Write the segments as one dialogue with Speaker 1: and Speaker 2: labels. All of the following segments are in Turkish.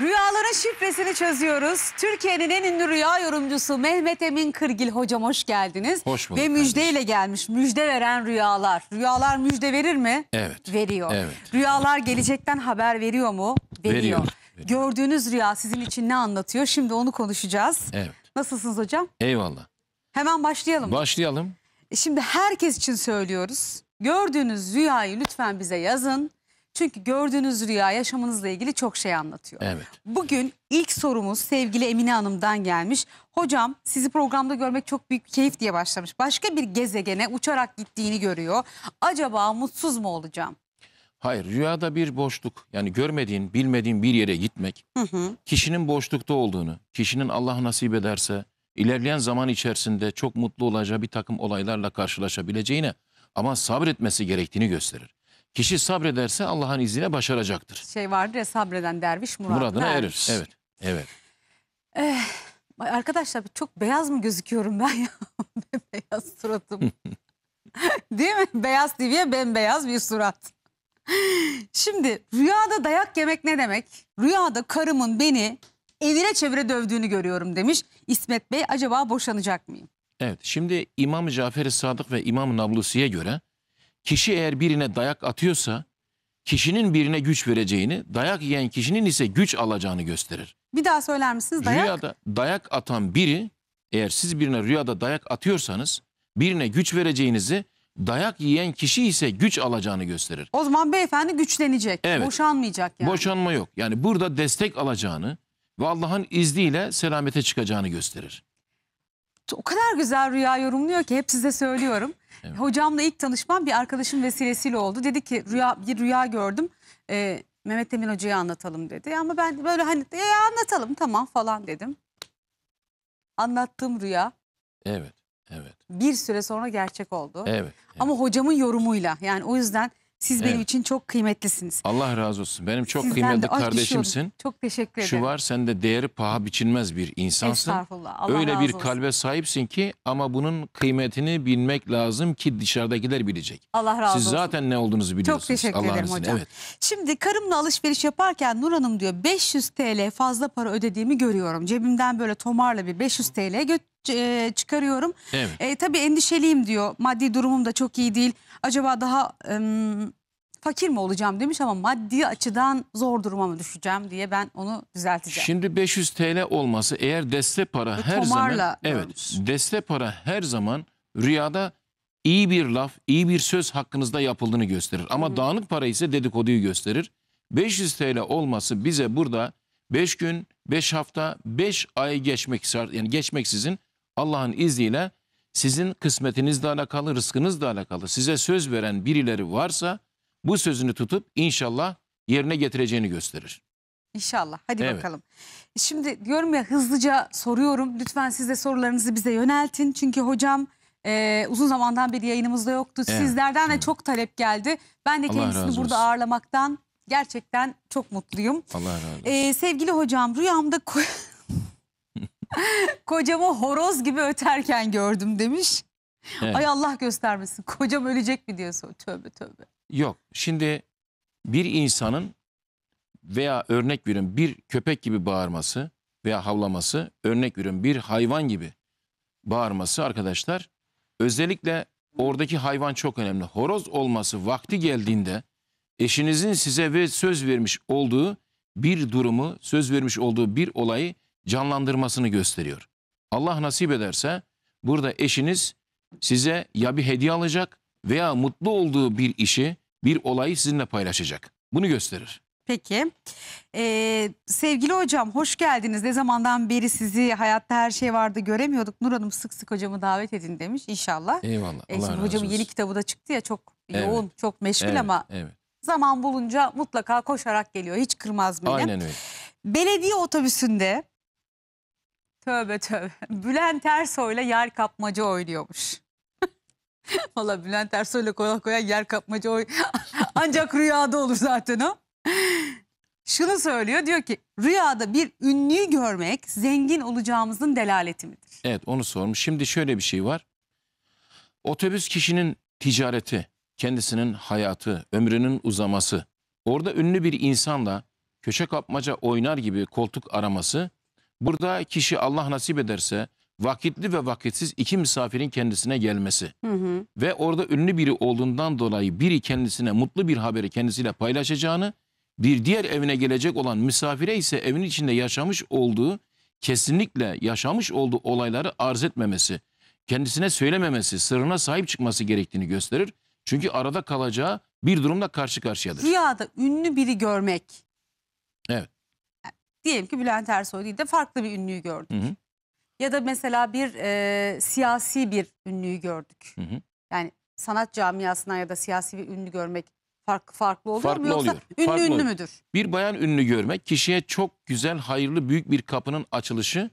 Speaker 1: Rüyaların şifresini çözüyoruz. Türkiye'nin en ünlü rüya yorumcusu Mehmet Emin Kırgil hocam hoş geldiniz. Hoş bulduk. Ve müjdeyle kardeşim. gelmiş. Müjde veren rüyalar. Rüyalar müjde verir mi? Evet. Veriyor. Evet. Rüyalar gelecekten haber veriyor mu? Veriyor. veriyor. Gördüğünüz rüya sizin için ne anlatıyor? Şimdi onu konuşacağız. Evet. Nasılsınız hocam? Eyvallah. Hemen başlayalım.
Speaker 2: Başlayalım.
Speaker 1: Şimdi herkes için söylüyoruz. Gördüğünüz rüyayı lütfen bize yazın. Çünkü gördüğünüz rüya yaşamınızla ilgili çok şey anlatıyor. Evet. Bugün ilk sorumuz sevgili Emine Hanım'dan gelmiş. Hocam sizi programda görmek çok büyük bir keyif diye başlamış. Başka bir gezegene uçarak gittiğini görüyor. Acaba mutsuz mu olacağım?
Speaker 2: Hayır rüyada bir boşluk yani görmediğin bilmediğin bir yere gitmek hı hı. kişinin boşlukta olduğunu kişinin Allah nasip ederse ilerleyen zaman içerisinde çok mutlu olacağı bir takım olaylarla karşılaşabileceğine ama sabretmesi gerektiğini gösterir. Kişi sabrederse Allah'ın izniyle başaracaktır.
Speaker 1: Şey vardır ya sabreden derviş muradına, muradına erir. Evet. Evet. Eh, arkadaşlar çok beyaz mı gözüküyorum ben ya? beyaz suratım. Değil mi? Beyaz TV'ye bembeyaz bir surat. Şimdi rüyada dayak yemek ne demek? Rüyada karımın beni evire çevire dövdüğünü görüyorum demiş. İsmet Bey acaba boşanacak mıyım?
Speaker 2: Evet şimdi İmam Cafer-i Sadık ve İmam Nablusi'ye göre kişi eğer birine dayak atıyorsa kişinin birine güç vereceğini, dayak yiyen kişinin ise güç alacağını gösterir.
Speaker 1: Bir daha söyler misiniz dayak? Rüyada
Speaker 2: dayak atan biri eğer siz birine rüyada dayak atıyorsanız birine güç vereceğinizi dayak yiyen kişi ise güç alacağını gösterir.
Speaker 1: O zaman beyefendi güçlenecek, evet. boşanmayacak yani.
Speaker 2: Boşanma yok. Yani burada destek alacağını ve Allah'ın izniyle selamete çıkacağını gösterir.
Speaker 1: O kadar güzel rüya yorumluyor ki hep size söylüyorum. Evet. Hocamla ilk tanışmam bir arkadaşım vesilesiyle oldu. Dedi ki rüya bir rüya gördüm. Ee, Mehmet Emin hocayı anlatalım dedi. Ama ben böyle hani e, anlatalım tamam falan dedim. Anlattığım rüya Evet, evet. bir süre sonra gerçek oldu. Evet. evet. Ama hocamın yorumuyla yani o yüzden siz benim için çok kıymetlisiniz.
Speaker 2: Allah razı olsun. Benim çok Sizden kıymetli az şey kardeşimsin.
Speaker 1: Çok teşekkür ederim. Şu var
Speaker 2: sen de değeri paha biçilmez bir insansın. Estağfurullah. Allah Öyle razı bir olsun. kalbe sahipsin ki ama bunun kıymetini bilmek lazım ki dışarıdakiler bilecek.
Speaker 1: Allah razı Siz olsun. zaten
Speaker 2: ne olduğunuzu biliyorsunuz. Çok teşekkür Allah ederim hocam. Evet.
Speaker 1: Şimdi karımla alışveriş yaparken Nur Hanım diyor 500 TL fazla para ödediğimi görüyorum. Cebimden böyle tomarla bir 500 TL gö- e, çıkarıyorum. Evet. E, tabii endişeliyim diyor. Maddi durumum da çok iyi değil. Acaba daha e, fakir mi olacağım demiş ama maddi açıdan zor duruma mı düşeceğim diye ben onu düzelteceğim.
Speaker 2: Şimdi 500 TL olması eğer deste para Ve her zaman evet görmüş. deste para her zaman rüyada iyi bir laf, iyi bir söz hakkınızda yapıldığını gösterir. Ama Hı. dağınık para ise dedikoduyu gösterir. 500 TL olması bize burada 5 gün, 5 hafta, 5 ay geçmek yani geçmeksizin Allah'ın izniyle sizin kısmetinizle alakalı, rızkınızla alakalı size söz veren birileri varsa bu sözünü tutup inşallah yerine getireceğini gösterir.
Speaker 1: İnşallah. Hadi evet. bakalım. Şimdi diyorum ya hızlıca soruyorum. Lütfen siz de sorularınızı bize yöneltin. Çünkü hocam e, uzun zamandan beri yayınımızda yoktu. Evet. Sizlerden evet. de çok talep geldi. Ben de Allah kendisini burada ağırlamaktan gerçekten çok mutluyum. Allah razı e, olsun. Ee, sevgili hocam rüyamda... Kocamı horoz gibi öterken gördüm demiş. Evet. Ay Allah göstermesin. Kocam ölecek mi diye sor. Tövbe tövbe.
Speaker 2: Yok. Şimdi bir insanın veya örnek verin bir köpek gibi bağırması veya havlaması örnek verin bir hayvan gibi bağırması arkadaşlar özellikle oradaki hayvan çok önemli. Horoz olması vakti geldiğinde eşinizin size ve söz vermiş olduğu bir durumu, söz vermiş olduğu bir olayı canlandırmasını gösteriyor. Allah nasip ederse burada eşiniz size ya bir hediye alacak veya mutlu olduğu bir işi, bir olayı sizinle paylaşacak. Bunu gösterir.
Speaker 1: Peki. Ee, sevgili hocam hoş geldiniz. Ne zamandan beri sizi hayatta her şey vardı göremiyorduk. Nur Hanım sık sık hocamı davet edin demiş inşallah. Eyvallah. Ee, şimdi hocamın yeni kitabı da çıktı ya çok evet. yoğun, çok meşgul evet, ama evet. zaman bulunca mutlaka koşarak geliyor. Hiç kırmaz beni. Aynen öyle. Belediye otobüsünde Tövbe tövbe. Bülent Ersoy'la yer kapmaca oynuyormuş. Valla Bülent Ersoy'la kolay koyan yer kapmaca oy ancak rüyada olur zaten o. Şunu söylüyor diyor ki rüyada bir ünlüyü görmek zengin olacağımızın delaleti midir?
Speaker 2: Evet onu sormuş. Şimdi şöyle bir şey var. Otobüs kişinin ticareti, kendisinin hayatı, ömrünün uzaması. Orada ünlü bir insanla köşe kapmaca oynar gibi koltuk araması Burada kişi Allah nasip ederse vakitli ve vakitsiz iki misafirin kendisine gelmesi hı hı. ve orada ünlü biri olduğundan dolayı biri kendisine mutlu bir haberi kendisiyle paylaşacağını bir diğer evine gelecek olan misafire ise evin içinde yaşamış olduğu kesinlikle yaşamış olduğu olayları arz etmemesi, kendisine söylememesi, sırrına sahip çıkması gerektiğini gösterir. Çünkü arada kalacağı bir durumla karşı karşıyadır.
Speaker 1: Rüyada ünlü biri görmek. Evet diyelim ki Bülent Ersoy değil de farklı bir ünlüyü gördük. Hı hı. Ya da mesela bir e, siyasi bir ünlüyü gördük. Hı hı. Yani sanat camiasından ya da siyasi bir ünlü görmek farklı farklı oluyor farklı mu yoksa oluyor. ünlü farklı ünlü oluyor. müdür?
Speaker 2: Bir bayan ünlü görmek kişiye çok güzel, hayırlı, büyük bir kapının açılışı,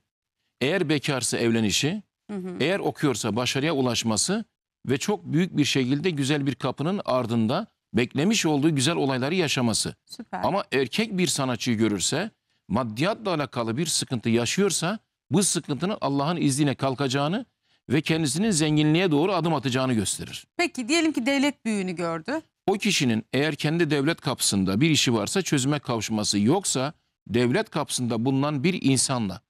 Speaker 2: eğer bekarsa evlenişi, hı hı. eğer okuyorsa başarıya ulaşması ve çok büyük bir şekilde güzel bir kapının ardında beklemiş olduğu güzel olayları yaşaması. Süper. Ama erkek bir sanatçıyı görürse maddiyatla alakalı bir sıkıntı yaşıyorsa bu sıkıntının Allah'ın izniyle kalkacağını ve kendisinin zenginliğe doğru adım atacağını gösterir.
Speaker 1: Peki diyelim ki devlet büyüğünü
Speaker 2: gördü. O kişinin eğer kendi devlet kapısında bir işi varsa çözüme kavuşması yoksa devlet kapısında bulunan bir insanla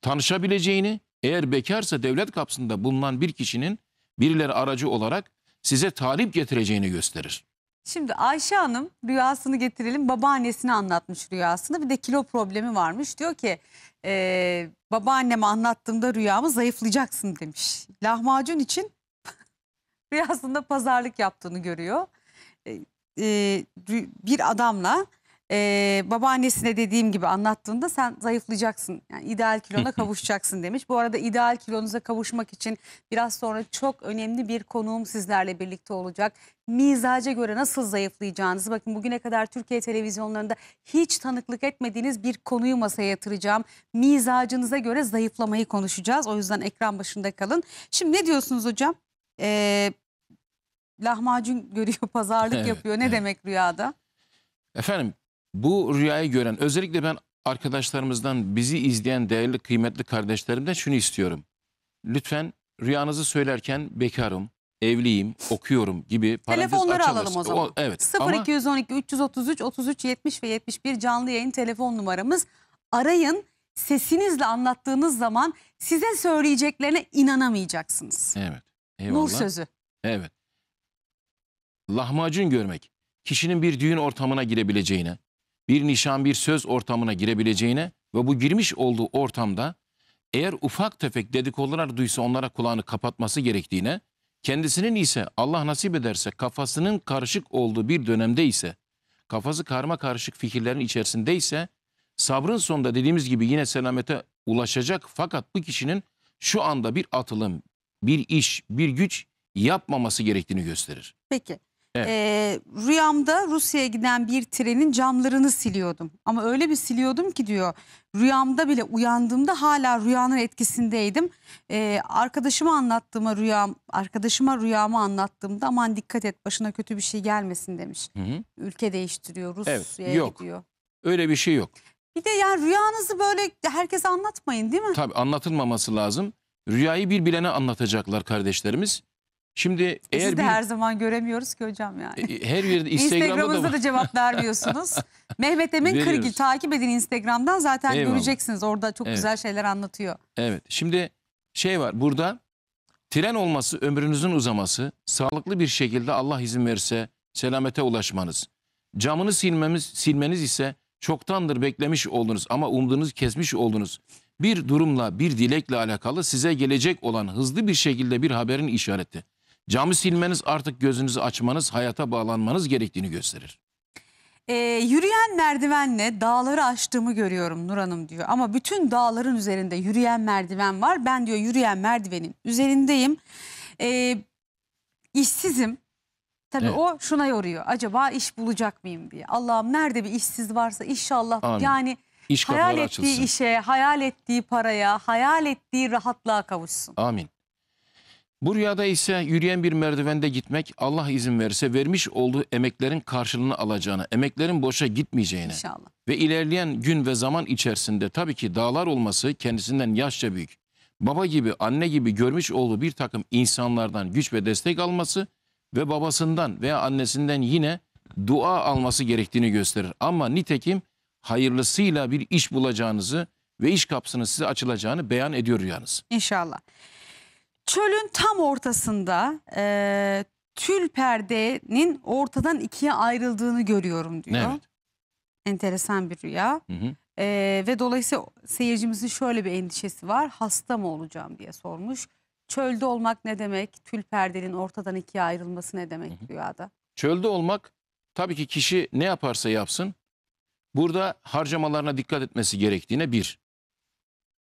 Speaker 2: tanışabileceğini, eğer bekarsa devlet kapısında bulunan bir kişinin birileri aracı olarak size talip getireceğini gösterir.
Speaker 1: Şimdi Ayşe Hanım rüyasını getirelim babaannesini anlatmış rüyasını bir de kilo problemi varmış. Diyor ki e, babaanneme anlattığımda rüyamı zayıflayacaksın demiş. Lahmacun için rüyasında pazarlık yaptığını görüyor. Ee, e, e, bir adamla e, babaannesine dediğim gibi anlattığında sen zayıflayacaksın. Yani ideal kilona kavuşacaksın demiş. Bu arada ideal kilonuza kavuşmak için biraz sonra çok önemli bir konuğum sizlerle birlikte olacak mizaca göre nasıl zayıflayacağınızı bakın bugüne kadar Türkiye televizyonlarında hiç tanıklık etmediğiniz bir konuyu masaya yatıracağım. Mizacınıza göre zayıflamayı konuşacağız. O yüzden ekran başında kalın. Şimdi ne diyorsunuz hocam? Ee, lahmacun görüyor, pazarlık evet, yapıyor. Ne evet. demek rüyada?
Speaker 2: Efendim bu rüyayı gören özellikle ben arkadaşlarımızdan bizi izleyen değerli kıymetli kardeşlerimden şunu istiyorum. Lütfen rüyanızı söylerken bekarım, evliyim, okuyorum gibi parantez Telefonları alalım o zaman. O, evet.
Speaker 1: 0212 333 33 70 ve 71 canlı yayın telefon numaramız. Arayın. Sesinizle anlattığınız zaman size söyleyeceklerine inanamayacaksınız. Evet.
Speaker 2: Eyvallah. Nur sözü. Evet. Lahmacun görmek kişinin bir düğün ortamına girebileceğine, bir nişan, bir söz ortamına girebileceğine ve bu girmiş olduğu ortamda eğer ufak tefek dedikodular duysa onlara kulağını kapatması gerektiğine Kendisinin ise Allah nasip ederse kafasının karışık olduğu bir dönemde ise kafası karma karışık fikirlerin içerisinde ise sabrın sonunda dediğimiz gibi yine selamete ulaşacak fakat bu kişinin şu anda bir atılım, bir iş, bir güç yapmaması gerektiğini gösterir. Peki. Evet.
Speaker 1: Ee, rüyamda Rusya'ya giden bir trenin camlarını siliyordum. Ama öyle bir siliyordum ki diyor rüyamda bile uyandığımda hala rüyanın etkisindeydim. Ee, arkadaşıma anlattığıma rüyam, arkadaşıma rüyamı anlattığımda aman dikkat et başına kötü bir şey gelmesin demiş. Hı hı. Ülke değiştiriyor Rusya'ya evet,
Speaker 2: gidiyor. Öyle bir şey yok.
Speaker 1: Bir de yani rüyanızı böyle herkese anlatmayın değil mi?
Speaker 2: Tabii anlatılmaması lazım. Rüyayı bir bilene anlatacaklar kardeşlerimiz. Şimdi eğer Biz de bir, her
Speaker 1: zaman göremiyoruz ki hocam yani.
Speaker 2: E, e her yerde Instagram'da, da, da cevap vermiyorsunuz.
Speaker 1: Mehmet Emin Kırgil takip edin Instagram'dan zaten Eyvallah. göreceksiniz. Orada çok evet. güzel şeyler anlatıyor.
Speaker 2: Evet. Şimdi şey var burada tren olması, ömrünüzün uzaması, sağlıklı bir şekilde Allah izin verirse selamete ulaşmanız. Camını silmemiz, silmeniz ise çoktandır beklemiş oldunuz ama umduğunuzu kesmiş oldunuz. Bir durumla, bir dilekle alakalı size gelecek olan hızlı bir şekilde bir haberin işareti. Camı silmeniz artık gözünüzü açmanız, hayata bağlanmanız gerektiğini gösterir.
Speaker 1: E, yürüyen merdivenle dağları aştığımı görüyorum Nur Hanım diyor. Ama bütün dağların üzerinde yürüyen merdiven var. Ben diyor yürüyen merdivenin üzerindeyim. E, işsizim. Tabii evet. o şuna yoruyor. Acaba iş bulacak mıyım diye. Allah'ım nerede bir işsiz varsa inşallah Amin. yani İş hayal ettiği açılsın. işe, hayal ettiği paraya, hayal ettiği rahatlığa kavuşsun.
Speaker 2: Amin. Bu rüyada ise yürüyen bir merdivende gitmek Allah izin verirse vermiş olduğu emeklerin karşılığını alacağını, emeklerin boşa gitmeyeceğine İnşallah. ve ilerleyen gün ve zaman içerisinde tabii ki dağlar olması kendisinden yaşça büyük, baba gibi, anne gibi görmüş olduğu bir takım insanlardan güç ve destek alması ve babasından veya annesinden yine dua alması gerektiğini gösterir. Ama nitekim hayırlısıyla bir iş bulacağınızı ve iş kapısının size açılacağını beyan ediyor rüyanız.
Speaker 1: İnşallah. Çölün tam ortasında e, tül perdenin ortadan ikiye ayrıldığını görüyorum diyor. Evet. Enteresan bir rüya. Hı hı. E, ve dolayısıyla seyircimizin şöyle bir endişesi var. Hasta mı olacağım diye sormuş. Çölde olmak ne demek? Tül perdenin ortadan ikiye ayrılması ne demek hı hı. rüyada?
Speaker 2: Çölde olmak tabii ki kişi ne yaparsa yapsın burada harcamalarına dikkat etmesi gerektiğine bir.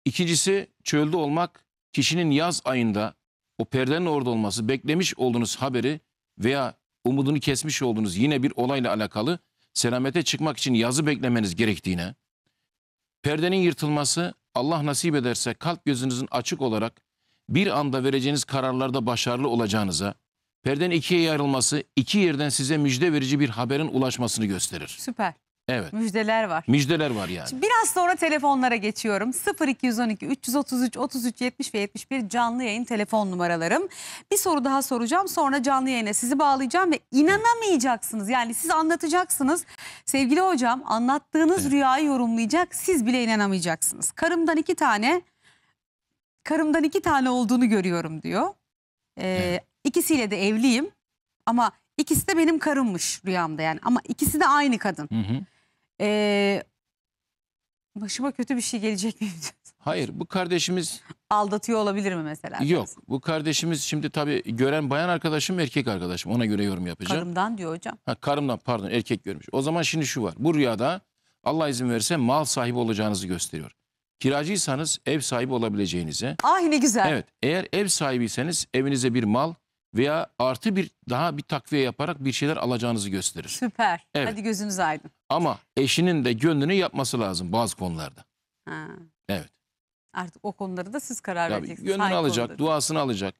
Speaker 2: İkincisi çölde olmak kişinin yaz ayında o perdenin orada olması, beklemiş olduğunuz haberi veya umudunu kesmiş olduğunuz yine bir olayla alakalı selamete çıkmak için yazı beklemeniz gerektiğine, perdenin yırtılması Allah nasip ederse kalp gözünüzün açık olarak bir anda vereceğiniz kararlarda başarılı olacağınıza, perdenin ikiye ayrılması iki yerden size müjde verici bir haberin ulaşmasını gösterir. Süper. Evet.
Speaker 1: Müjdeler var.
Speaker 2: Müjdeler var yani. Şimdi
Speaker 1: biraz sonra telefonlara geçiyorum. 0212 333 33 70 ve 71 canlı yayın telefon numaralarım. Bir soru daha soracağım. Sonra canlı yayına sizi bağlayacağım ve inanamayacaksınız. Yani siz anlatacaksınız. Sevgili hocam anlattığınız evet. rüyayı yorumlayacak. Siz bile inanamayacaksınız. Karımdan iki tane karımdan iki tane olduğunu görüyorum diyor. Ee, evet. İkisiyle de evliyim ama ikisi de benim karımmış rüyamda yani ama ikisi de aynı kadın. Hı hı. Ee, başıma kötü bir şey gelecek mi?
Speaker 2: Hayır bu kardeşimiz
Speaker 1: Aldatıyor olabilir mi mesela? yok.
Speaker 2: Bu kardeşimiz şimdi tabii gören bayan arkadaşım erkek arkadaşım ona göre yorum yapacağım.
Speaker 1: Karımdan diyor hocam.
Speaker 2: Ha, karımdan pardon erkek görmüş. O zaman şimdi şu var. Bu rüyada Allah izin verirse mal sahibi olacağınızı gösteriyor. Kiracıysanız ev sahibi olabileceğinize. Ah
Speaker 1: ne güzel. Evet
Speaker 2: eğer ev sahibiyseniz evinize bir mal veya artı bir daha bir takviye yaparak bir şeyler alacağınızı gösterir.
Speaker 1: Süper. Evet. Hadi gözünüz aydın.
Speaker 2: Ama eşinin de gönlünü yapması lazım bazı konularda. Ha. Evet.
Speaker 1: Artık o konuları da siz karar vereceksiniz. Gönlünü alacak, konuları?
Speaker 2: duasını alacak.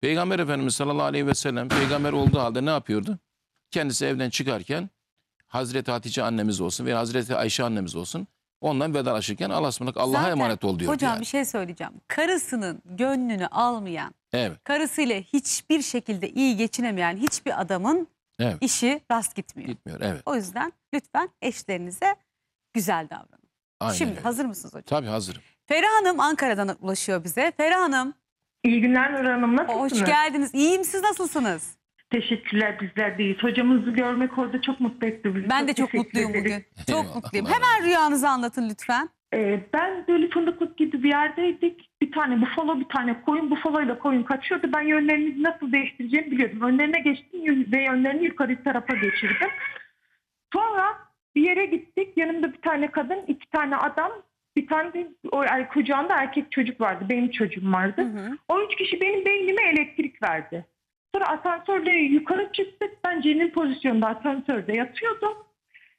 Speaker 2: Peygamber Efendimiz sallallahu aleyhi ve sellem peygamber olduğu halde ne yapıyordu? Kendisi evden çıkarken Hazreti Hatice annemiz olsun veya Hazreti Ayşe annemiz olsun ondan vedalaşırken Allah'a emanet ol diyor. Hocam
Speaker 1: yani. bir şey söyleyeceğim. Karısının gönlünü almayan Evet. Karısıyla hiçbir şekilde iyi geçinemeyen hiçbir adamın Evet. işi rast gitmiyor.
Speaker 2: Gitmiyor evet. O
Speaker 1: yüzden lütfen eşlerinize güzel davranın. Aynen Şimdi öyle. hazır mısınız hocam? Tabii hazırım. Ferah Hanım Ankara'dan ulaşıyor bize. Ferah Hanım
Speaker 3: İyi günler Nur Hanım. Nasılsınız? hoş geldiniz. İyiyim siz nasılsınız? Teşekkürler bizler deyiz. Hocamızı görmek orada çok mutlu etti bizi. Ben de çok mutluyum ederiz. bugün. Çok Eyvallah. mutluyum. Hemen rüyanızı anlatın lütfen. Ee, ben böyle fındıklık gibi bir yerdeydik. Bir tane bufalo, bir tane koyun. Bufalo ile koyun kaçıyordu. Ben yönlerini nasıl değiştireceğimi biliyordum. Önlerine geçtim ve yönlerini yukarı tarafa geçirdim. Sonra bir yere gittik. Yanımda bir tane kadın, iki tane adam. Bir tane de o, kucağında erkek çocuk vardı. Benim çocuğum vardı. Hı hı. O üç kişi benim beynime elektrik verdi. Sonra asansörle yukarı çıktık. Ben cenin pozisyonunda asansörde yatıyordum.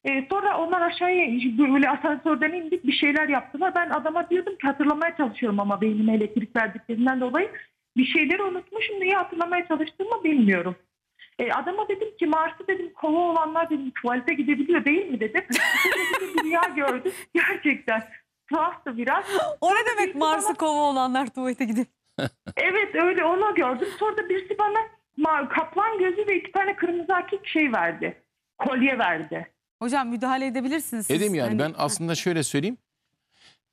Speaker 3: E, sonra onlar aşağıya böyle asansörden indik bir şeyler yaptılar. Ben adama diyordum ki hatırlamaya çalışıyorum ama beynime elektrik verdiklerinden dolayı bir şeyleri unutmuşum. Niye hatırlamaya çalıştığımı bilmiyorum. E, adama dedim ki Mars'ta dedim kova olanlar dedim tuvalete gidebiliyor değil mi dedim. bir rüya gördüm gerçekten. Tuhaftı biraz. O ne demek Mars'ı bana... kova olanlar tuvalete gidip? evet öyle onu gördüm. Sonra da birisi bana kaplan gözü ve iki tane kırmızı akik şey verdi. Kolye verdi. Hocam müdahale edebilirsiniz siz. yani Hani-
Speaker 2: ben aslında şöyle söyleyeyim.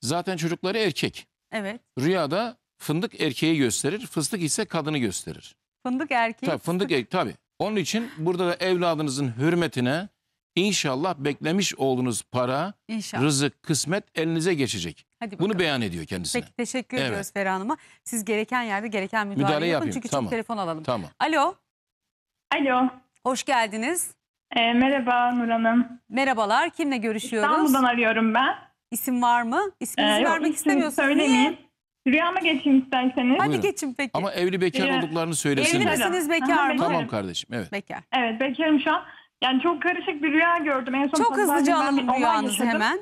Speaker 2: Zaten çocukları erkek. Evet. Rüyada fındık erkeği gösterir, fıstık ise kadını gösterir.
Speaker 1: Fındık erkeği. Tabii
Speaker 2: fındık erkek tabii. Onun için burada da evladınızın hürmetine inşallah beklemiş olduğunuz para,
Speaker 1: İnşallah. rızık,
Speaker 2: kısmet elinize geçecek. Hadi bakalım. Bunu beyan ediyor kendisine. Peki
Speaker 1: teşekkür Evet. ediyoruz Ferah Hanım'a. Siz gereken yerde gereken müdahale, Müdahale yapın. yapayım, Çünkü çok tamam. telefon alalım. Tamam. Alo. Alo, Hoş geldiniz. E, merhaba Nur Hanım. Merhabalar. Kimle görüşüyoruz? İstanbul'dan arıyorum ben. İsim var mı? İsminizi ee, yok, vermek istemiyorsunuz. Söylemeyeyim. Rüyama geçeyim isterseniz. Hadi Buyurun. geçin
Speaker 2: peki. Ama evli bekar Ee, olduklarını söylesin. Evli misiniz bekar mı? Tamam kardeşim evet.
Speaker 3: Bekar. Evet bekarım şu an. Yani çok karışık bir rüya gördüm. En son Çok sabah hızlıca ben rüyanızı hemen.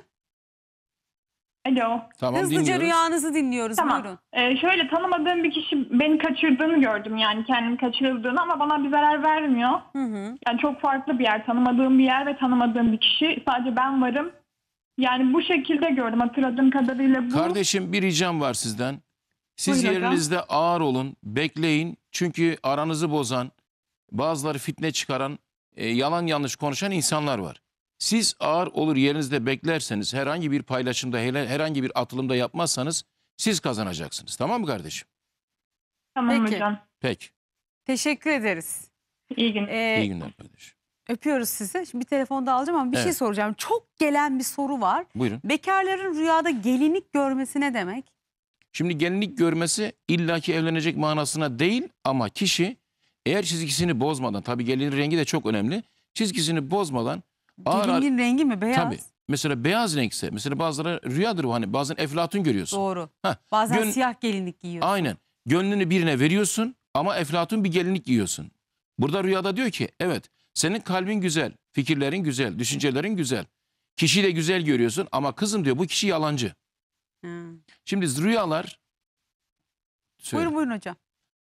Speaker 3: Alo.
Speaker 2: Tamam Hızlıca dinliyoruz.
Speaker 3: rüyanızı dinliyoruz. Tamam. Buyurun. Ee, şöyle tanımadığım bir kişi beni kaçırdığını gördüm yani kendimi kaçırıldığını ama bana bir zarar vermiyor. Hı hı. Yani çok farklı bir yer tanımadığım bir yer ve tanımadığım bir kişi sadece ben varım. Yani bu şekilde gördüm hatırladığım kadarıyla. Bu... Kardeşim
Speaker 2: bir ricam var sizden. Siz Buyurun yerinizde hocam. ağır olun, bekleyin. Çünkü aranızı bozan, bazıları fitne çıkaran, e, yalan yanlış konuşan insanlar var. Siz ağır olur yerinizde beklerseniz, herhangi bir paylaşımda, herhangi bir atılımda yapmazsanız siz kazanacaksınız. Tamam mı kardeşim?
Speaker 1: Tamam Peki. hocam. Peki. Teşekkür ederiz. İyi günler. Ee, İyi günler kardeşim. Öpüyoruz sizi. Şimdi bir telefon da alacağım ama bir şey soracağım. Çok gelen bir soru var. Buyurun. Bekarların rüyada gelinlik görmesi ne demek?
Speaker 2: Şimdi gelinlik görmesi illaki evlenecek manasına değil ama kişi eğer çizgisini bozmadan tabii gelinin rengi de çok önemli. Çizgisini bozmadan Ağır
Speaker 1: rengi mi beyaz? Tabii.
Speaker 2: Mesela beyaz renkse, mesela bazıları rüyadır bu hani bazen eflatun görüyorsun. Doğru. Heh, Bazen Gön- siyah gelinlik giyiyorsun. Aynen. Gönlünü birine veriyorsun ama eflatun bir gelinlik giyiyorsun. Burada rüyada diyor ki evet senin kalbin güzel, fikirlerin güzel, düşüncelerin güzel. Kişiyi de güzel görüyorsun ama kızım diyor bu kişi yalancı. Hı. Hmm. Şimdi rüyalar söyle. Buyurun buyurun hocam.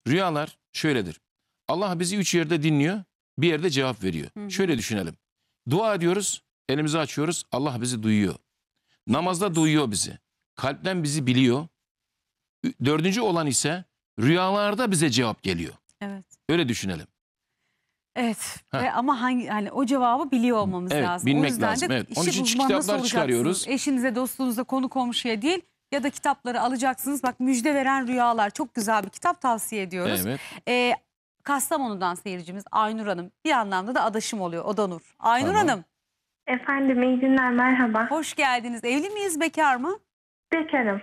Speaker 2: Rüyalar şöyledir. Allah bizi üç yerde dinliyor, bir yerde cevap veriyor. Hı Şöyle düşünelim. Dua ediyoruz, elimizi açıyoruz. Allah bizi duyuyor. Namazda duyuyor bizi. Kalpten bizi biliyor. Dördüncü olan ise rüyalarda bize cevap geliyor. Evet. Öyle düşünelim.
Speaker 1: Evet Ha. ama hangi hani o cevabı biliyor olmamız Evet, lazım. bilmek o lazım, de evet. Onun işi için kitaplar çıkarıyoruz. Eşinize, dostunuza, konu komşuya değil ya da kitapları alacaksınız. Bak müjde veren rüyalar çok güzel bir kitap tavsiye ediyoruz. Evet. Ee, Kastamonu'dan seyircimiz Aynur Hanım. Bir anlamda da adaşım oluyor o da Nur. Aynur Tamam. Hanım Efendim iyi günler merhaba. hoş geldiniz. Evli miyiz
Speaker 4: bekar mı? Bekarım.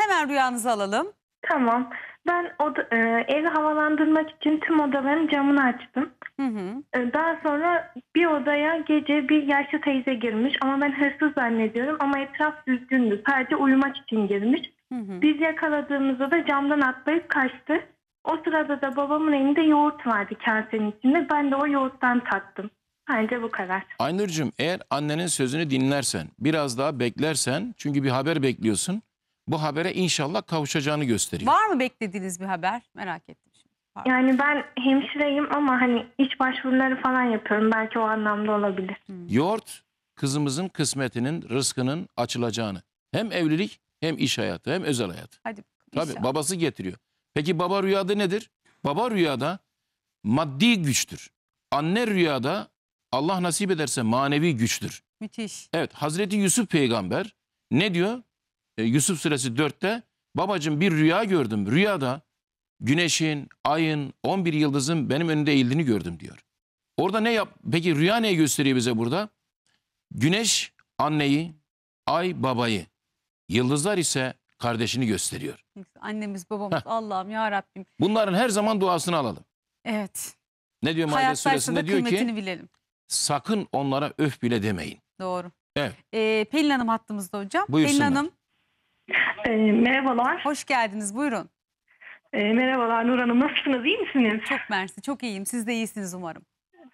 Speaker 4: Hemen rüyanızı alalım. Tamam. Ben oda, e, evi havalandırmak için tüm odaların camını açtım. Hı hı. E, daha sonra bir odaya gece bir yaşlı teyze girmiş ama ben hırsız zannediyorum ama etraf düzgündü. Sadece uyumak için girmiş. Hı hı. Biz yakaladığımızda da camdan atlayıp kaçtı. O sırada da babamın elinde yoğurt vardı kasenin içinde. Ben de o yoğurttan tattım. Bence bu kadar.
Speaker 2: Aynur'cum eğer annenin sözünü dinlersen, biraz daha beklersen çünkü bir haber bekliyorsun. Bu habere inşallah kavuşacağını gösteriyor. Var mı beklediğiniz bir haber? Merak ettim şimdi.
Speaker 4: Pardon. Yani ben hemşireyim ama hani iş başvuruları falan yapıyorum. Belki o anlamda olabilir. Hmm.
Speaker 2: Yoğurt kızımızın kısmetinin, rızkının açılacağını. Hem evlilik hem iş hayatı hem özel hayatı. Hadi. Tabii babası getiriyor. Peki baba rüyada nedir? Baba rüyada maddi güçtür. Anne rüyada Allah nasip ederse manevi güçtür. Müthiş. Evet Hazreti Yusuf peygamber ne diyor? E, Yusuf suresi 4'te babacığım bir rüya gördüm. Rüyada güneşin, ayın, 11 yıldızın benim önünde eğildiğini gördüm diyor. Orada ne yap? Peki rüya ne gösteriyor bize burada? Güneş anneyi, ay babayı, yıldızlar ise kardeşini gösteriyor.
Speaker 1: Annemiz babamız Allah'ım ya Rabbim.
Speaker 2: Bunların her zaman duasını alalım. Evet. Ne diyor Maide suresinde diyor ki bilelim. sakın onlara öf bile demeyin. Doğru. Evet.
Speaker 1: Ee, Pelin Hanım hattımızda hocam. Buyursunlar. Pelin Hanım. E, merhabalar. Hoş geldiniz buyurun. E, merhabalar Nur Hanım nasılsınız İyi misiniz? Çok mersi çok iyiyim siz de iyisiniz umarım.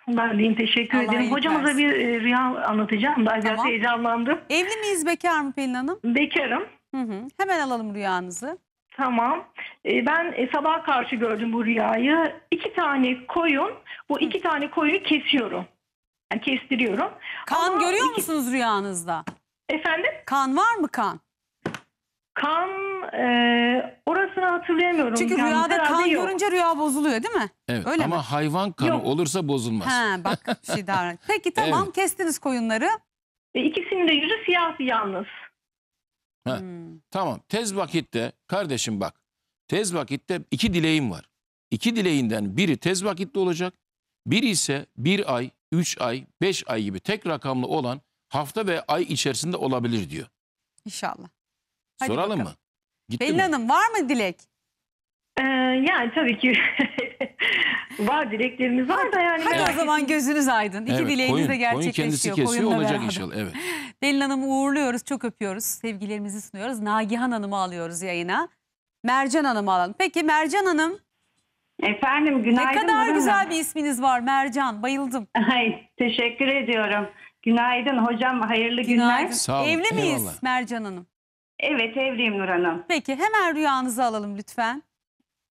Speaker 1: Ben deyim
Speaker 4: teşekkür Allah ederim. Hocamıza versin. bir e, rüya anlatacağım da acayip tamam. heyecanlandım.
Speaker 1: Evli miyiz bekar mı Pelin Hanım?
Speaker 4: Bekarım. Hı hı. Hemen alalım rüyanızı. Tamam. Ee, ben e, sabah karşı gördüm bu rüyayı. İki tane koyun, bu iki tane koyunu kesiyorum. Yani kestiriyorum. Kan Ama görüyor iki... musunuz rüyanızda? Efendim? Kan var
Speaker 1: mı kan? Kan e, orasını hatırlayamıyorum. Çünkü yani rüyada kan yok. görünce rüya bozuluyor değil mi? Evet Öyle ama mi?
Speaker 2: hayvan kanı yok. olursa bozulmaz. He, bak bir şey
Speaker 1: daha. Peki tamam evet. kestiniz koyunları. E, ikisinin de yüzü siyah yalnız.
Speaker 2: Ha. Hmm. Tamam tez vakitte kardeşim bak tez vakitte iki dileğim var. İki dileğinden biri tez vakitte olacak. Biri ise bir ay, üç ay, beş ay gibi tek rakamlı olan hafta ve ay içerisinde olabilir diyor.
Speaker 1: İnşallah. Hadi Soralım bakalım. mı? Gitti Pelin mi? Hanım var mı dilek? Ee, yani tabii ki Var dileklerimiz var da yani. Hadi o zaman gözünüz aydın. İki evet, dileğiniz koyun, de gerçekleşiyor. Koyun kendisi kesiyor Koyunla olacak beraber. inşallah. Evet. Belin Hanım'ı uğurluyoruz. Çok öpüyoruz. Sevgilerimizi sunuyoruz. Nagihan Hanım'ı alıyoruz yayına. Mercan Hanım'ı alalım. Peki Mercan Hanım.
Speaker 4: Efendim günaydın. Ne kadar güzel mi? bir
Speaker 1: isminiz var Mercan. Bayıldım. Ay,
Speaker 4: teşekkür ediyorum. Günaydın hocam. Hayırlı günaydın. günler. Sağ olun. Evli miyiz Eyvallah. Mercan Hanım? Evet evliyim Nur Hanım. Peki hemen rüyanızı alalım lütfen.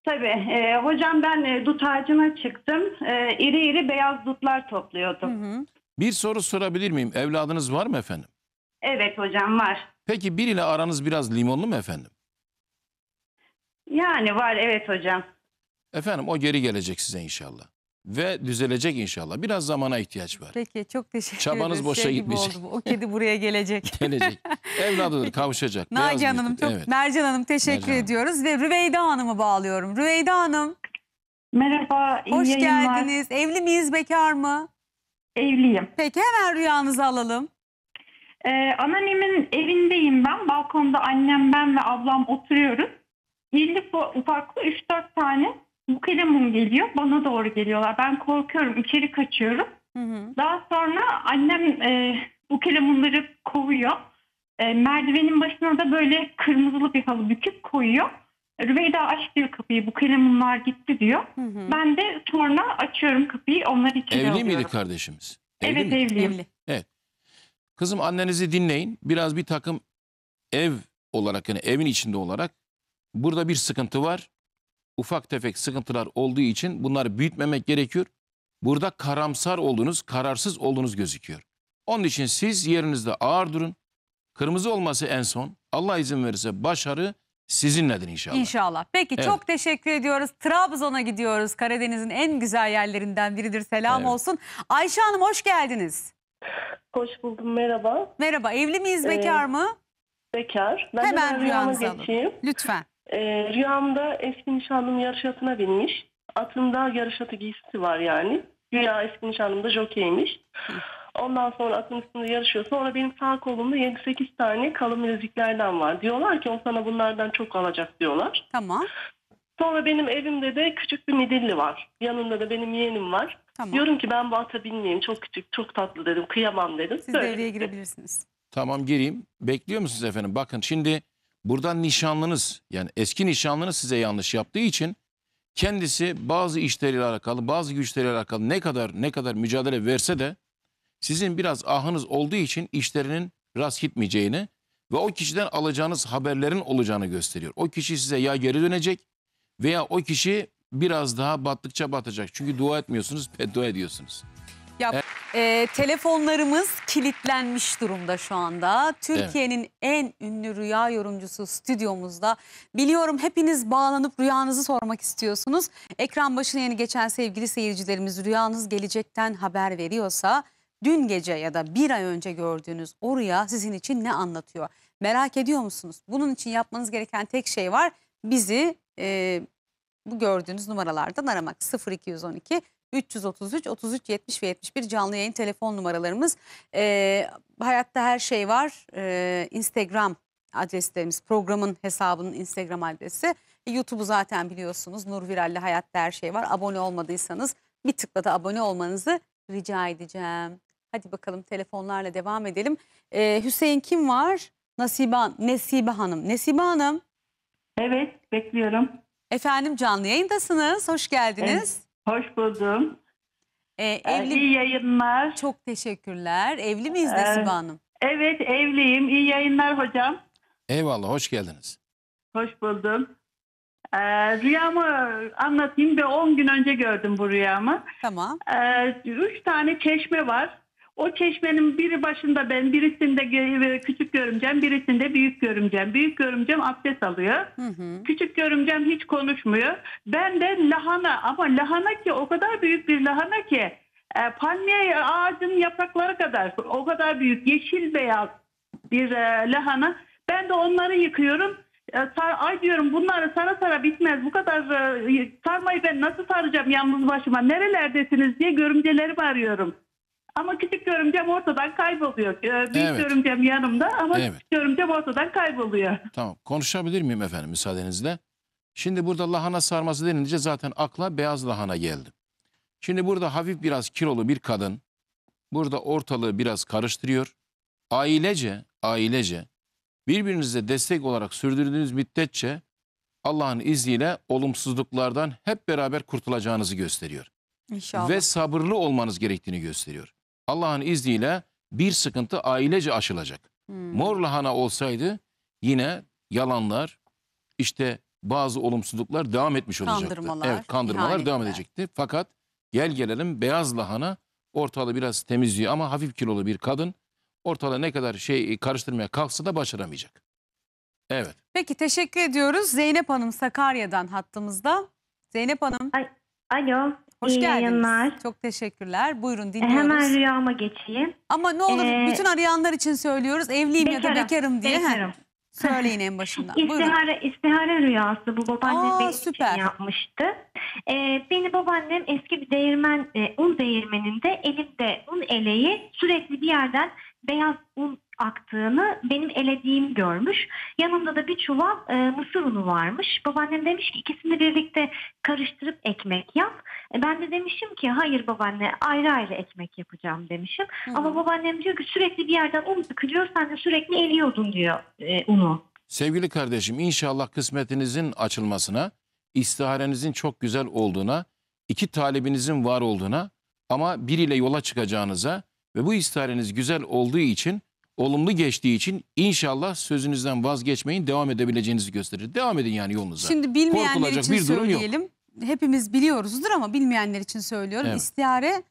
Speaker 4: Tabii. E, hocam ben e, dut ağacına çıktım. E, iri iri beyaz dutlar topluyordum. Hı hı.
Speaker 2: Bir soru sorabilir miyim? Evladınız var mı efendim?
Speaker 4: Evet hocam var.
Speaker 2: Peki biriyle aranız biraz limonlu mu efendim?
Speaker 4: Yani var evet hocam.
Speaker 2: Efendim o geri gelecek size inşallah ve düzelecek inşallah. Biraz zamana ihtiyaç var.
Speaker 1: Peki çok teşekkür ederim. Çabanız boşa şey gitmeyecek. Oldu. O kedi buraya gelecek.
Speaker 2: gelecek. Evladıdır kavuşacak. Naci Hanım çok evet.
Speaker 1: Mercan Hanım teşekkür Mercan ediyoruz ve Rüveyda Hanım'ı bağlıyorum. Rüveyda Hanım. Merhaba. Iyi hoş yayınlar. geldiniz. Evli miyiz bekar mı?
Speaker 3: Evliyim. Peki hemen rüyanızı alalım. Ee, annemin evindeyim ben.
Speaker 4: Balkonda annem, ben ve ablam oturuyoruz. İlli ufaklı 3-4 tane mum geliyor. Bana doğru geliyorlar. Ben korkuyorum. içeri kaçıyorum. Hı hı. Daha sonra annem e, mumları kovuyor. E, merdivenin başına da böyle kırmızılı bir halı büküp koyuyor. Rüveyda aç diyor kapıyı. Bu mumlar gitti diyor. Hı hı. Ben de sonra açıyorum kapıyı. Onlar
Speaker 3: içeri Evli alıyorum. miydi
Speaker 2: kardeşimiz? Evli evet mi? evliyim. Evli. Evet. Kızım annenizi dinleyin. Biraz bir takım ev olarak yani evin içinde olarak burada bir sıkıntı var ufak tefek sıkıntılar olduğu için bunları büyütmemek gerekiyor. Burada karamsar olduğunuz, kararsız olduğunuz gözüküyor. Onun için siz yerinizde ağır durun. Kırmızı olması en son. Allah izin verirse başarı sizinledir inşallah.
Speaker 1: İnşallah. Peki evet. çok teşekkür ediyoruz. Trabzon'a gidiyoruz. Karadeniz'in en güzel yerlerinden biridir. Selam evet. olsun. Ayşe Hanım hoş
Speaker 4: geldiniz. Hoş buldum. Merhaba. Merhaba. Evli miyiz, bekar ee, mı? Bekar. Ben hemen, rüyanıza geçeyim. Lütfen. E, rüyamda eski nişanlım yarış atına binmiş. Atında yarış atı giysisi var yani. Güya eski nişanlım da jokeymiş. Ondan sonra atın üstünde yarışıyor. Sonra benim sağ kolumda 7-8 tane kalın bileziklerden var. Diyorlar ki o sana bunlardan çok alacak diyorlar. Tamam. Sonra benim evimde de küçük bir midilli var. Yanımda da benim yeğenim var. Tamam. Diyorum ki ben bu ata binmeyeyim. Çok küçük, çok tatlı dedim. Kıyamam dedim. Siz Böyle devreye girebilirsiniz.
Speaker 2: Tamam gireyim. Bekliyor musunuz efendim? Bakın şimdi Buradan nişanlınız yani eski nişanlınız size yanlış yaptığı için kendisi bazı işleriyle alakalı, bazı güçleriyle alakalı ne kadar ne kadar mücadele verse de sizin biraz ahınız olduğu için işlerinin rast gitmeyeceğini ve o kişiden alacağınız haberlerin olacağını gösteriyor. O kişi size ya geri dönecek veya o kişi biraz daha battıkça batacak. Çünkü dua etmiyorsunuz, beddua ediyorsunuz. Yap.
Speaker 1: E, telefonlarımız kilitlenmiş durumda şu anda. Türkiye'nin en ünlü rüya yorumcusu stüdyomuzda. Biliyorum hepiniz bağlanıp rüyanızı sormak istiyorsunuz. Ekran başına yeni geçen sevgili seyircilerimiz rüyanız gelecekten haber veriyorsa dün gece ya da bir ay önce gördüğünüz o rüya sizin için ne anlatıyor? Merak ediyor musunuz? Bunun için yapmanız gereken tek şey var. Bizi e, bu gördüğünüz numaralardan aramak 0212 333 33 70 ve 71 canlı yayın telefon numaralarımız. Ee, hayatta her şey var. Ee, Instagram adreslerimiz programın hesabının Instagram adresi. E, YouTube'u zaten biliyorsunuz Nur Viral'le hayatta her şey var. Abone olmadıysanız bir tıkla da abone olmanızı rica edeceğim. Hadi bakalım telefonlarla devam edelim. Ee, Hüseyin kim var? Nasiba, Nesibe Hanım. Nesibe Hanım. Evet bekliyorum. Efendim canlı yayındasınız. Hoş geldiniz. Evet.
Speaker 4: Hoş buldum. Ee, ee, evli... iyi
Speaker 1: yayınlar.
Speaker 4: Çok teşekkürler. Evli miyiz ee, Nesibe ee, Hanım? Evet evliyim. İyi yayınlar hocam.
Speaker 2: Eyvallah hoş geldiniz.
Speaker 4: Hoş buldum. Ee, rüyamı anlatayım ve 10 gün önce gördüm bu rüyamı. Tamam. Ee, üç tane çeşme var. O çeşmenin biri başında ben, birisinde e, küçük görümcem, birisinde büyük görümcem. Büyük görümcem abdest alıyor. Hı hı. Küçük görümcem hiç konuşmuyor. Ben de lahana ama lahana ki o kadar büyük bir lahana ki e, palmiye ağacının yaprakları kadar o kadar büyük yeşil beyaz bir e, lahana. Ben de onları yıkıyorum. E, sar, ay diyorum bunları sara sara bitmez. Bu kadar e, sarmayı ben nasıl saracağım yalnız başıma? Nerelerdesiniz diye görümceleri arıyorum. Ama küçük görümcem ortadan kayboluyor. Ee, büyük Evet. görümcem yanımda ama Evet. küçük görümcem ortadan
Speaker 2: kayboluyor. Tamam. Konuşabilir miyim efendim müsaadenizle? Şimdi burada lahana sarması denince zaten akla beyaz lahana geldi. Şimdi burada hafif biraz kilolu bir kadın burada ortalığı biraz karıştırıyor. Ailece, ailece birbirinize destek olarak sürdürdüğünüz müddetçe Allah'ın izniyle olumsuzluklardan hep beraber kurtulacağınızı gösteriyor İnşallah. ve sabırlı olmanız gerektiğini gösteriyor. Allah'ın izniyle bir sıkıntı ailece aşılacak. Hmm. Mor lahana olsaydı yine yalanlar, işte bazı olumsuzluklar devam etmiş olacaktı. Kandırmalar. Evet, kandırmalar devam edecekti. Fakat gel gelelim beyaz lahana ortalığı biraz temizliyor ama hafif kilolu bir kadın ortalığı ne kadar şey karıştırmaya kalksa da başaramayacak. Evet.
Speaker 1: Peki teşekkür ediyoruz. Zeynep Hanım Sakarya'dan hattımızda. Zeynep Hanım. Ay, alo. Hoş İyi geldiniz. yayınlar. Çok teşekkürler. Buyurun e, dinliyoruz. Hemen rüyama geçeyim. Ama ne olur Ee, bütün arayanlar için söylüyoruz. Evliyim ya da bekarım, diye. bekarım.
Speaker 4: Söyleyin en başından. Buyurun. İstihara, rüyası bu babaannem Aa, benim süper. için yapmıştı. Ee, beni babaannem eski bir değirmen, e, un değirmeninde elimde un eleği sürekli bir yerden beyaz un aktığını benim elediğim görmüş. Yanımda da bir çuval e, mısır unu varmış. Babaannem demiş ki ikisini birlikte karıştırıp ekmek yap. E, ben de demişim ki hayır babaanne ayrı ayrı ekmek yapacağım demişim. Hı. Ama babaannem diyor ki sürekli bir yerden un dökülüyor sen de sürekli eliyordun diyor e,
Speaker 2: unu. Sevgili kardeşim inşallah kısmetinizin açılmasına, istiharenizin çok güzel olduğuna, iki talebinizin var olduğuna ama biriyle yola çıkacağınıza ve bu istihareniz güzel olduğu için olumlu geçtiği için inşallah sözünüzden vazgeçmeyin devam edebileceğinizi gösterir. Devam edin yani yolunuza. Şimdi bilmeyenler Korkulacak için bir durum yok. söyleyelim.
Speaker 1: Hepimiz biliyoruzdur ama bilmeyenler için söylüyorum. Evet. İstihare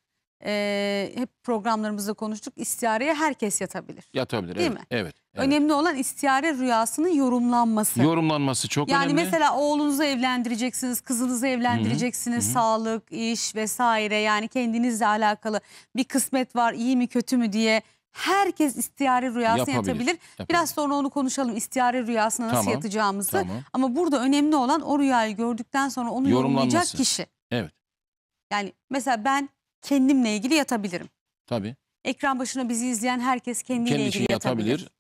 Speaker 1: e, hep programlarımızda konuştuk. İstihareye herkes yatabilir.
Speaker 2: Yatabilir Değil evet. mi? Evet.
Speaker 1: evet. Önemli olan istihare rüyasının yorumlanması. Yorumlanması çok yani önemli. mesela oğlunuzu evlendireceksiniz, kızınızı evlendireceksiniz, Hı -hı. sağlık, iş vesaire yani kendinizle alakalı bir kısmet var iyi mi kötü mü diye herkes istiyare rüyasını Yapabilir, yatabilir. Biraz sonra onu konuşalım istiyare rüyasına nasıl yatacağımızı. tamam. Ama burada önemli olan o rüyayı gördükten sonra onu yorumlayacak kişi. Evet Yani mesela ben kendimle ilgili yatabilirim. tabii. Ekran başına bizi izleyen herkes kendiyle Kendi ilgili yatabilir. yatabilir.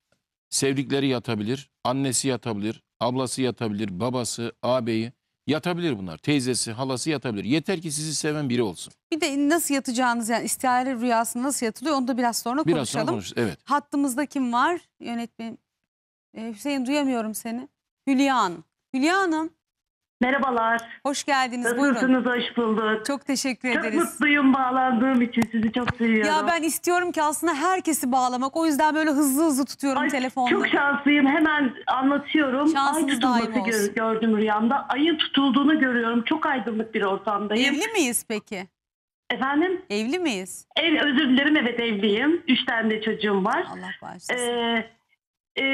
Speaker 2: Sevdikleri yatabilir. Annesi yatabilir. Ablası yatabilir. Babası, ağabeyi. Yatabilir bunlar. Teyzesi, halası yatabilir. Yeter ki sizi seven biri olsun.
Speaker 1: Bir de nasıl yatacağınız yani istihare rüyası nasıl yatılıyor onu da biraz sonra Biraz sonra konuşalım. konuşuruz. Evet. Hattımızda kim var? Yönetmen Ee, Hüseyin duyamıyorum seni. Hülya Hanım. Hülya Hanım Merhabalar. Hoş geldiniz. Nasılsınız? Buyurun. Hoş
Speaker 4: bulduk. Çok teşekkür Çok ederiz. mutluyum bağlandığım için sizi çok seviyorum. Ya ben
Speaker 1: istiyorum ki aslında herkesi bağlamak. O yüzden böyle hızlı hızlı tutuyorum Ay, telefonda. Çok şanslıyım. Hemen
Speaker 4: anlatıyorum. Şansınız Ay tutulması gör- gördüm rüyamda. Ayın tutulduğunu görüyorum. Çok aydınlık bir ortamdayım. Evli miyiz peki? Efendim? Evli miyiz? Ev, özür dilerim evet evliyim. Üç tane de çocuğum var. Allah bağışlasın. Ee, e,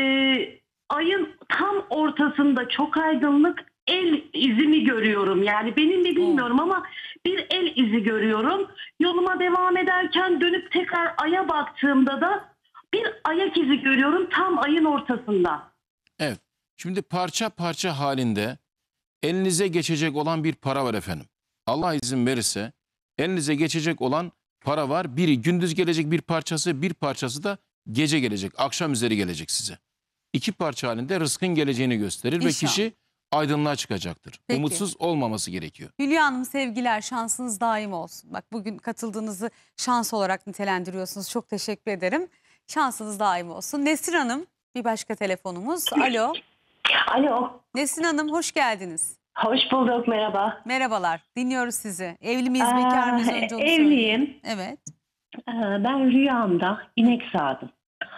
Speaker 4: ayın tam ortasında çok aydınlık el izimi görüyorum. Yani benim mi bilmiyorum oh. ama bir el izi görüyorum. Yoluma devam ederken dönüp tekrar aya baktığımda da bir ayak izi görüyorum tam ayın ortasında.
Speaker 2: Evet. Şimdi parça parça halinde elinize geçecek olan bir para var efendim. Allah izin verirse elinize geçecek olan para var. Biri gündüz gelecek bir parçası, bir parçası da gece gelecek, akşam üzeri gelecek size. İki parça halinde rızkın geleceğini gösterir ve kişi aydınlığa çıkacaktır. Peki. Umutsuz olmaması gerekiyor.
Speaker 1: Hülya Hanım sevgiler şansınız daim olsun. Bak bugün katıldığınızı şans olarak nitelendiriyorsunuz. Çok teşekkür ederim. Şansınız daim olsun. Nesrin Hanım bir başka telefonumuz. Alo. Alo. Nesrin Hanım hoş geldiniz. Hoş bulduk merhaba. Merhabalar dinliyoruz sizi. Evli miyiz bekar mıyız? Evliyim. Söyleyeyim. Evet.
Speaker 4: Ben rüyamda inek sağdım.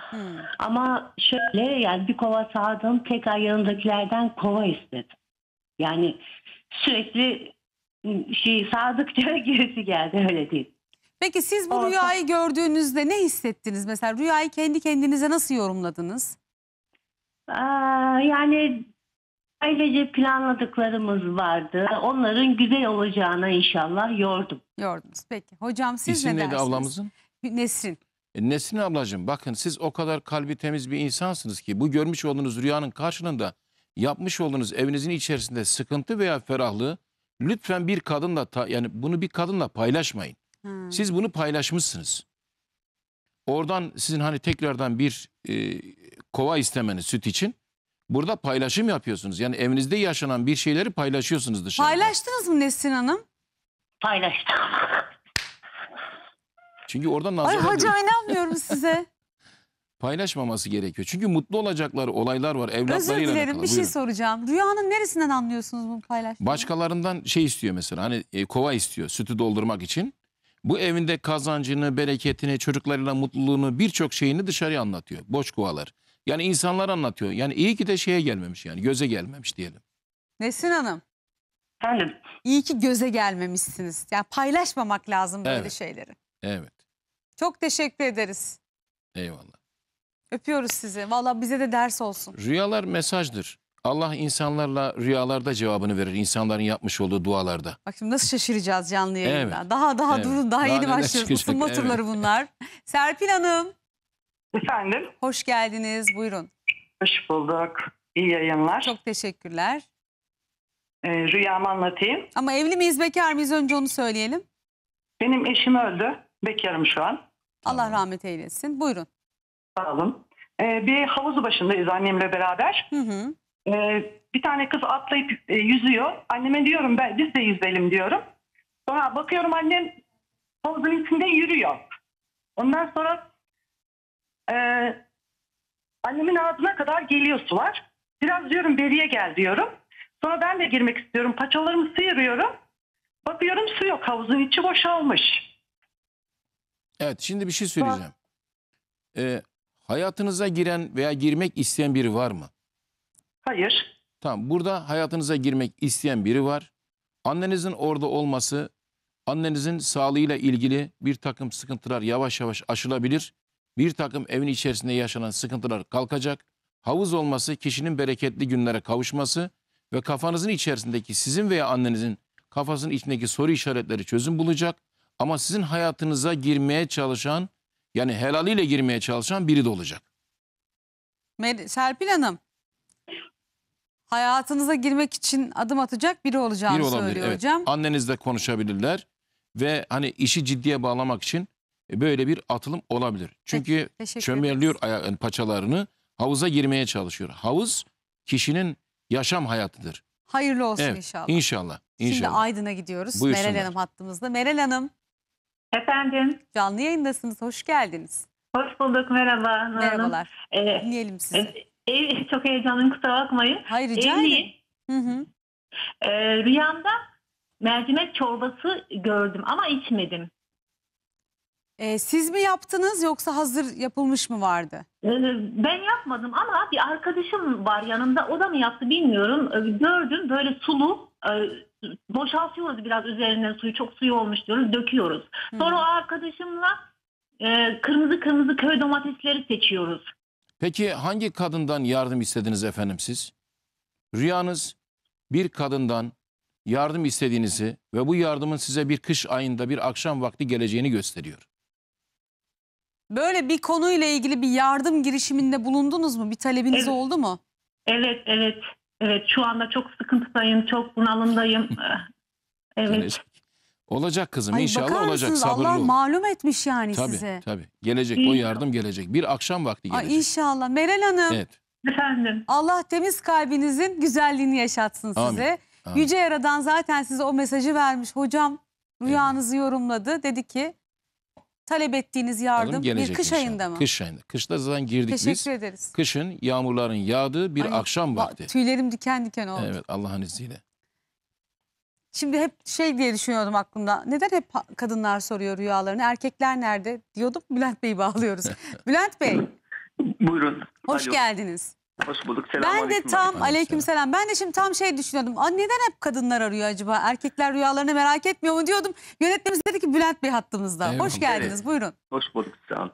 Speaker 4: Hmm. Ama şöyle yani bir kova sağdım tekrar yanındakilerden kova istedim. Yani sürekli şey sağdıkça gerisi geldi öyle değil.
Speaker 1: Peki siz bu Orta... rüyayı gördüğünüzde ne hissettiniz? Mesela rüyayı kendi kendinize nasıl yorumladınız?
Speaker 4: Aa, yani ailece planladıklarımız vardı. Onların güzel olacağına inşallah yordum. Yordunuz peki. Hocam
Speaker 1: siz İsim ne dersiniz? İsim neydi ablamızın?
Speaker 4: Nesrin.
Speaker 2: E, Nesrin ablacığım bakın siz o kadar kalbi temiz bir insansınız ki bu görmüş olduğunuz rüyanın karşılığında yapmış olduğunuz evinizin içerisinde sıkıntı veya ferahlığı lütfen bir kadınla yani bunu bir kadınla paylaşmayın. Hmm. Siz bunu paylaşmışsınız. Oradan sizin hani tekrardan bir e, kova istemeniz süt için burada paylaşım yapıyorsunuz. Yani evinizde yaşanan bir şeyleri paylaşıyorsunuz
Speaker 1: dışarıda. Paylaştınız mı Nesrin Hanım? Paylaştım.
Speaker 2: Çünkü orada nazara... Ay hacı
Speaker 1: inanmıyorum size.
Speaker 2: Paylaşmaması gerekiyor. Çünkü mutlu olacaklar olaylar var evlatlarıyla Özür dilerim bir şey
Speaker 1: soracağım. Rüyanın neresinden anlıyorsunuz bu paylaşmayı?
Speaker 2: Başkalarından şey istiyor mesela hani e, kova istiyor sütü doldurmak için. Bu evinde kazancını, bereketini, çocuklarıyla mutluluğunu birçok şeyini dışarıya anlatıyor. Boş kovalar. Yani insanlar anlatıyor. Yani iyi ki de şeye gelmemiş yani göze gelmemiş diyelim.
Speaker 1: Nesin Hanım? Efendim? İyi ki göze gelmemişsiniz. Yani paylaşmamak lazım böyle Evet. şeyleri. Evet. Çok teşekkür ederiz. Eyvallah. Öpüyoruz sizi. Valla bize de ders olsun.
Speaker 2: Rüyalar mesajdır. Allah insanlarla rüyalarda cevabını verir. İnsanların yapmış olduğu dualarda.
Speaker 1: Bak şimdi nasıl şaşıracağız canlı yayında. Evet. Daha daha evet. durun daha, daha yeni başlıyoruz. Isınma evet. turları bunlar. Serpil Hanım. Efendim. Hoş geldiniz. Buyurun. Hoş bulduk.
Speaker 3: İyi yayınlar. Çok teşekkürler. Ee, rüyamı anlatayım.
Speaker 1: Ama evli miyiz bekar mıyız önce onu söyleyelim.
Speaker 3: Benim eşim öldü. Bekarım şu an.
Speaker 1: Allah rahmet eylesin. Buyurun.
Speaker 3: Sağ olun. Ee, bir havuzu başındayız annemle beraber. Hı hı. Ee, bir tane kız atlayıp e, yüzüyor. Anneme diyorum ben biz de yüzelim diyorum. Sonra bakıyorum annem havuzun içinde yürüyor. Ondan sonra e, annemin ağzına kadar geliyor sular. Biraz diyorum beriye gel diyorum. Sonra ben de girmek istiyorum. Paçalarımı sıyırıyorum.
Speaker 2: Bakıyorum su yok havuzun içi boşalmış. Evet şimdi bir şey söyleyeceğim. Ee, hayatınıza giren veya girmek isteyen biri var mı? Hayır. Tamam burada hayatınıza girmek isteyen biri var. Annenizin orada olması annenizin sağlığıyla ilgili bir takım sıkıntılar yavaş yavaş aşılabilir. Bir takım evin içerisinde yaşanan sıkıntılar kalkacak. Havuz olması kişinin bereketli günlere kavuşması ve kafanızın içerisindeki sizin veya annenizin kafasının içindeki soru işaretleri çözüm bulacak. Ama sizin hayatınıza girmeye çalışan yani helaliyle girmeye çalışan biri de olacak.
Speaker 1: Mer Serpil Hanım hayatınıza girmek için adım atacak biri olacağını biri olabilir, söylüyor evet. hocam.
Speaker 2: Annenizle konuşabilirler ve hani işi ciddiye bağlamak için e, böyle bir atılım olabilir. Çünkü Peki, çömerliyor paçalarını havuza girmeye çalışıyor. Havuz kişinin yaşam hayatıdır.
Speaker 1: Hayırlı olsun evet, inşallah.
Speaker 2: İnşallah. İnşallah. Şimdi
Speaker 1: Aydın'a gidiyoruz. Buyursunlar. Meral Hanım hattımızda. Meral Hanım. Efendim. Canlı yayındasınız. Hoş
Speaker 4: geldiniz. Hoş bulduk. Merhaba. Merhabalar. Ee, Dinleyelim sizi. Ev, e, çok heyecanlıyım. Kusura bakmayın. Hayır rica ederim. Hı hı. Ee, rüyamda mercimek çorbası gördüm ama içmedim. Ee, siz mi
Speaker 1: yaptınız yoksa hazır yapılmış mı vardı? Ee, ben yapmadım ama bir arkadaşım var
Speaker 4: yanımda. O da mı yaptı bilmiyorum. Ee, gördüm böyle sulu e, boşaltıyoruz biraz üzerine suyu çok suyu olmuş diyoruz döküyoruz. Sonra o arkadaşımla e,
Speaker 2: kırmızı kırmızı köy domatesleri seçiyoruz. Peki hangi kadından yardım istediniz efendim siz? Rüyanız bir kadından yardım istediğinizi ve bu yardımın size bir kış ayında bir akşam vakti geleceğini gösteriyor.
Speaker 1: Böyle bir konuyla ilgili bir yardım girişiminde bulundunuz mu? Bir talebiniz Evet. oldu mu?
Speaker 4: Evet evet Evet şu anda çok sıkıntıdayım, çok bunalımdayım. Eh, evet. Yani
Speaker 2: olacak kızım Ay, inşallah olacak sabırlı Allah ol.
Speaker 4: malum etmiş yani Tabii size.
Speaker 2: tabii gelecek o yardım gelecek bir akşam vakti gelecek. Ay
Speaker 1: inşallah. Meral Hanım Evet Efendim. Allah temiz kalbinizin güzelliğini yaşatsın size. amin. Yüce Yaradan zaten size o mesajı vermiş. Hocam rüyanızı yorumladı. Dedi ki talep ettiğiniz yardım bir kış inşallah. ayında mı? Kış
Speaker 2: ayında. Kışta zaten girdik Teşekkür biz. Teşekkür ederiz. Kışın yağmurların yağdığı bir Ay, akşam vakti.
Speaker 1: Tüylerim diken diken oldu. Evet
Speaker 2: Allah'ın izniyle.
Speaker 1: Şimdi hep şey diye düşünüyordum aklımda. Neden hep kadınlar soruyor rüyalarını? Erkekler nerede? Diyordum Bülent Bey'i bağlıyoruz. Bülent Bey.
Speaker 4: Buyurun. Hoş Alo.
Speaker 1: geldiniz. Hoş bulduk. Selam ben de tam aleyküm selam. Ben de şimdi tam şey düşünüyordum. A neden hep kadınlar arıyor acaba? Erkekler rüyalarını merak etmiyor mu diyordum. Yönetmenimiz dedi ki Bülent Bey hattımızda. Evet. Hoş geldiniz. Evet. Buyurun.
Speaker 4: Hoş bulduk. Sağ olun.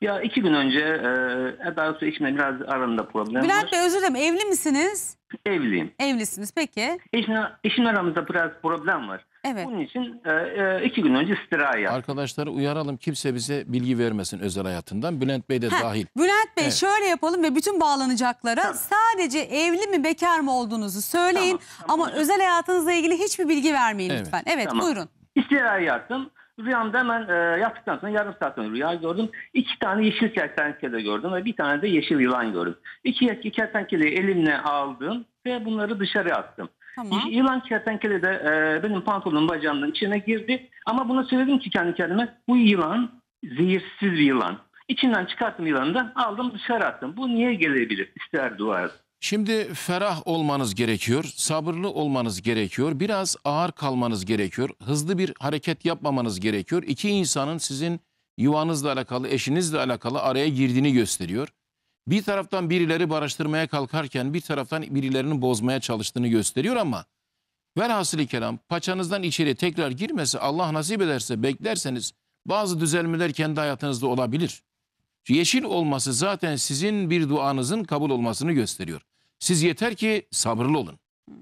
Speaker 4: Ya iki gün önce e, daha doğrusu eşimle biraz aramda problem Bülent var.
Speaker 1: Bey özür dilerim. Evli
Speaker 2: misiniz? Evliyim.
Speaker 1: Evlisiniz peki.
Speaker 2: Eşim, eşim aramızda biraz problem var.
Speaker 1: Evet. Bunun için e, e,
Speaker 2: iki gün önce istirahat yaptı. Arkadaşları uyaralım kimse bize bilgi vermesin özel hayatından. Bülent Bey de Ha, dahil. Bülent Bey Evet. şöyle
Speaker 1: yapalım ve bütün bağlanacaklara Tamam. sadece evli mi bekar mı olduğunuzu söyleyin. Tamam, tamam. Ama özel hayatınızla ilgili hiçbir bilgi vermeyin Evet. lütfen.
Speaker 4: Evet Tamam. buyurun. İstirahat yaptım. Rüyamda hemen e, yattıktan sonra yarım saat sonra rüya gördüm. İki tane yeşil kertenkele gördüm ve bir tane de yeşil yılan gördüm. İki, iki kertenkeleyi elimle aldım ve bunları dışarı attım. Tamam. Yılan kertenkele de e, benim pantolonun bacağımın içine girdi. Ama buna söyledim ki kendi kendime bu yılan zehirsiz bir yılan.
Speaker 2: İçinden çıkarttım yılanı da aldım dışarı attım. Bu niye gelebilir ister duvar. Şimdi ferah olmanız gerekiyor, sabırlı olmanız gerekiyor, biraz ağır kalmanız gerekiyor, hızlı bir hareket yapmamanız gerekiyor. İki insanın sizin yuvanızla alakalı, eşinizle alakalı araya girdiğini gösteriyor bir taraftan birileri barıştırmaya kalkarken bir taraftan birilerinin bozmaya çalıştığını gösteriyor ama velhasili kelam paçanızdan içeri tekrar girmesi Allah nasip ederse beklerseniz bazı düzelmeler kendi hayatınızda olabilir. Yeşil olması zaten sizin bir duanızın kabul olmasını gösteriyor. Siz yeter ki sabırlı olun. Hmm.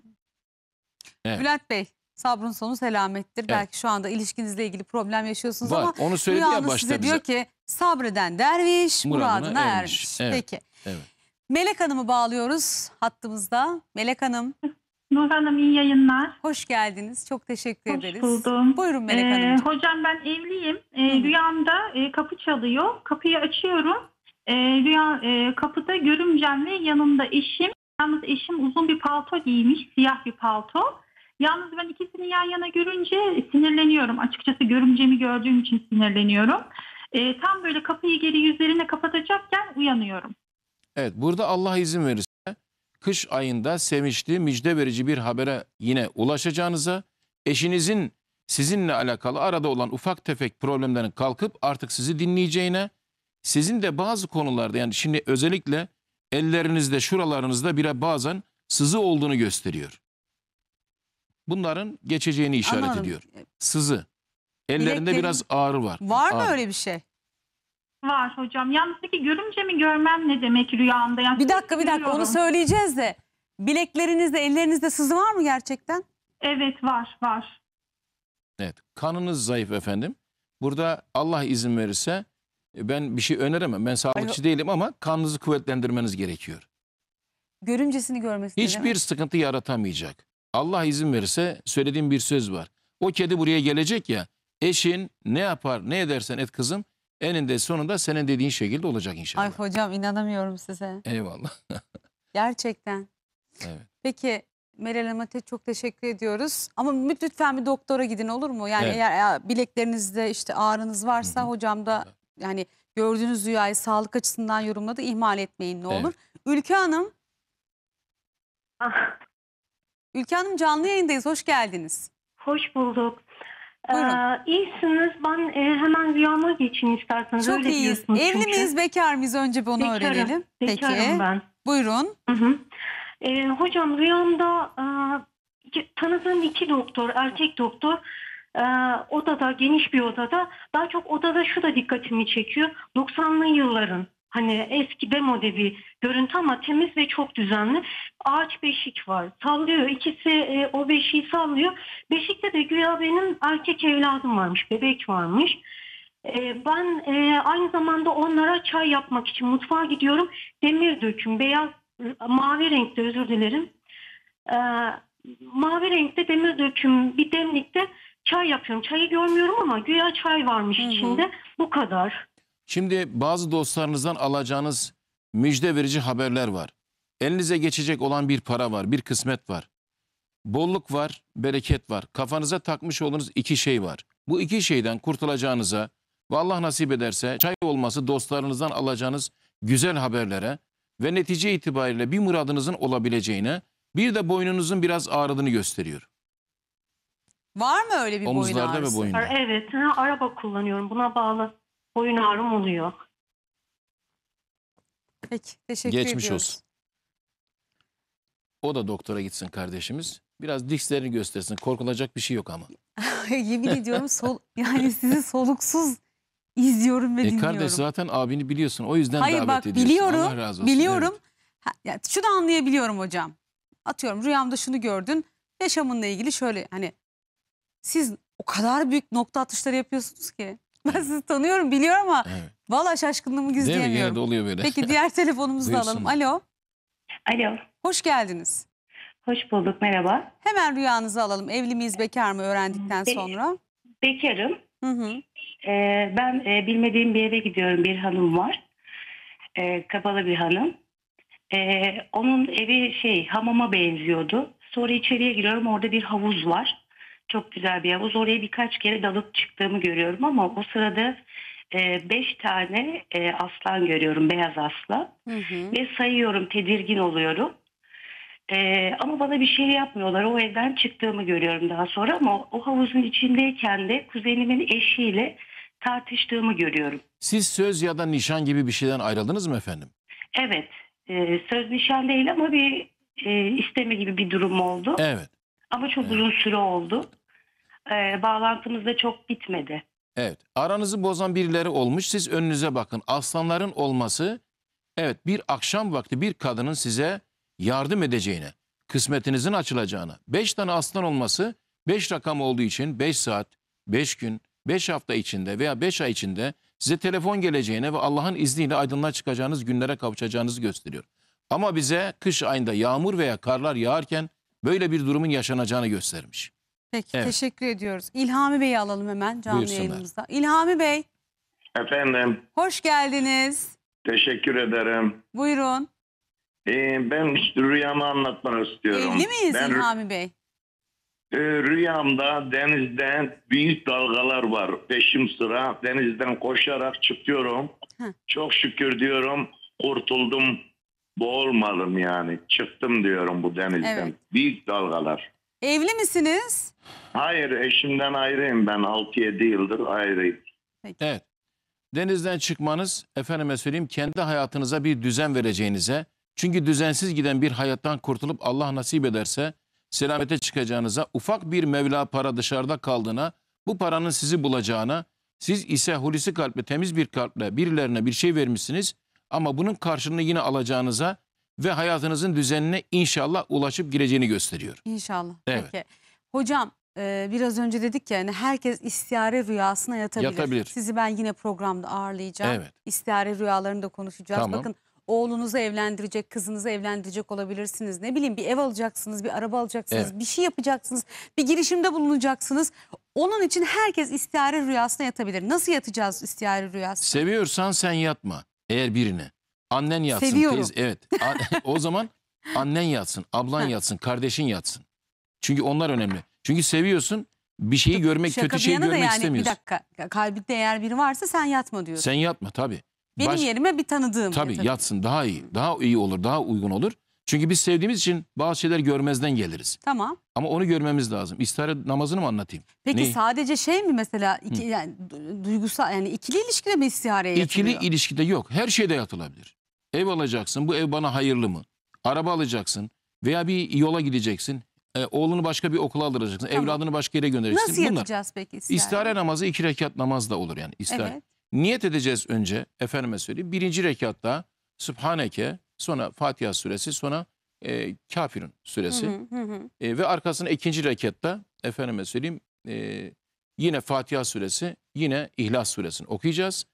Speaker 2: Evet.
Speaker 1: Bülent Bey sabrın sonu selamettir. Evet. Belki şu anda ilişkinizle ilgili problem yaşıyorsunuz Var, ama onu söyledi ya başta size bize. diyor ki Sabreden derviş muradına, muradına ermiş. ermiş. Evet, Peki. Evet. Melek Hanım'ı bağlıyoruz hattımızda. Melek Hanım. Nur Hanım iyi yayınlar. Hoş geldiniz. Çok teşekkür Hoş ederiz. Hoş buldum.
Speaker 4: Buyurun Melek ee, Hanım. Hocam ben evliyim. Ee, rüyamda e, kapı çalıyor. Kapıyı açıyorum. E, rüya e, kapıda görümcemle yanımda eşim. Yalnız eşim uzun bir palto giymiş. Siyah bir palto. Yalnız ben ikisini yan yana görünce sinirleniyorum. Açıkçası görümcemi gördüğüm için sinirleniyorum. E, tam böyle kapıyı geri yüzlerine kapatacakken uyanıyorum.
Speaker 2: Evet burada Allah izin verirse kış ayında sevinçli müjde verici bir habere yine ulaşacağınıza eşinizin sizinle alakalı arada olan ufak tefek problemlerin kalkıp artık sizi dinleyeceğine sizin de bazı konularda yani şimdi özellikle ellerinizde şuralarınızda bire bazen sızı olduğunu gösteriyor. Bunların geçeceğini işaret Anladım. ediyor. Sızı. Ellerinde biraz ağrı var. Var mı Ağrı.
Speaker 1: öyle bir şey? Var hocam. Yalnız ki görünce mi görmem ne demek rüyamda? Yani Bir dakika bir dakika onu söyleyeceğiz de. Bileklerinizde ellerinizde sızı var mı gerçekten? Evet var var.
Speaker 2: Evet. Kanınız zayıf efendim. Burada Allah izin verirse e, ben bir şey öneremem. Ben sağlıkçı değilim ama kanınızı kuvvetlendirmeniz gerekiyor.
Speaker 1: Görümcesini görmesi. değil mi? Hiçbir
Speaker 2: sıkıntı yaratamayacak. Allah izin verirse söylediğim bir söz var. O kedi buraya gelecek ya Eşin ne yapar ne edersen et kızım eninde sonunda senin dediğin şekilde olacak inşallah.
Speaker 1: Ay hocam inanamıyorum size.
Speaker 2: Eyvallah.
Speaker 1: Gerçekten. Evet. Peki Meral Hanım'a çok teşekkür ediyoruz. Ama lütfen bir doktora gidin olur mu? Yani Evet. eğer, bileklerinizde işte ağrınız varsa hocam da yani gördüğünüz rüyayı sağlık açısından yorumladı ihmal etmeyin ne Evet. olur. Ülke Hanım, Ah, Ülke Hanım canlı yayındayız hoş geldiniz. hoş bulduk. Buyurun. Ee, iyisiniz. Ben e, hemen rüyama geçeyim isterseniz. Çok Öyle iyiyiz. Evli çünkü. miyiz, bekar mıyız? Önce bunu Bekarım. öğrenelim. Bekarım Peki. ben. Buyurun. Hı hı.
Speaker 4: E, hocam rüyamda e, tanıdığım iki doktor, erkek doktor e, odada, geniş bir odada. Daha çok odada şu da dikkatimi çekiyor. 90'lı yılların Hani eski demode bir görüntü ama temiz ve çok düzenli. Ağaç beşik var. Sallıyor. İkisi e, o beşiği sallıyor. Beşikte de güya benim erkek evladım varmış. Bebek varmış. E, ben e, aynı zamanda onlara çay yapmak için mutfağa gidiyorum. Demir döküm. Beyaz, mavi renkte özür dilerim. E, mavi renkte demir döküm bir demlikte çay yapıyorum. Çayı görmüyorum ama güya çay varmış Hı-hı.
Speaker 2: içinde. Bu kadar. Şimdi bazı dostlarınızdan alacağınız müjde verici haberler var. Elinize geçecek olan bir para var, bir kısmet var. Bolluk var, bereket var. Kafanıza takmış olduğunuz iki şey var. Bu iki şeyden kurtulacağınıza ve Allah nasip ederse çay olması dostlarınızdan alacağınız güzel haberlere ve netice itibariyle bir muradınızın olabileceğine bir de boynunuzun biraz ağrıdığını gösteriyor.
Speaker 4: Var mı öyle bir boyun ağrısı? Evet, ha, araba kullanıyorum. Buna bağlı boyun ağrım oluyor. Peki teşekkür Geçmiş ediyoruz. olsun.
Speaker 2: O da doktora gitsin kardeşimiz. Biraz dişlerini göstersin. Korkulacak bir şey yok ama.
Speaker 1: Yemin ediyorum sol yani sizi soluksuz izliyorum ve E dinliyorum. kardeş
Speaker 2: zaten abini biliyorsun. O yüzden Hayır davet bak ediyorsun. biliyorum. Allah razı olsun. Biliyorum. Evet.
Speaker 1: Ha, ya şunu anlayabiliyorum hocam. Atıyorum rüyamda şunu gördün. Yaşamınla ilgili şöyle hani siz o kadar büyük nokta atışları yapıyorsunuz ki. Ben sizi tanıyorum biliyorum ama evet. valla şaşkınlığımı gizleyemiyorum. Değil mi? Yine oluyor böyle. Peki diğer telefonumuzu da alalım. Alo. Alo. Hoş geldiniz. Hoş bulduk merhaba. Hemen rüyanızı alalım. Evli miyiz bekar mı öğrendikten
Speaker 4: Be sonra? Bekarım. Hı hı. Ee, ben e, bilmediğim bir eve gidiyorum. Bir hanım var. Ee, kapalı bir hanım. Ee, onun evi şey hamama benziyordu. Sonra içeriye giriyorum orada bir havuz var. Çok güzel bir havuz. Oraya birkaç kere dalıp çıktığımı görüyorum ama o sırada e, beş tane e, aslan görüyorum, beyaz aslan. Hı hı. Ve sayıyorum, tedirgin oluyorum. E, ama bana bir şey yapmıyorlar. O evden çıktığımı görüyorum daha sonra ama o havuzun içindeyken de kuzenimin eşiyle tartıştığımı görüyorum.
Speaker 2: Siz söz ya da nişan gibi bir şeyden ayrıldınız mı efendim?
Speaker 4: Evet. E, söz nişan değil ama bir e, isteme gibi bir durum oldu. Evet. Ama çok evet. uzun süre oldu e, bağlantımız da çok bitmedi.
Speaker 2: Evet. Aranızı bozan birileri olmuş. Siz önünüze bakın. Aslanların olması evet bir akşam vakti bir kadının size yardım edeceğine, kısmetinizin açılacağına. Beş tane aslan olması beş rakam olduğu için beş saat, beş gün, beş hafta içinde veya beş ay içinde size telefon geleceğine ve Allah'ın izniyle aydınlığa çıkacağınız günlere kavuşacağınızı gösteriyor. Ama bize kış ayında yağmur veya karlar yağarken böyle bir durumun yaşanacağını göstermiş.
Speaker 1: Peki Evet. teşekkür ediyoruz. İlhami Bey'i alalım hemen canlı Buyursunlar. yayınımızda. İlhami Bey
Speaker 2: Efendim
Speaker 1: hoş geldiniz.
Speaker 2: teşekkür ederim. Buyurun. Ee, ben rüyamı anlatmak istiyorum. Evli miyiz ben İlhami Bey? e, rüyamda denizden büyük dalgalar var. Peşim sıra denizden koşarak çıkıyorum. Hı. Çok şükür diyorum kurtuldum boğulmadım yani. Çıktım diyorum bu denizden. Evet. Büyük dalgalar.
Speaker 1: Evli misiniz?
Speaker 2: Hayır eşimden ayrıyım ben 6-7 yıldır ayrıyım. Evet. Denizden çıkmanız efendime söyleyeyim kendi hayatınıza bir düzen vereceğinize. Çünkü düzensiz giden bir hayattan kurtulup Allah nasip ederse selamete çıkacağınıza ufak bir mevla para dışarıda kaldığına bu paranın sizi bulacağına siz ise hulisi kalple temiz bir kalple birilerine bir şey vermişsiniz ama bunun karşılığını yine alacağınıza ve hayatınızın düzenine inşallah ulaşıp gireceğini gösteriyor.
Speaker 1: İnşallah. Evet. Peki. Hocam e, biraz önce dedik ya yani herkes istiyare rüyasına yatabilir. Yatabilir. Sizi ben yine programda ağırlayacağım. Evet. İstiyare rüyalarını da konuşacağız. Tamam. Bakın oğlunuzu evlendirecek, kızınızı evlendirecek olabilirsiniz. Ne bileyim bir ev alacaksınız, bir araba alacaksınız, evet. bir şey yapacaksınız, bir girişimde bulunacaksınız. Onun için herkes istiyare rüyasına yatabilir. Nasıl yatacağız istiyare rüyasına?
Speaker 2: Seviyorsan sen yatma eğer birine. Annen yatsın. Seviyorum. Teyze, evet. o zaman annen yatsın, ablan yatsın, kardeşin yatsın. Çünkü onlar önemli. Çünkü seviyorsun bir şeyi Şaka görmek, kötü şeyi görmek yani, istemiyorsun.
Speaker 1: Bir dakika kalbinde eğer biri varsa sen yatma diyorsun. Sen
Speaker 2: yatma tabii. Benim Baş...
Speaker 1: yerime bir tanıdığım. Tabii yatır.
Speaker 2: yatsın daha iyi. Daha iyi olur, daha uygun olur. Çünkü biz sevdiğimiz için bazı şeyler görmezden geliriz. Tamam. Ama onu görmemiz lazım. İstihare namazını mı anlatayım? Peki Neyi?
Speaker 1: sadece şey mi mesela iki, yani, duygusal yani ikili ilişkide mi istihareye İkili yatılıyor? İkili
Speaker 2: ilişkide yok. Her şeyde yatılabilir. Ev alacaksın. Bu ev bana hayırlı mı? Araba alacaksın veya bir yola gideceksin. E, oğlunu başka bir okula aldıracaksın. Tamam. Evladını başka yere göndereceksin. Nasıl Bunlar. yapacağız
Speaker 1: peki istihare? İstihare
Speaker 2: namazı iki rekat namaz da olur yani istihare. Evet. Niyet edeceğiz önce efendime söyleyeyim. Birinci rekatta Sübhaneke sonra Fatiha suresi sonra e, Kafirun suresi. Hı hı hı. E, ve arkasında ikinci rekatta efendime söyleyeyim e, yine Fatiha suresi yine İhlas suresini okuyacağız.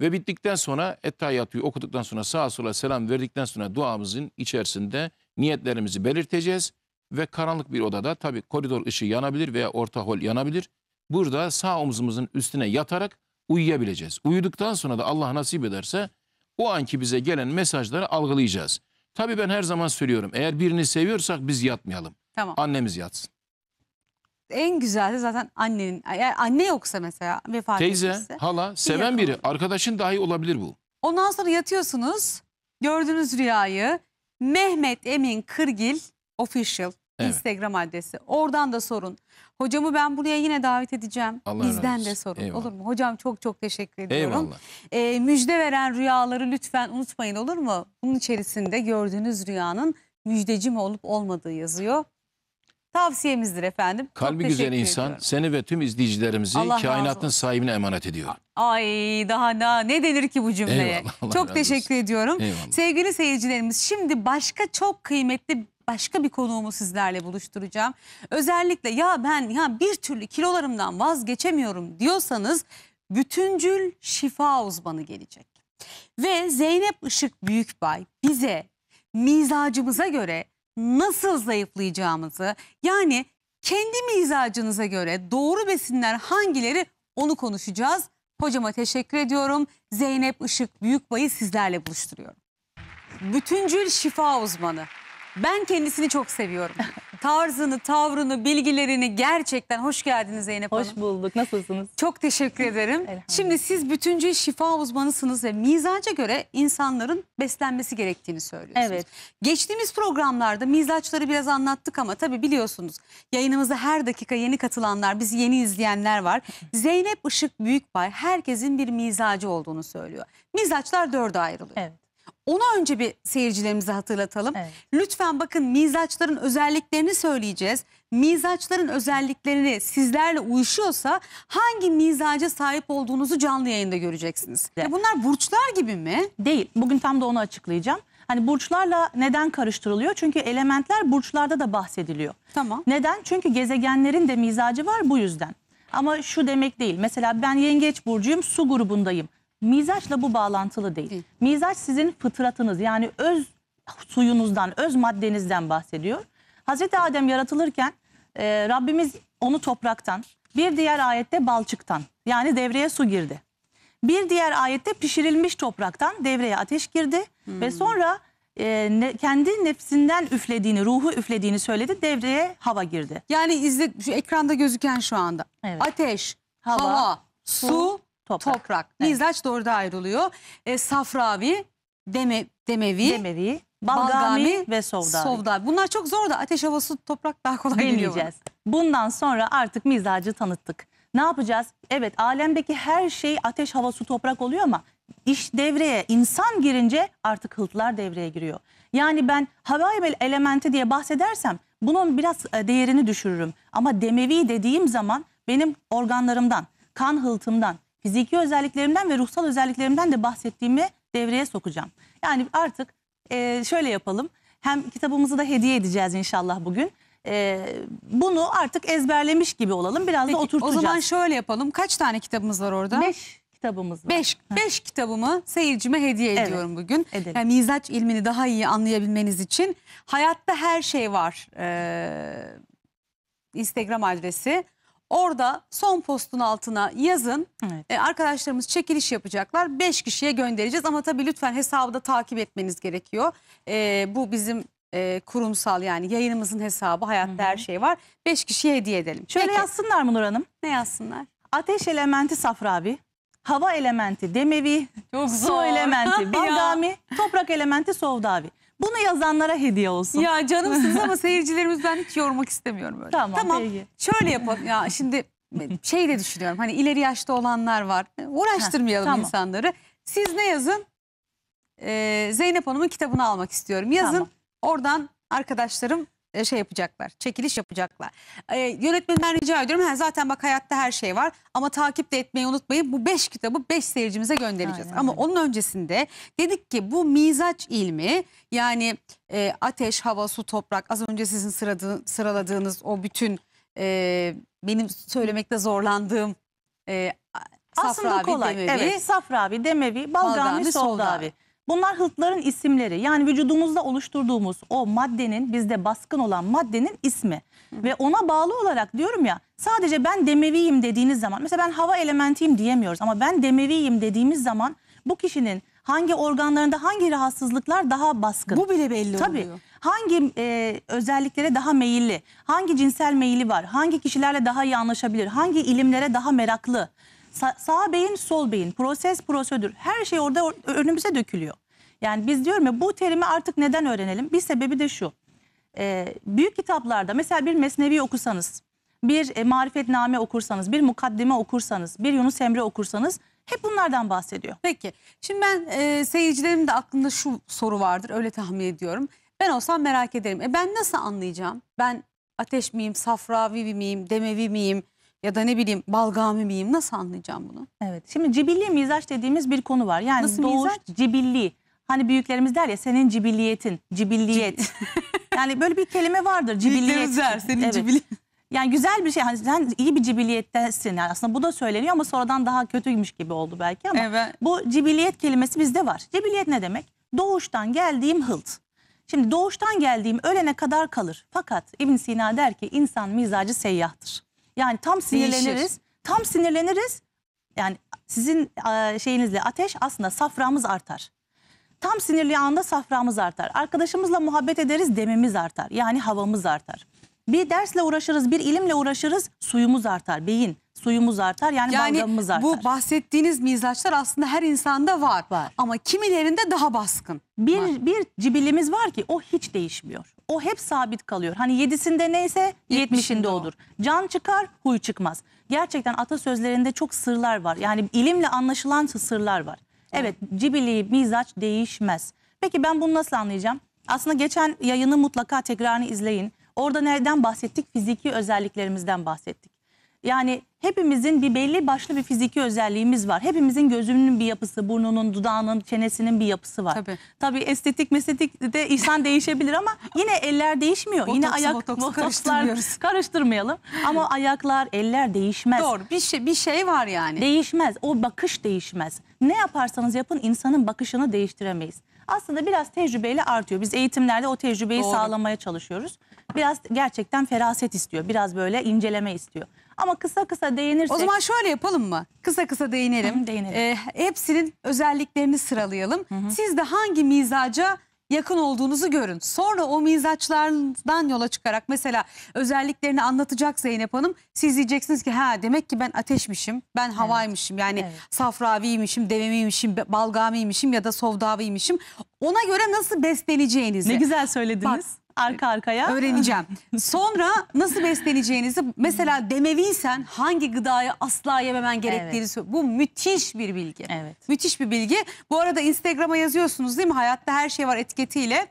Speaker 2: Ve bittikten sonra Ettehiyatü'yü okuduktan sonra sağa sola selam verdikten sonra duamızın içerisinde niyetlerimizi belirteceğiz. Ve karanlık bir odada tabi koridor ışığı yanabilir veya orta hol yanabilir. Burada sağ omzumuzun üstüne yatarak uyuyabileceğiz. Uyuduktan sonra da Allah nasip ederse o anki bize gelen mesajları algılayacağız. Tabi ben her zaman söylüyorum eğer birini seviyorsak biz yatmayalım. Tamam. Annemiz yatsın
Speaker 1: en güzeli zaten annenin. Yani anne yoksa mesela vefat Teyze, etmişse.
Speaker 2: hala, seven yakın. biri, arkadaşın dahi olabilir bu.
Speaker 1: Ondan sonra yatıyorsunuz. Gördüğünüz rüyayı Mehmet Emin Kırgil official Evet. Instagram adresi. Oradan da sorun. Hocamı ben buraya yine davet edeceğim. Allah Bizden de sorun. Eyvallah. Olur mu? Hocam çok çok teşekkür ediyorum. Eyvallah. Ee, müjde veren rüyaları lütfen unutmayın olur mu? Bunun içerisinde gördüğünüz rüyanın müjdeci mi olup olmadığı yazıyor tavsiyemizdir efendim. Kalbi güzel insan
Speaker 2: ediyorum. seni ve tüm izleyicilerimizi Allah kainatın sahibine emanet ediyor.
Speaker 1: Ay daha ne, ne denir ki bu cümleye? Eyvallah, Allah razı Çok olsun. teşekkür ediyorum. Eyvallah. Sevgili seyircilerimiz şimdi başka çok kıymetli başka bir konuğumu sizlerle buluşturacağım. Özellikle ya ben ya bir türlü kilolarımdan vazgeçemiyorum diyorsanız bütüncül şifa uzmanı gelecek. Ve Zeynep Işık Büyükbay bize mizacımıza göre nasıl zayıflayacağımızı yani kendi mizacınıza göre doğru besinler hangileri onu konuşacağız. Hocama teşekkür ediyorum. Zeynep Işık Büyükbay'ı sizlerle buluşturuyorum. Bütüncül şifa uzmanı. Ben kendisini çok seviyorum. tarzını, tavrını, bilgilerini gerçekten hoş geldiniz Zeynep Hanım. Hoş bulduk. Nasılsınız? Çok teşekkür ederim. Şimdi siz bütüncül şifa uzmanısınız ve mizaca göre insanların beslenmesi gerektiğini söylüyorsunuz. Evet. Geçtiğimiz programlarda mizaçları biraz anlattık ama tabii biliyorsunuz yayınımıza her dakika yeni katılanlar, bizi yeni izleyenler var. Zeynep Işık Büyükbay herkesin bir mizacı olduğunu söylüyor. Mizaçlar dörde ayrılıyor. Evet. Ona önce bir seyircilerimize hatırlatalım. Evet. Lütfen bakın mizaçların özelliklerini söyleyeceğiz. Mizaçların özelliklerini sizlerle uyuşuyorsa hangi mizaca sahip olduğunuzu canlı yayında göreceksiniz. Evet. Bunlar burçlar
Speaker 5: gibi mi? Değil. Bugün tam da onu açıklayacağım. Hani burçlarla neden karıştırılıyor? Çünkü elementler burçlarda da bahsediliyor. Tamam. Neden? Çünkü gezegenlerin de mizacı var bu yüzden. Ama şu demek değil. Mesela ben yengeç burcuyum, su grubundayım. Mizaçla bu bağlantılı değil. değil. Mizaç sizin fıtratınız yani öz suyunuzdan, öz maddenizden bahsediyor. Hazreti Adem yaratılırken e, Rabbimiz onu topraktan, bir diğer ayette balçıktan yani devreye su girdi. Bir diğer ayette pişirilmiş topraktan devreye ateş girdi hmm. ve sonra e, ne, kendi nefsinden üflediğini, ruhu üflediğini söyledi. Devreye hava girdi.
Speaker 1: Yani izle, şu ekranda gözüken şu anda. Evet. Ateş, hava, hava su, su Toprak. Toprak. Evet. Mizaç doğruda ayrılıyor. E, Safravi, Deme, Demevi, Demevi Balgami, ve Sovdavi. Sovdavi. Bunlar çok zor da ateş havası toprak daha kolay Deneyeceğiz. Bundan sonra artık mizacı tanıttık.
Speaker 5: Ne yapacağız? Evet alemdeki her şey ateş, havası toprak oluyor ama iş devreye, insan girince artık hıltlar devreye giriyor. Yani ben havai elementi diye bahsedersem bunun biraz e, değerini düşürürüm. Ama demevi dediğim zaman benim organlarımdan, kan hıltımdan, fiziki özelliklerimden ve ruhsal özelliklerimden de bahsettiğimi devreye sokacağım. Yani artık e, şöyle yapalım. Hem kitabımızı da hediye edeceğiz inşallah bugün. E, bunu artık ezberlemiş gibi olalım. Biraz Peki, da oturtacağız. O zaman
Speaker 1: şöyle yapalım. Kaç tane kitabımız var orada? Beş kitabımız var. Beş, beş kitabımı seyircime hediye evet, ediyorum bugün. Edelim. Yani mizaç ilmini daha iyi anlayabilmeniz için hayatta her şey var. Ee, Instagram adresi Orada son postun altına yazın. Evet. E, arkadaşlarımız çekiliş yapacaklar. beş kişiye göndereceğiz ama tabii lütfen hesabı da takip etmeniz gerekiyor. E, bu bizim e, kurumsal yani yayınımızın hesabı hayatta Hı -hı. her şey var. beş kişiye hediye edelim. Şöyle Peki. yazsınlar mı Nur Hanım? Ne
Speaker 5: yazsınlar? Ateş elementi safravi, hava elementi demevi, Çok su elementi balgami, toprak elementi sovdavi. Bunu yazanlara hediye olsun. Ya canımsınız ama
Speaker 1: seyircilerimizden hiç yormak istemiyorum öyle. Tamam. Tamam. Peki. Şöyle yapalım. Ya şimdi şey de düşünüyorum. Hani ileri yaşta olanlar var. E, uğraştırmayalım tamam. insanları. Siz ne yazın? Ee, Zeynep Hanım'ın kitabını almak istiyorum. Yazın. Tamam. Oradan arkadaşlarım e, şey yapacaklar. Çekiliş yapacaklar. E, yönetmenden rica ediyorum. Ha, zaten bak hayatta her şey var ama takip de etmeyi unutmayın. Bu beş kitabı beş seyircimize göndereceğiz. Aynen. Ama onun öncesinde dedik ki bu mizaç ilmi yani e, ateş, hava, su, toprak az önce sizin sıradı, sıraladığınız o bütün e, benim söylemekte zorlandığım e, Safra Aslında kolay. Demevi, evet,
Speaker 5: Safravi, Demevi, Balgani, Balgani Soldavi. Soldavi. Bunlar hıltların isimleri yani vücudumuzda oluşturduğumuz o maddenin bizde baskın olan maddenin ismi. Ve ona bağlı olarak diyorum ya sadece ben demeviyim dediğiniz zaman mesela ben hava elementiyim diyemiyoruz ama ben demeviyim dediğimiz zaman bu kişinin hangi organlarında hangi rahatsızlıklar daha baskın. Bu bile belli Tabii. oluyor. Hangi e, özelliklere daha meyilli, hangi cinsel meyili var, hangi kişilerle daha iyi anlaşabilir, hangi ilimlere daha meraklı Sa sağ beyin, sol beyin, proses, prosedür her şey orada önümüze dökülüyor. Yani biz diyorum ya bu terimi artık neden öğrenelim? Bir sebebi de şu. E, büyük kitaplarda mesela bir Mesnevi okusanız, bir e, Marifetname okursanız, bir Mukaddime okursanız, bir Yunus Emre okursanız hep bunlardan bahsediyor. Peki
Speaker 1: şimdi ben e, seyircilerim de aklında şu soru vardır öyle tahmin ediyorum. Ben olsam merak ederim. E ben nasıl anlayacağım? Ben ateş miyim, safravi miyim, demevi miyim? Ya da ne bileyim balgami miyim nasıl anlayacağım bunu?
Speaker 5: Evet şimdi cibilli mizaç dediğimiz bir konu var. Yani nasıl doğuş mizaç? cibilli. Hani büyüklerimiz der ya senin cibilliyetin, cibilliyet. yani böyle bir kelime vardır cibilliyet. der senin evet. cibilliyetin. Yani güzel bir şey. Hani sen iyi bir cibiliyettesin. Yani aslında bu da söyleniyor ama sonradan daha kötüymüş gibi oldu belki ama. Evet. Bu cibiliyet kelimesi bizde var. Cibiliyet ne demek? Doğuştan geldiğim hılt. Şimdi doğuştan geldiğim ölene kadar kalır. Fakat ibn Sina der ki insan mizacı seyyahtır. Yani tam sinirleniriz. Değişir. Tam sinirleniriz. Yani sizin e, şeyinizle ateş aslında saframız artar. Tam sinirli anda saframız artar. Arkadaşımızla muhabbet ederiz dememiz artar. Yani havamız artar. Bir dersle uğraşırız, bir ilimle uğraşırız, suyumuz artar, beyin suyumuz artar yani, yani balgamımız artar. bu bahsettiğiniz mizaçlar aslında her insanda var. var. Ama kimilerinde daha baskın. Bir, bir cibilimiz var ki o hiç değişmiyor o hep sabit kalıyor. Hani yedisinde neyse yetmişinde olur. Can çıkar, huy çıkmaz. Gerçekten atasözlerinde çok sırlar var. Yani ilimle anlaşılan sırlar var. Evet, cibili mizaç değişmez. Peki ben bunu nasıl anlayacağım? Aslında geçen yayını mutlaka tekrarını izleyin. Orada nereden bahsettik? Fiziki özelliklerimizden bahsettik. Yani hepimizin bir belli başlı bir fiziki özelliğimiz var. Hepimizin gözünün bir yapısı, burnunun, dudağının, çenesinin bir yapısı var. Tabii. Tabii estetik mesetik de insan değişebilir ama yine eller değişmiyor. Botoksu, yine ayak botoksu karıştırmıyoruz. karıştırmayalım. Ama ayaklar, eller değişmez. Doğru. Bir şey bir şey var yani. Değişmez. O bakış değişmez. Ne yaparsanız yapın insanın bakışını değiştiremeyiz. Aslında biraz tecrübeyle artıyor. Biz eğitimlerde o tecrübeyi Doğru. sağlamaya çalışıyoruz. Biraz gerçekten feraset istiyor. Biraz böyle inceleme istiyor. Ama kısa kısa değinirsek... O zaman şöyle
Speaker 1: yapalım mı? Kısa kısa değinelim. değinelim. Ee, hepsinin özelliklerini sıralayalım. Hı hı. Siz de hangi mizaca yakın olduğunuzu görün. Sonra o mizaçlardan yola çıkarak mesela özelliklerini anlatacak Zeynep Hanım. Siz diyeceksiniz ki ha demek ki ben ateşmişim, ben havaymışım. Yani evet. safraviymişim, devemiymişim, balgamiymişim ya da sovdaviymişim. Ona göre nasıl besleneceğinizi. Ne güzel söylediniz. Bak, arka arkaya. Öğreneceğim. Sonra nasıl besleneceğinizi mesela demeviysen hangi gıdayı asla yememen gerektiğini evet. Bu müthiş bir bilgi. Evet. Müthiş bir bilgi. Bu arada Instagram'a yazıyorsunuz değil mi? Hayatta her şey var etiketiyle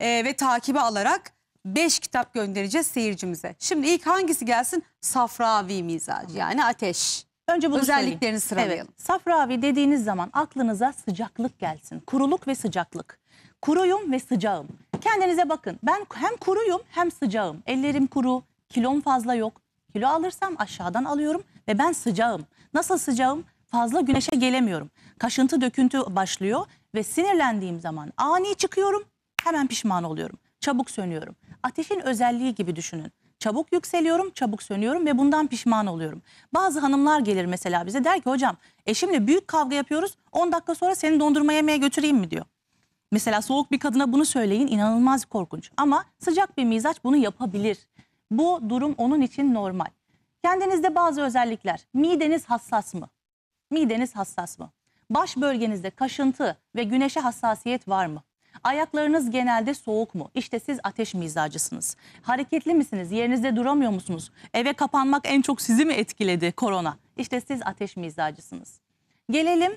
Speaker 1: e, ve takibi alarak 5 kitap göndereceğiz seyircimize. Şimdi ilk hangisi gelsin? Safravi mizacı yani
Speaker 5: ateş. Önce bunu Özelliklerini söyleyeyim. sıralayalım. Evet. Safravi dediğiniz zaman aklınıza sıcaklık gelsin. Kuruluk ve sıcaklık. Kuruyum ve sıcağım. Kendinize bakın. Ben hem kuruyum hem sıcağım. Ellerim kuru, kilom fazla yok. Kilo alırsam aşağıdan alıyorum ve ben sıcağım. Nasıl sıcağım? Fazla güneşe gelemiyorum. Kaşıntı döküntü başlıyor ve sinirlendiğim zaman ani çıkıyorum, hemen pişman oluyorum. Çabuk sönüyorum. Ateşin özelliği gibi düşünün. Çabuk yükseliyorum, çabuk sönüyorum ve bundan pişman oluyorum. Bazı hanımlar gelir mesela bize der ki hocam eşimle büyük kavga yapıyoruz 10 dakika sonra seni dondurma yemeğe götüreyim mi diyor. Mesela soğuk bir kadına bunu söyleyin inanılmaz korkunç. Ama sıcak bir mizaç bunu yapabilir. Bu durum onun için normal. Kendinizde bazı özellikler. Mideniz hassas mı? Mideniz hassas mı? Baş bölgenizde kaşıntı ve güneşe hassasiyet var mı? Ayaklarınız genelde soğuk mu? İşte siz ateş mizacısınız. Hareketli misiniz? Yerinizde duramıyor musunuz? Eve kapanmak en çok sizi mi etkiledi korona?
Speaker 1: İşte siz ateş mizacısınız. Gelelim.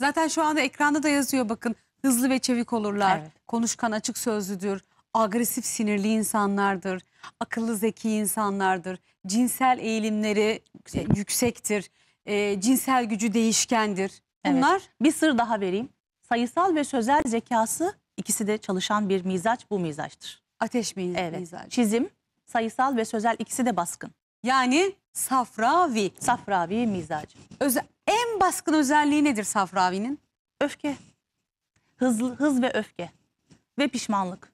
Speaker 1: Zaten şu anda ekranda da yazıyor bakın hızlı ve çevik olurlar. Evet. Konuşkan açık sözlüdür. Agresif sinirli insanlardır. Akıllı zeki insanlardır. Cinsel eğilimleri e, yüksektir. E, cinsel gücü değişkendir. Bunlar evet. bir sır daha vereyim.
Speaker 5: Sayısal ve sözel zekası ikisi de çalışan bir mizaç bu mizaçtır. Ateş mi evet. mizacı? Çizim, sayısal ve sözel ikisi de baskın. Yani safravi. Safravi mizacı. Öze en baskın özelliği nedir safravinin? Öfke hızlı hız ve öfke ve pişmanlık.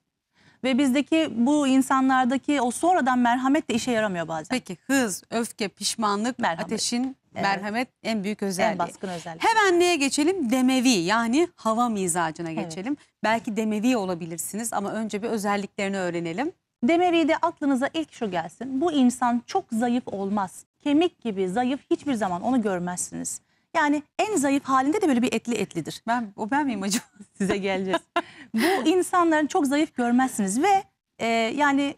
Speaker 5: Ve bizdeki bu insanlardaki o sonradan merhamet de işe yaramıyor bazen. Peki hız, öfke, pişmanlık, merhamet. ateşin
Speaker 1: evet. merhamet en büyük özelliği. En baskın özelliği. Hemen neye geçelim? Demevi yani hava mizacına geçelim. Evet. Belki demevi olabilirsiniz ama önce bir özelliklerini öğrenelim. Demevi de aklınıza ilk şu gelsin. Bu insan çok zayıf olmaz. Kemik gibi zayıf
Speaker 5: hiçbir zaman onu görmezsiniz. Yani en zayıf halinde de böyle bir etli etlidir. Ben o ben miyim acaba? Size geleceğiz. Bu insanların çok zayıf görmezsiniz ve e, yani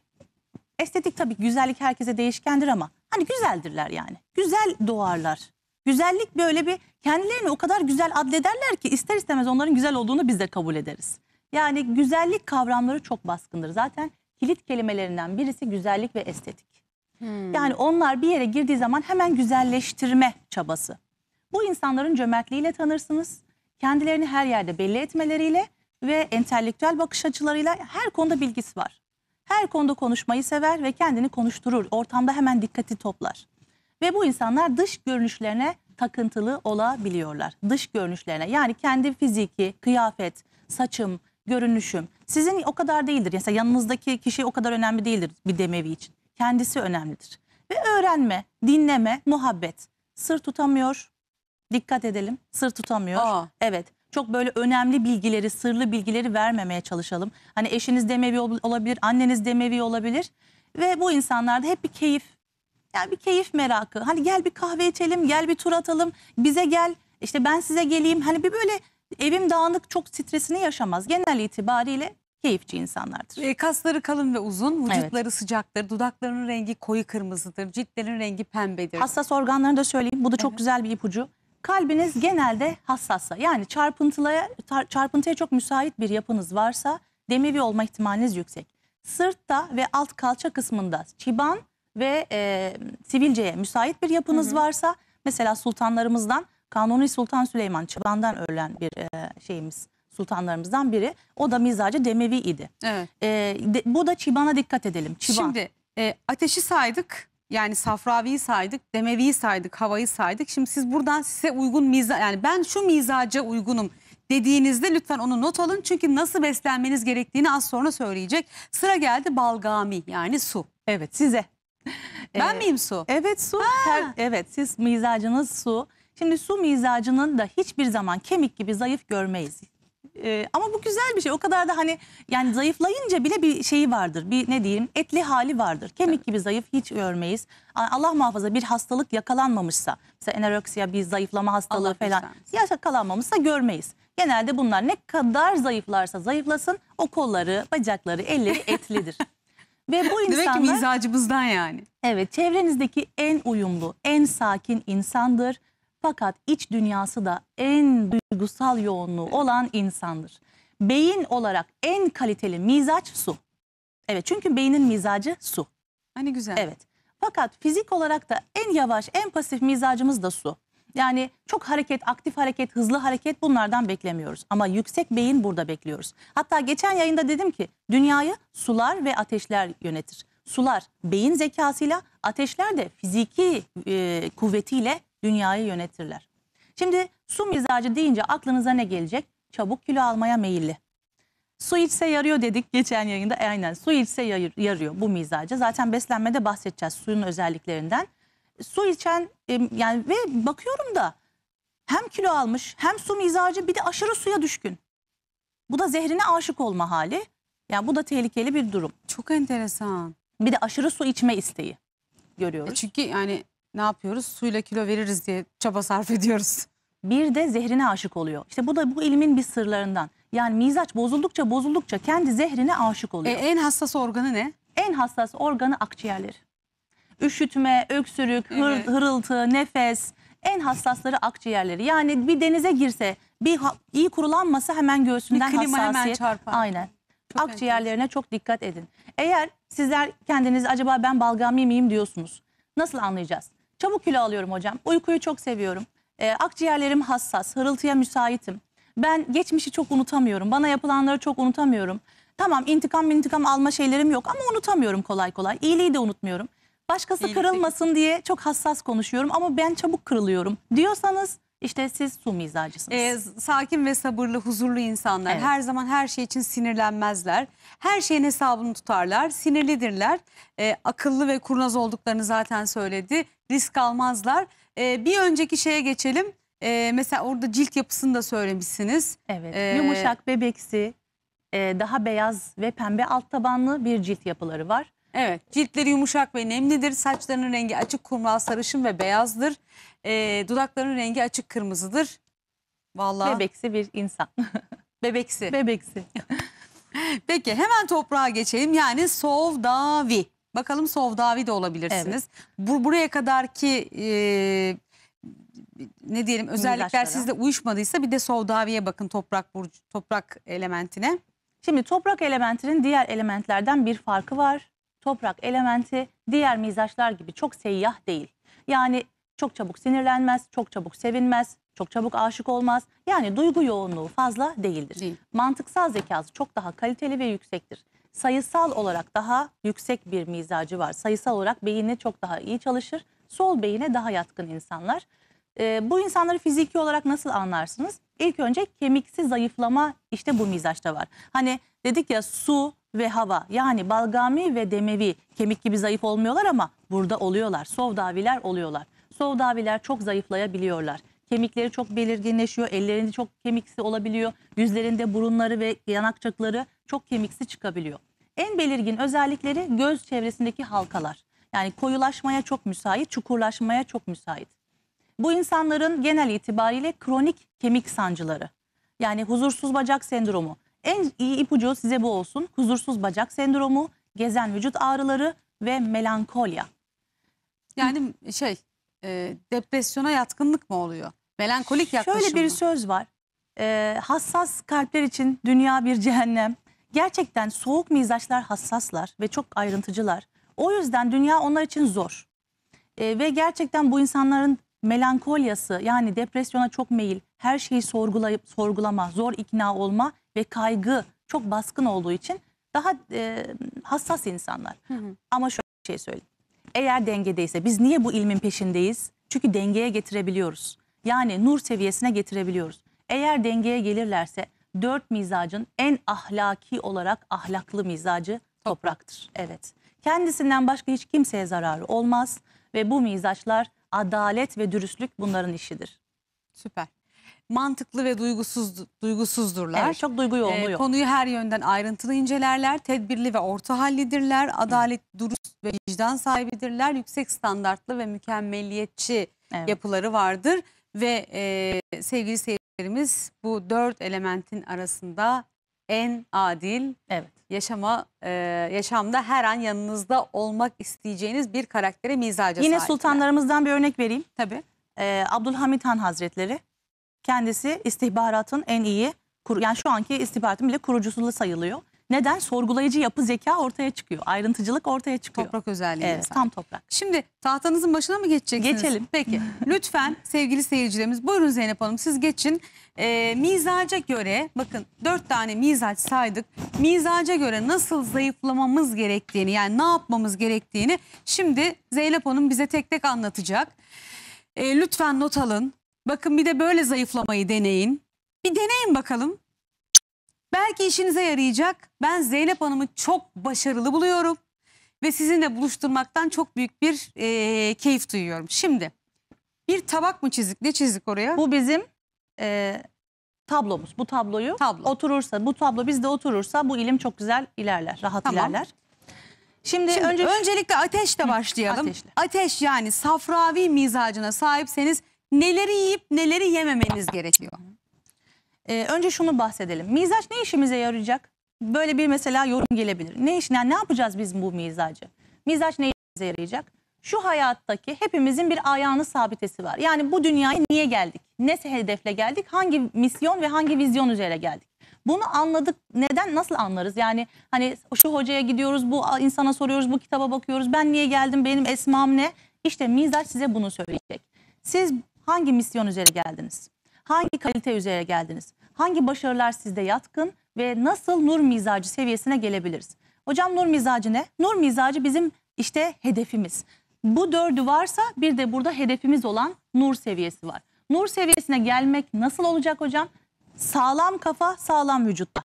Speaker 5: estetik tabii güzellik herkese değişkendir ama hani güzeldirler yani. Güzel doğarlar. Güzellik böyle bir kendilerini o kadar güzel adlederler ki ister istemez onların güzel olduğunu biz de kabul ederiz. Yani güzellik kavramları çok baskındır. Zaten kilit kelimelerinden birisi güzellik ve estetik. Hmm. Yani onlar bir yere girdiği zaman hemen güzelleştirme çabası. Bu insanların cömertliğiyle tanırsınız. Kendilerini her yerde belli etmeleriyle ve entelektüel bakış açılarıyla her konuda bilgisi var. Her konuda konuşmayı sever ve kendini konuşturur. Ortamda hemen dikkati toplar. Ve bu insanlar dış görünüşlerine takıntılı olabiliyorlar. Dış görünüşlerine yani kendi fiziki, kıyafet, saçım, görünüşüm. Sizin o kadar değildir. Mesela yanınızdaki kişi o kadar önemli değildir bir demevi için. Kendisi önemlidir. Ve öğrenme, dinleme, muhabbet. Sır tutamıyor, Dikkat edelim. Sır tutamıyor. Aa. Evet. Çok böyle önemli bilgileri, sırlı bilgileri vermemeye çalışalım. Hani eşiniz demevi olabilir, anneniz demevi olabilir. Ve bu insanlarda hep bir keyif, yani bir keyif merakı. Hani gel bir kahve içelim, gel bir tur atalım, bize gel, işte ben size geleyim. Hani bir böyle evim dağınık çok stresini yaşamaz. Genel itibariyle keyifçi insanlardır. E, kasları kalın ve uzun, vücutları evet. sıcaktır,
Speaker 1: dudaklarının rengi koyu kırmızıdır, ciltlerin rengi pembedir. Hassas
Speaker 5: organlarını da söyleyeyim. Bu da çok evet. güzel bir ipucu kalbiniz genelde hassassa yani çarpıntıya, çarpıntıya çok müsait bir yapınız varsa demiri olma ihtimaliniz yüksek. Sırtta ve alt kalça kısmında çiban ve e, sivilceye müsait bir yapınız hı hı. varsa mesela sultanlarımızdan Kanuni Sultan Süleyman çibandan ölen bir e, şeyimiz sultanlarımızdan biri. O da mizacı Demevi idi. Evet. E, de, bu da çibana dikkat edelim.
Speaker 1: Çıban. Şimdi e, ateşi saydık. Yani Safravi'yi saydık, Demevi'yi saydık, Hava'yı saydık. Şimdi siz buradan size uygun miza yani ben şu mizaca uygunum dediğinizde lütfen onu not alın. Çünkü nasıl beslenmeniz gerektiğini az sonra söyleyecek. Sıra geldi balgami yani su. Evet size. Ben ee, miyim su? Evet su. Her, evet siz
Speaker 5: mizacınız su. Şimdi su mizacının da hiçbir zaman kemik gibi zayıf görmeyiz. Ee, ama bu güzel bir şey. O kadar da hani yani zayıflayınca bile bir şeyi vardır. Bir ne diyeyim etli hali vardır. Kemik gibi zayıf hiç görmeyiz. Allah muhafaza bir hastalık yakalanmamışsa. Mesela anoreksiya bir zayıflama hastalığı Allah falan. yakalanmamışsa görmeyiz. Genelde bunlar ne kadar zayıflarsa zayıflasın o kolları, bacakları, elleri etlidir. Ve bu insanlar... Demek ki mizacımızdan yani. Evet çevrenizdeki en uyumlu, en sakin insandır fakat iç dünyası da en duygusal yoğunluğu olan insandır. Beyin olarak en kaliteli mizaç su. Evet çünkü beynin mizacı su. Hani güzel. Evet. Fakat fizik olarak da en yavaş, en pasif mizacımız da su. Yani çok hareket, aktif hareket, hızlı hareket bunlardan beklemiyoruz. Ama yüksek beyin burada bekliyoruz. Hatta geçen yayında dedim ki dünyayı sular ve ateşler yönetir. Sular beyin zekasıyla, ateşler de fiziki e, kuvvetiyle dünyayı yönetirler. Şimdi su mizacı deyince aklınıza ne gelecek? Çabuk kilo almaya meyilli. Su içse yarıyor dedik geçen yayında. E, aynen su içse yarıyor bu mizacı. Zaten beslenmede bahsedeceğiz suyun özelliklerinden. E, su içen e, yani ve bakıyorum da hem kilo almış hem su mizacı bir de aşırı suya düşkün. Bu da zehrine aşık olma hali. Yani bu da tehlikeli bir durum. Çok enteresan. Bir de aşırı su içme isteği görüyoruz. E çünkü yani ne yapıyoruz? Suyla kilo veririz diye çaba sarf ediyoruz. Bir de zehrine aşık oluyor. İşte bu da bu ilmin bir sırlarından. Yani mizaç bozuldukça bozuldukça kendi zehrine aşık oluyor. E, en hassas organı ne? En hassas organı akciğerleri. Üşütme, öksürük, hır, evet. hırıltı, nefes en hassasları akciğerleri. Yani bir denize girse, bir iyi kurulanmasa hemen göğsünden bir klima hassasiyet. Hemen çarpar. Aynen. Çok Akciğerlerine enteresan. çok dikkat edin. Eğer sizler kendiniz acaba ben balgam yemeyeyim diyorsunuz. Nasıl anlayacağız? Çabuk kilo alıyorum hocam. Uykuyu çok seviyorum. E, akciğerlerim hassas. Hırıltıya müsaitim. Ben geçmişi çok unutamıyorum. Bana yapılanları çok unutamıyorum. Tamam intikam intikam alma şeylerim yok ama unutamıyorum kolay kolay. İyiliği de unutmuyorum. Başkası İyilik kırılmasın de. diye çok hassas konuşuyorum ama ben çabuk
Speaker 1: kırılıyorum diyorsanız işte siz su mizacısınız. Ee, sakin ve sabırlı, huzurlu insanlar. Evet. Her zaman her şey için sinirlenmezler. Her şeyin hesabını tutarlar. Sinirlidirler. Ee, akıllı ve kurnaz olduklarını zaten söyledi risk almazlar. E, bir önceki şeye geçelim. E, mesela orada cilt yapısını da söylemişsiniz. Evet e,
Speaker 5: yumuşak bebeksi e, daha beyaz ve pembe alt tabanlı bir cilt yapıları var.
Speaker 1: Evet ciltleri yumuşak ve nemlidir. Saçlarının rengi açık kumral sarışın ve beyazdır. E, dudaklarının rengi açık kırmızıdır. Vallahi. Bebeksi bir insan. Bebeksi. Bebeksi. Peki hemen toprağa geçelim. Yani Sovdavi. Bakalım Sovdavi de olabilirsiniz. Evet. Bu, buraya kadarki e, ne diyelim özellikler sizde uyuşmadıysa bir de Sovdavi'ye bakın toprak burcu, toprak elementine. Şimdi toprak elementinin diğer elementlerden bir farkı var.
Speaker 5: Toprak elementi diğer mizaçlar gibi çok seyyah değil. Yani çok çabuk sinirlenmez, çok çabuk sevinmez, çok çabuk aşık olmaz. Yani duygu yoğunluğu fazla değildir. Değil. Mantıksal zekası çok daha kaliteli ve yüksektir sayısal olarak daha yüksek bir mizacı var. Sayısal olarak beyine çok daha iyi çalışır. Sol beyine daha yatkın insanlar. E, bu insanları fiziki olarak nasıl anlarsınız? İlk önce kemiksi zayıflama işte bu mizaçta var. Hani dedik ya su ve hava yani balgami ve demevi kemik gibi zayıf olmuyorlar ama burada oluyorlar. Sovdaviler oluyorlar. Sovdaviler çok zayıflayabiliyorlar. Kemikleri çok belirginleşiyor, ellerinde çok kemiksi olabiliyor, yüzlerinde burunları ve yanakçıkları çok kemiksi çıkabiliyor. En belirgin özellikleri göz çevresindeki halkalar. Yani koyulaşmaya çok müsait, çukurlaşmaya çok müsait. Bu insanların genel itibariyle kronik kemik sancıları. Yani huzursuz bacak sendromu. En iyi ipucu size bu olsun. Huzursuz bacak sendromu, gezen vücut ağrıları ve melankolya. Yani şey e, depresyona yatkınlık mı oluyor? Melankolik yaklaşım Şöyle bir söz var. E, hassas kalpler için dünya bir cehennem gerçekten soğuk mizaçlar hassaslar ve çok ayrıntıcılar. O yüzden dünya onlar için zor. E, ve gerçekten bu insanların melankonyası yani depresyona çok meyil, her şeyi sorgulayıp sorgulama, zor ikna olma ve kaygı çok baskın olduğu için daha e, hassas insanlar. Hı hı. Ama şöyle bir şey söyleyeyim. Eğer dengedeyse biz niye bu ilmin peşindeyiz? Çünkü dengeye getirebiliyoruz. Yani nur seviyesine getirebiliyoruz. Eğer dengeye gelirlerse dört mizacın en ahlaki olarak ahlaklı mizacı topraktır. Evet. Kendisinden başka hiç kimseye zararı olmaz ve bu mizaçlar adalet ve
Speaker 1: dürüstlük bunların işidir. Süper. Mantıklı ve duygusuz duygusuzdurlar. Evet, çok duygu yoğunluğu ee, Konuyu her yönden ayrıntılı incelerler, tedbirli ve orta hallidirler, adalet, dürüst ve vicdan sahibidirler, yüksek standartlı ve mükemmelliyetçi evet. yapıları vardır ve e, sevgili seyirciler biz bu dört elementin arasında en adil, Evet. yaşama e, yaşamda her an yanınızda olmak isteyeceğiniz bir karaktere mizaca Yine sahipler.
Speaker 5: sultanlarımızdan bir örnek vereyim. Tabii. Ee, Abdülhamit Han Hazretleri kendisi istihbaratın en iyi, yani şu anki istihbaratın bile kurucusu sayılıyor. Neden? Sorgulayıcı yapı zeka ortaya çıkıyor. Ayrıntıcılık
Speaker 1: ortaya çıkıyor. Toprak özelliği. Evet, tam toprak. Şimdi tahtanızın başına mı geçeceksiniz? Geçelim. Peki lütfen sevgili seyircilerimiz buyurun Zeynep Hanım siz geçin. Ee, mizaca göre bakın dört tane mizaç saydık. Mizaca göre nasıl zayıflamamız gerektiğini yani ne yapmamız gerektiğini şimdi Zeynep Hanım bize tek tek anlatacak. Ee, lütfen not alın. Bakın bir de böyle zayıflamayı deneyin. Bir deneyin bakalım. Belki işinize yarayacak. Ben Zeynep Hanım'ı çok başarılı buluyorum. Ve sizinle buluşturmaktan çok büyük bir e, keyif duyuyorum. Şimdi bir tabak mı çizdik? Ne çizdik oraya? Bu bizim e, tablomuz. Bu tabloyu Tablo.
Speaker 5: oturursa, bu tablo bizde oturursa bu ilim çok güzel ilerler, rahat Tamam. ilerler. Şimdi, Şimdi önce öncelikle
Speaker 1: ateşle başlayalım. ateşle. Ateş yani safravi mizacına sahipseniz neleri yiyip neleri yememeniz gerekiyor. E, önce şunu bahsedelim.
Speaker 5: Mizaç ne işimize yarayacak? Böyle bir mesela yorum gelebilir. Ne iş, yani ne yapacağız biz bu mizacı? Mizaç ne işimize yarayacak? Şu hayattaki hepimizin bir ayağını sabitesi var. Yani bu dünyaya niye geldik? Ne hedefle geldik? Hangi misyon ve hangi vizyon üzere geldik? Bunu anladık. Neden? Nasıl anlarız? Yani hani şu hocaya gidiyoruz, bu insana soruyoruz, bu kitaba bakıyoruz. Ben niye geldim? Benim esmam ne? İşte mizaç size bunu söyleyecek. Siz hangi misyon üzere geldiniz? Hangi kalite üzere geldiniz? Hangi başarılar sizde yatkın ve nasıl nur mizacı seviyesine gelebiliriz? Hocam nur mizacı ne? Nur mizacı bizim işte hedefimiz. Bu dördü varsa bir de burada hedefimiz olan nur seviyesi var. Nur seviyesine gelmek nasıl olacak hocam? Sağlam kafa, sağlam vücutta.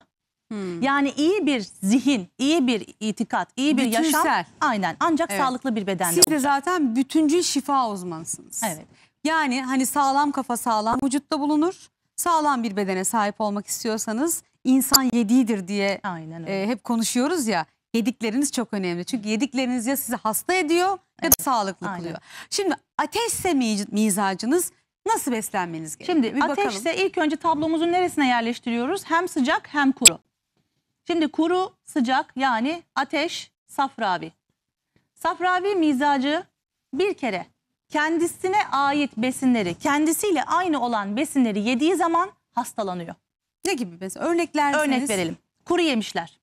Speaker 1: Hmm. Yani
Speaker 5: iyi bir zihin, iyi bir itikat, iyi bir Bütünsel. yaşam.
Speaker 1: Aynen ancak evet. sağlıklı bir bedenle. Siz olacak. de zaten bütüncül şifa uzmanısınız. Evet. Yani hani sağlam kafa sağlam vücutta bulunur. Sağlam bir bedene sahip olmak istiyorsanız insan yediğidir diye Aynen e, hep konuşuyoruz ya. Yedikleriniz çok önemli. Çünkü yedikleriniz ya sizi hasta ediyor ya evet. da sağlıklı Aynen. kılıyor. Şimdi ateşse mizacınız nasıl beslenmeniz gerekiyor? Şimdi bir ateşse bakalım. ilk önce tablomuzun neresine yerleştiriyoruz? Hem
Speaker 5: sıcak hem kuru. Şimdi kuru sıcak yani ateş safravi. Safravi mizacı bir kere kendisine ait besinleri, kendisiyle aynı olan besinleri yediği zaman hastalanıyor. Ne gibi besin? Örnekler Örnek verelim. Kuru yemişler,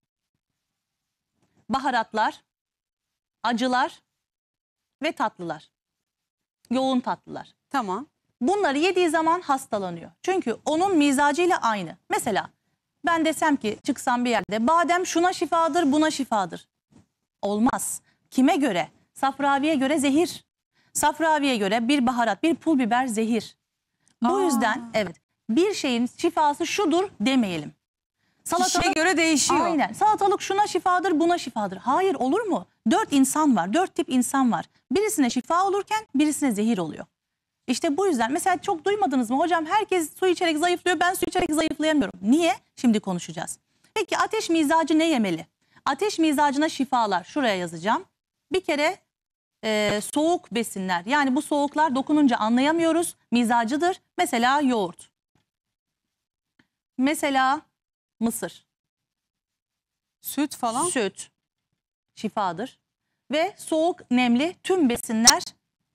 Speaker 5: baharatlar, acılar ve tatlılar. Yoğun tatlılar. Tamam. Bunları yediği zaman hastalanıyor. Çünkü onun mizacıyla aynı. Mesela ben desem ki çıksam bir yerde badem şuna şifadır buna şifadır. Olmaz. Kime göre? Safravi'ye göre zehir. Safravi'ye göre bir baharat, bir pul biber zehir. Bu Aa. yüzden evet bir şeyin şifası şudur demeyelim. Kişiye göre değişiyor. Aynen. Salatalık şuna şifadır, buna şifadır. Hayır olur mu? Dört insan var, dört tip insan var. Birisine şifa olurken birisine zehir oluyor. İşte bu yüzden mesela çok duymadınız mı hocam herkes su içerek zayıflıyor ben su içerek zayıflayamıyorum. Niye? Şimdi konuşacağız. Peki ateş mizacı ne yemeli? Ateş mizacına şifalar şuraya yazacağım. Bir kere e, soğuk besinler. Yani bu soğuklar dokununca anlayamıyoruz. Mizacıdır. Mesela yoğurt. Mesela mısır. Süt falan. Süt. Şifadır. Ve soğuk, nemli tüm besinler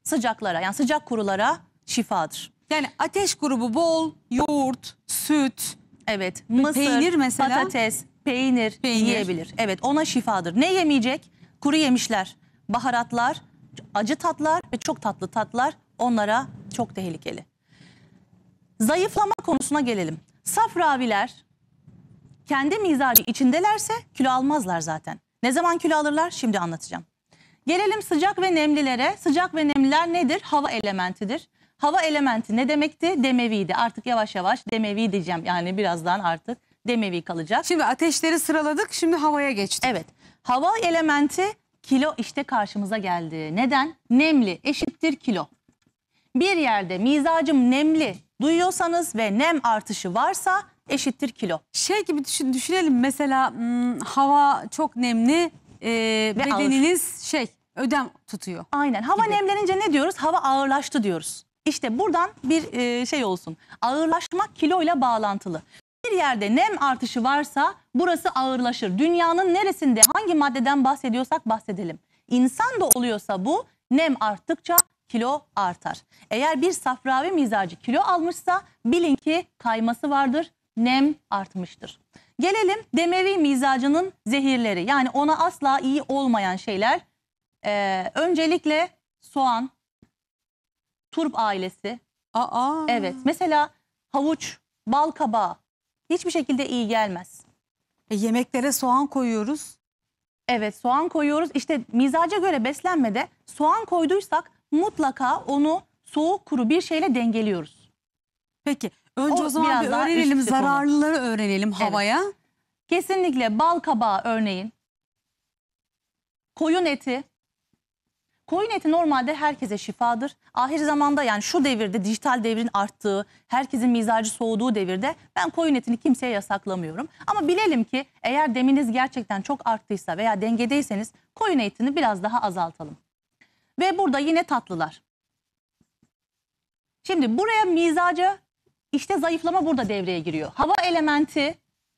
Speaker 5: sıcaklara yani sıcak kurulara şifadır. Yani ateş grubu bol, yoğurt, süt, evet, mısır, peynir mesela. patates, peynir, peynir yiyebilir. Evet ona şifadır. Ne yemeyecek? Kuru yemişler, baharatlar, acı tatlar ve çok tatlı tatlar onlara çok tehlikeli. Zayıflama konusuna gelelim. Saf raviler kendi mizacı içindelerse kilo almazlar zaten. Ne zaman kilo alırlar şimdi anlatacağım. Gelelim sıcak ve nemlilere. Sıcak ve nemliler nedir? Hava elementidir. Hava elementi ne demekti? Demeviydi. Artık yavaş yavaş demevi diyeceğim. Yani birazdan artık demevi kalacak. Şimdi ateşleri sıraladık. Şimdi havaya geçtik. Evet. Hava elementi Kilo işte karşımıza geldi. Neden? Nemli eşittir kilo. Bir yerde mizacım nemli duyuyorsanız ve nem artışı varsa eşittir kilo. Şey
Speaker 1: gibi düşün, düşünelim mesela hmm, hava çok nemli e, bedeniniz şey ödem tutuyor. Aynen hava gibi. nemlenince
Speaker 5: ne diyoruz? Hava ağırlaştı diyoruz. İşte buradan bir e, şey olsun. Ağırlaşmak kiloyla bağlantılı. Bir yerde nem artışı varsa burası ağırlaşır. Dünyanın neresinde hangi maddeden bahsediyorsak bahsedelim. İnsan da oluyorsa bu nem arttıkça kilo artar. Eğer bir safravi mizacı kilo almışsa bilin ki kayması vardır, nem artmıştır. Gelelim demevi mizacının zehirleri yani ona asla iyi olmayan şeyler. Ee, öncelikle soğan, turp ailesi. Aa. Evet mesela havuç, bal kabağı, hiçbir şekilde iyi gelmez. E, yemeklere soğan koyuyoruz. Evet soğan koyuyoruz. İşte mizaca göre beslenmede soğan koyduysak mutlaka onu soğuk kuru bir şeyle dengeliyoruz. Peki önce o, o zaman bir öğrenelim zararlıları
Speaker 1: konu. öğrenelim havaya.
Speaker 5: Evet. Kesinlikle bal kabağı örneğin, koyun eti, Koyun eti normalde herkese şifadır. Ahir zamanda yani şu devirde dijital devrin arttığı, herkesin mizacı soğuduğu devirde ben koyun etini kimseye yasaklamıyorum. Ama bilelim ki eğer deminiz gerçekten çok arttıysa veya dengedeyseniz koyun etini biraz daha azaltalım. Ve burada yine tatlılar. Şimdi buraya mizacı işte zayıflama burada devreye giriyor. Hava elementi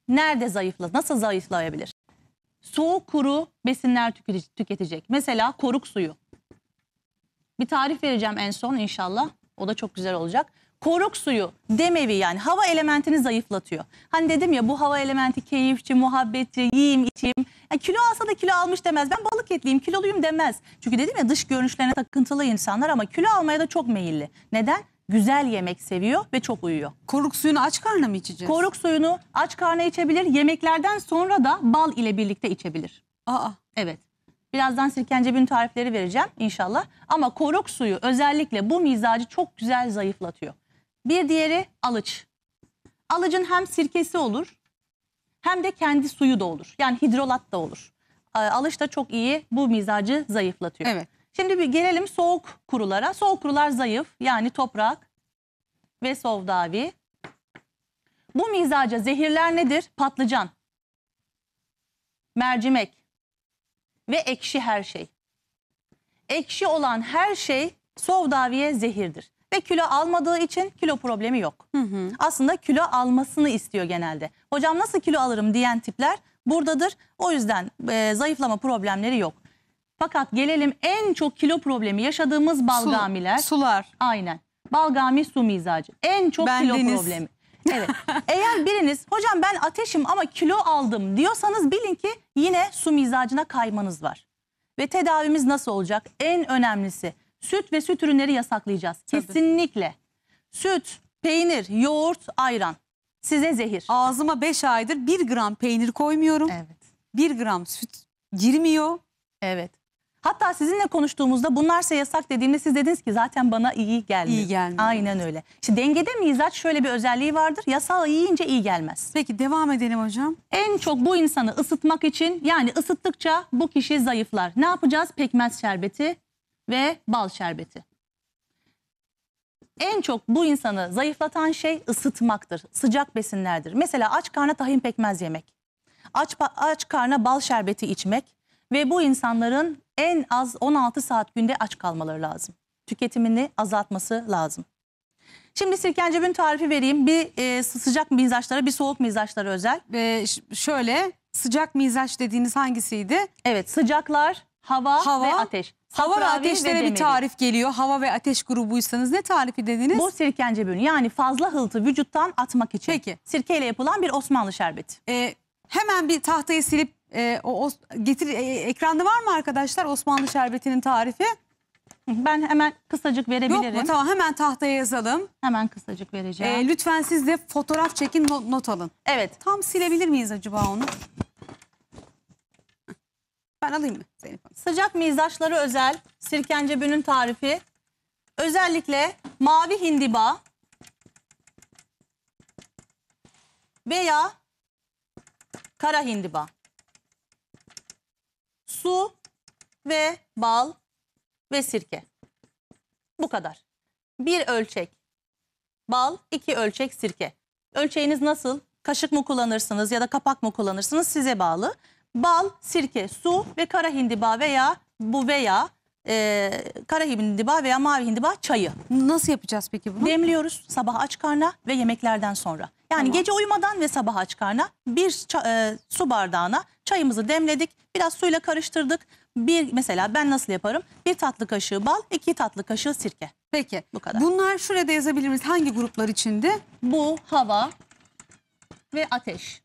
Speaker 5: nerede zayıfla, nasıl zayıflayabilir? Soğuk kuru besinler tüketecek. Mesela koruk suyu. Bir tarif vereceğim en son inşallah. O da çok güzel olacak. Koruk suyu demevi yani hava elementini zayıflatıyor. Hani dedim ya bu hava elementi keyifçi, muhabbetçi, yiyeyim içeyim. Yani kilo alsa da kilo almış demez. Ben balık etliyim, kiloluyum demez. Çünkü dedim ya dış görünüşlerine takıntılı insanlar ama kilo almaya da çok meyilli. Neden? güzel yemek seviyor ve çok uyuyor. Koruk suyunu aç karnına mı içeceğiz? Koruk suyunu aç karna içebilir. Yemeklerden sonra da bal ile birlikte içebilir. Aa. Evet. Birazdan sirkencebin tarifleri vereceğim inşallah. Ama koruk suyu özellikle bu mizacı çok güzel zayıflatıyor. Bir diğeri alıç. Alıcın hem sirkesi olur hem de kendi suyu da olur. Yani hidrolat da olur. Ee, alıç da çok iyi bu mizacı zayıflatıyor. Evet. Şimdi bir gelelim soğuk kurulara. Soğuk kurular zayıf yani toprak ve sovdavi. Bu mizaca zehirler nedir? Patlıcan, mercimek, ve ekşi her şey. Ekşi olan her şey Sovdaviye zehirdir. Ve kilo almadığı için kilo problemi yok. Hı hı. Aslında kilo almasını istiyor genelde. Hocam nasıl kilo alırım diyen tipler buradadır. O yüzden e, zayıflama problemleri yok. Fakat gelelim en çok kilo problemi yaşadığımız balgamiler. Su, sular. Aynen. Balgami su mizacı. En çok ben kilo deniz. problemi. Evet. Eğer biriniz hocam ben ateşim ama kilo aldım diyorsanız bilin ki yine su mizacına kaymanız var. Ve tedavimiz nasıl olacak? En önemlisi süt ve süt ürünleri yasaklayacağız. Tabii. Kesinlikle.
Speaker 1: Süt, peynir, yoğurt, ayran size zehir. Ağzıma 5 aydır 1 gram peynir koymuyorum. Evet. 1 gram süt girmiyor. Evet.
Speaker 5: Hatta sizinle konuştuğumuzda bunlarsa yasak dediğimde siz dediniz ki zaten bana iyi gelmiyor. İyi gelmiyor. Aynen öyle. İşte dengede mizaç şöyle bir özelliği vardır. Yasal yiyince iyi gelmez. Peki devam edelim hocam. En çok bu insanı ısıtmak için yani ısıttıkça bu kişi zayıflar. Ne yapacağız? Pekmez şerbeti ve bal şerbeti. En çok bu insanı zayıflatan şey ısıtmaktır. Sıcak besinlerdir. Mesela aç karna tahin pekmez yemek. Aç, aç karna bal şerbeti içmek ve bu insanların en az 16 saat günde aç kalmaları lazım. Tüketimini azaltması lazım. Şimdi sirkencebin tarifi vereyim. Bir e, sıcak mizaçlara bir soğuk mizaçlara özel. E,
Speaker 1: şöyle sıcak mizaç dediğiniz hangisiydi? Evet sıcaklar, hava, hava ve ateş. Hava ve ateşlere ve bir tarif geliyor. Hava ve ateş grubuysanız ne tarifi dediniz? Bu
Speaker 5: sirkencebin yani fazla hıltı vücuttan atmak için. Peki. Sirkeyle yapılan bir Osmanlı şerbeti.
Speaker 1: E, hemen bir tahtayı silip e, o, o getir e, ekranda var mı arkadaşlar Osmanlı şerbetinin tarifi? Ben hemen kısacık verebilirim. Yok mu? Tamam hemen tahtaya yazalım. Hemen kısacık vereceğim. E, lütfen siz de fotoğraf çekin not, not alın. Evet. Tam silebilir miyiz acaba onu? Ben alayım mı Zeynep Hanım? Sıcak
Speaker 5: mizaçları özel sirkence bünün tarifi. Özellikle mavi hindiba veya kara hindiba su ve bal ve sirke. Bu kadar. Bir ölçek bal, iki ölçek sirke. Ölçeğiniz nasıl? Kaşık mı kullanırsınız ya da kapak mı kullanırsınız size bağlı. Bal, sirke, su ve kara hindiba veya bu veya e, kara hindiba veya mavi hindiba çayı. Nasıl yapacağız peki bunu? Demliyoruz sabah aç karna ve yemeklerden sonra. Yani tamam. gece uyumadan ve sabah aç karna bir e, su bardağına Çayımızı demledik, biraz suyla karıştırdık. Bir mesela ben nasıl yaparım? Bir tatlı kaşığı bal, iki tatlı kaşığı sirke. Peki. Bu kadar. Bunlar şurada yazabilir Hangi gruplar içinde? Bu hava ve ateş.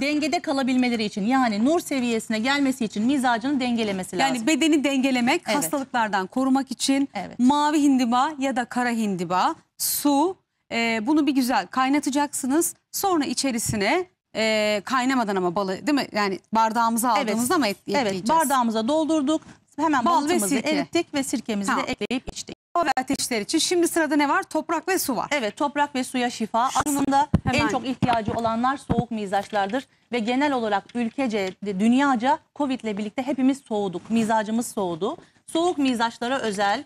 Speaker 5: Dengede kalabilmeleri için yani nur seviyesine gelmesi için mizacını dengelemesi lazım.
Speaker 1: Yani bedeni dengelemek, Evet. hastalıklardan korumak için Evet. mavi hindiba ya da kara hindiba, su e, bunu bir güzel kaynatacaksınız. Sonra içerisine e, kaynamadan ama balı değil mi? Yani bardağımıza aldığımızda mı ekleyeceğiz? Evet bardağımıza doldurduk. Hemen Bal ve baltamızı erittik ve sirkemizi Ha. de ekleyip içtik. O ve ateşler için. Şimdi sırada
Speaker 5: ne var? Toprak ve su var. Evet toprak ve suya şifa aslında Hemen. en çok ihtiyacı olanlar soğuk mizaçlardır. Ve genel olarak ülkece, dünyaca Covid ile birlikte hepimiz soğuduk. Mizacımız soğudu. Soğuk mizaçlara özel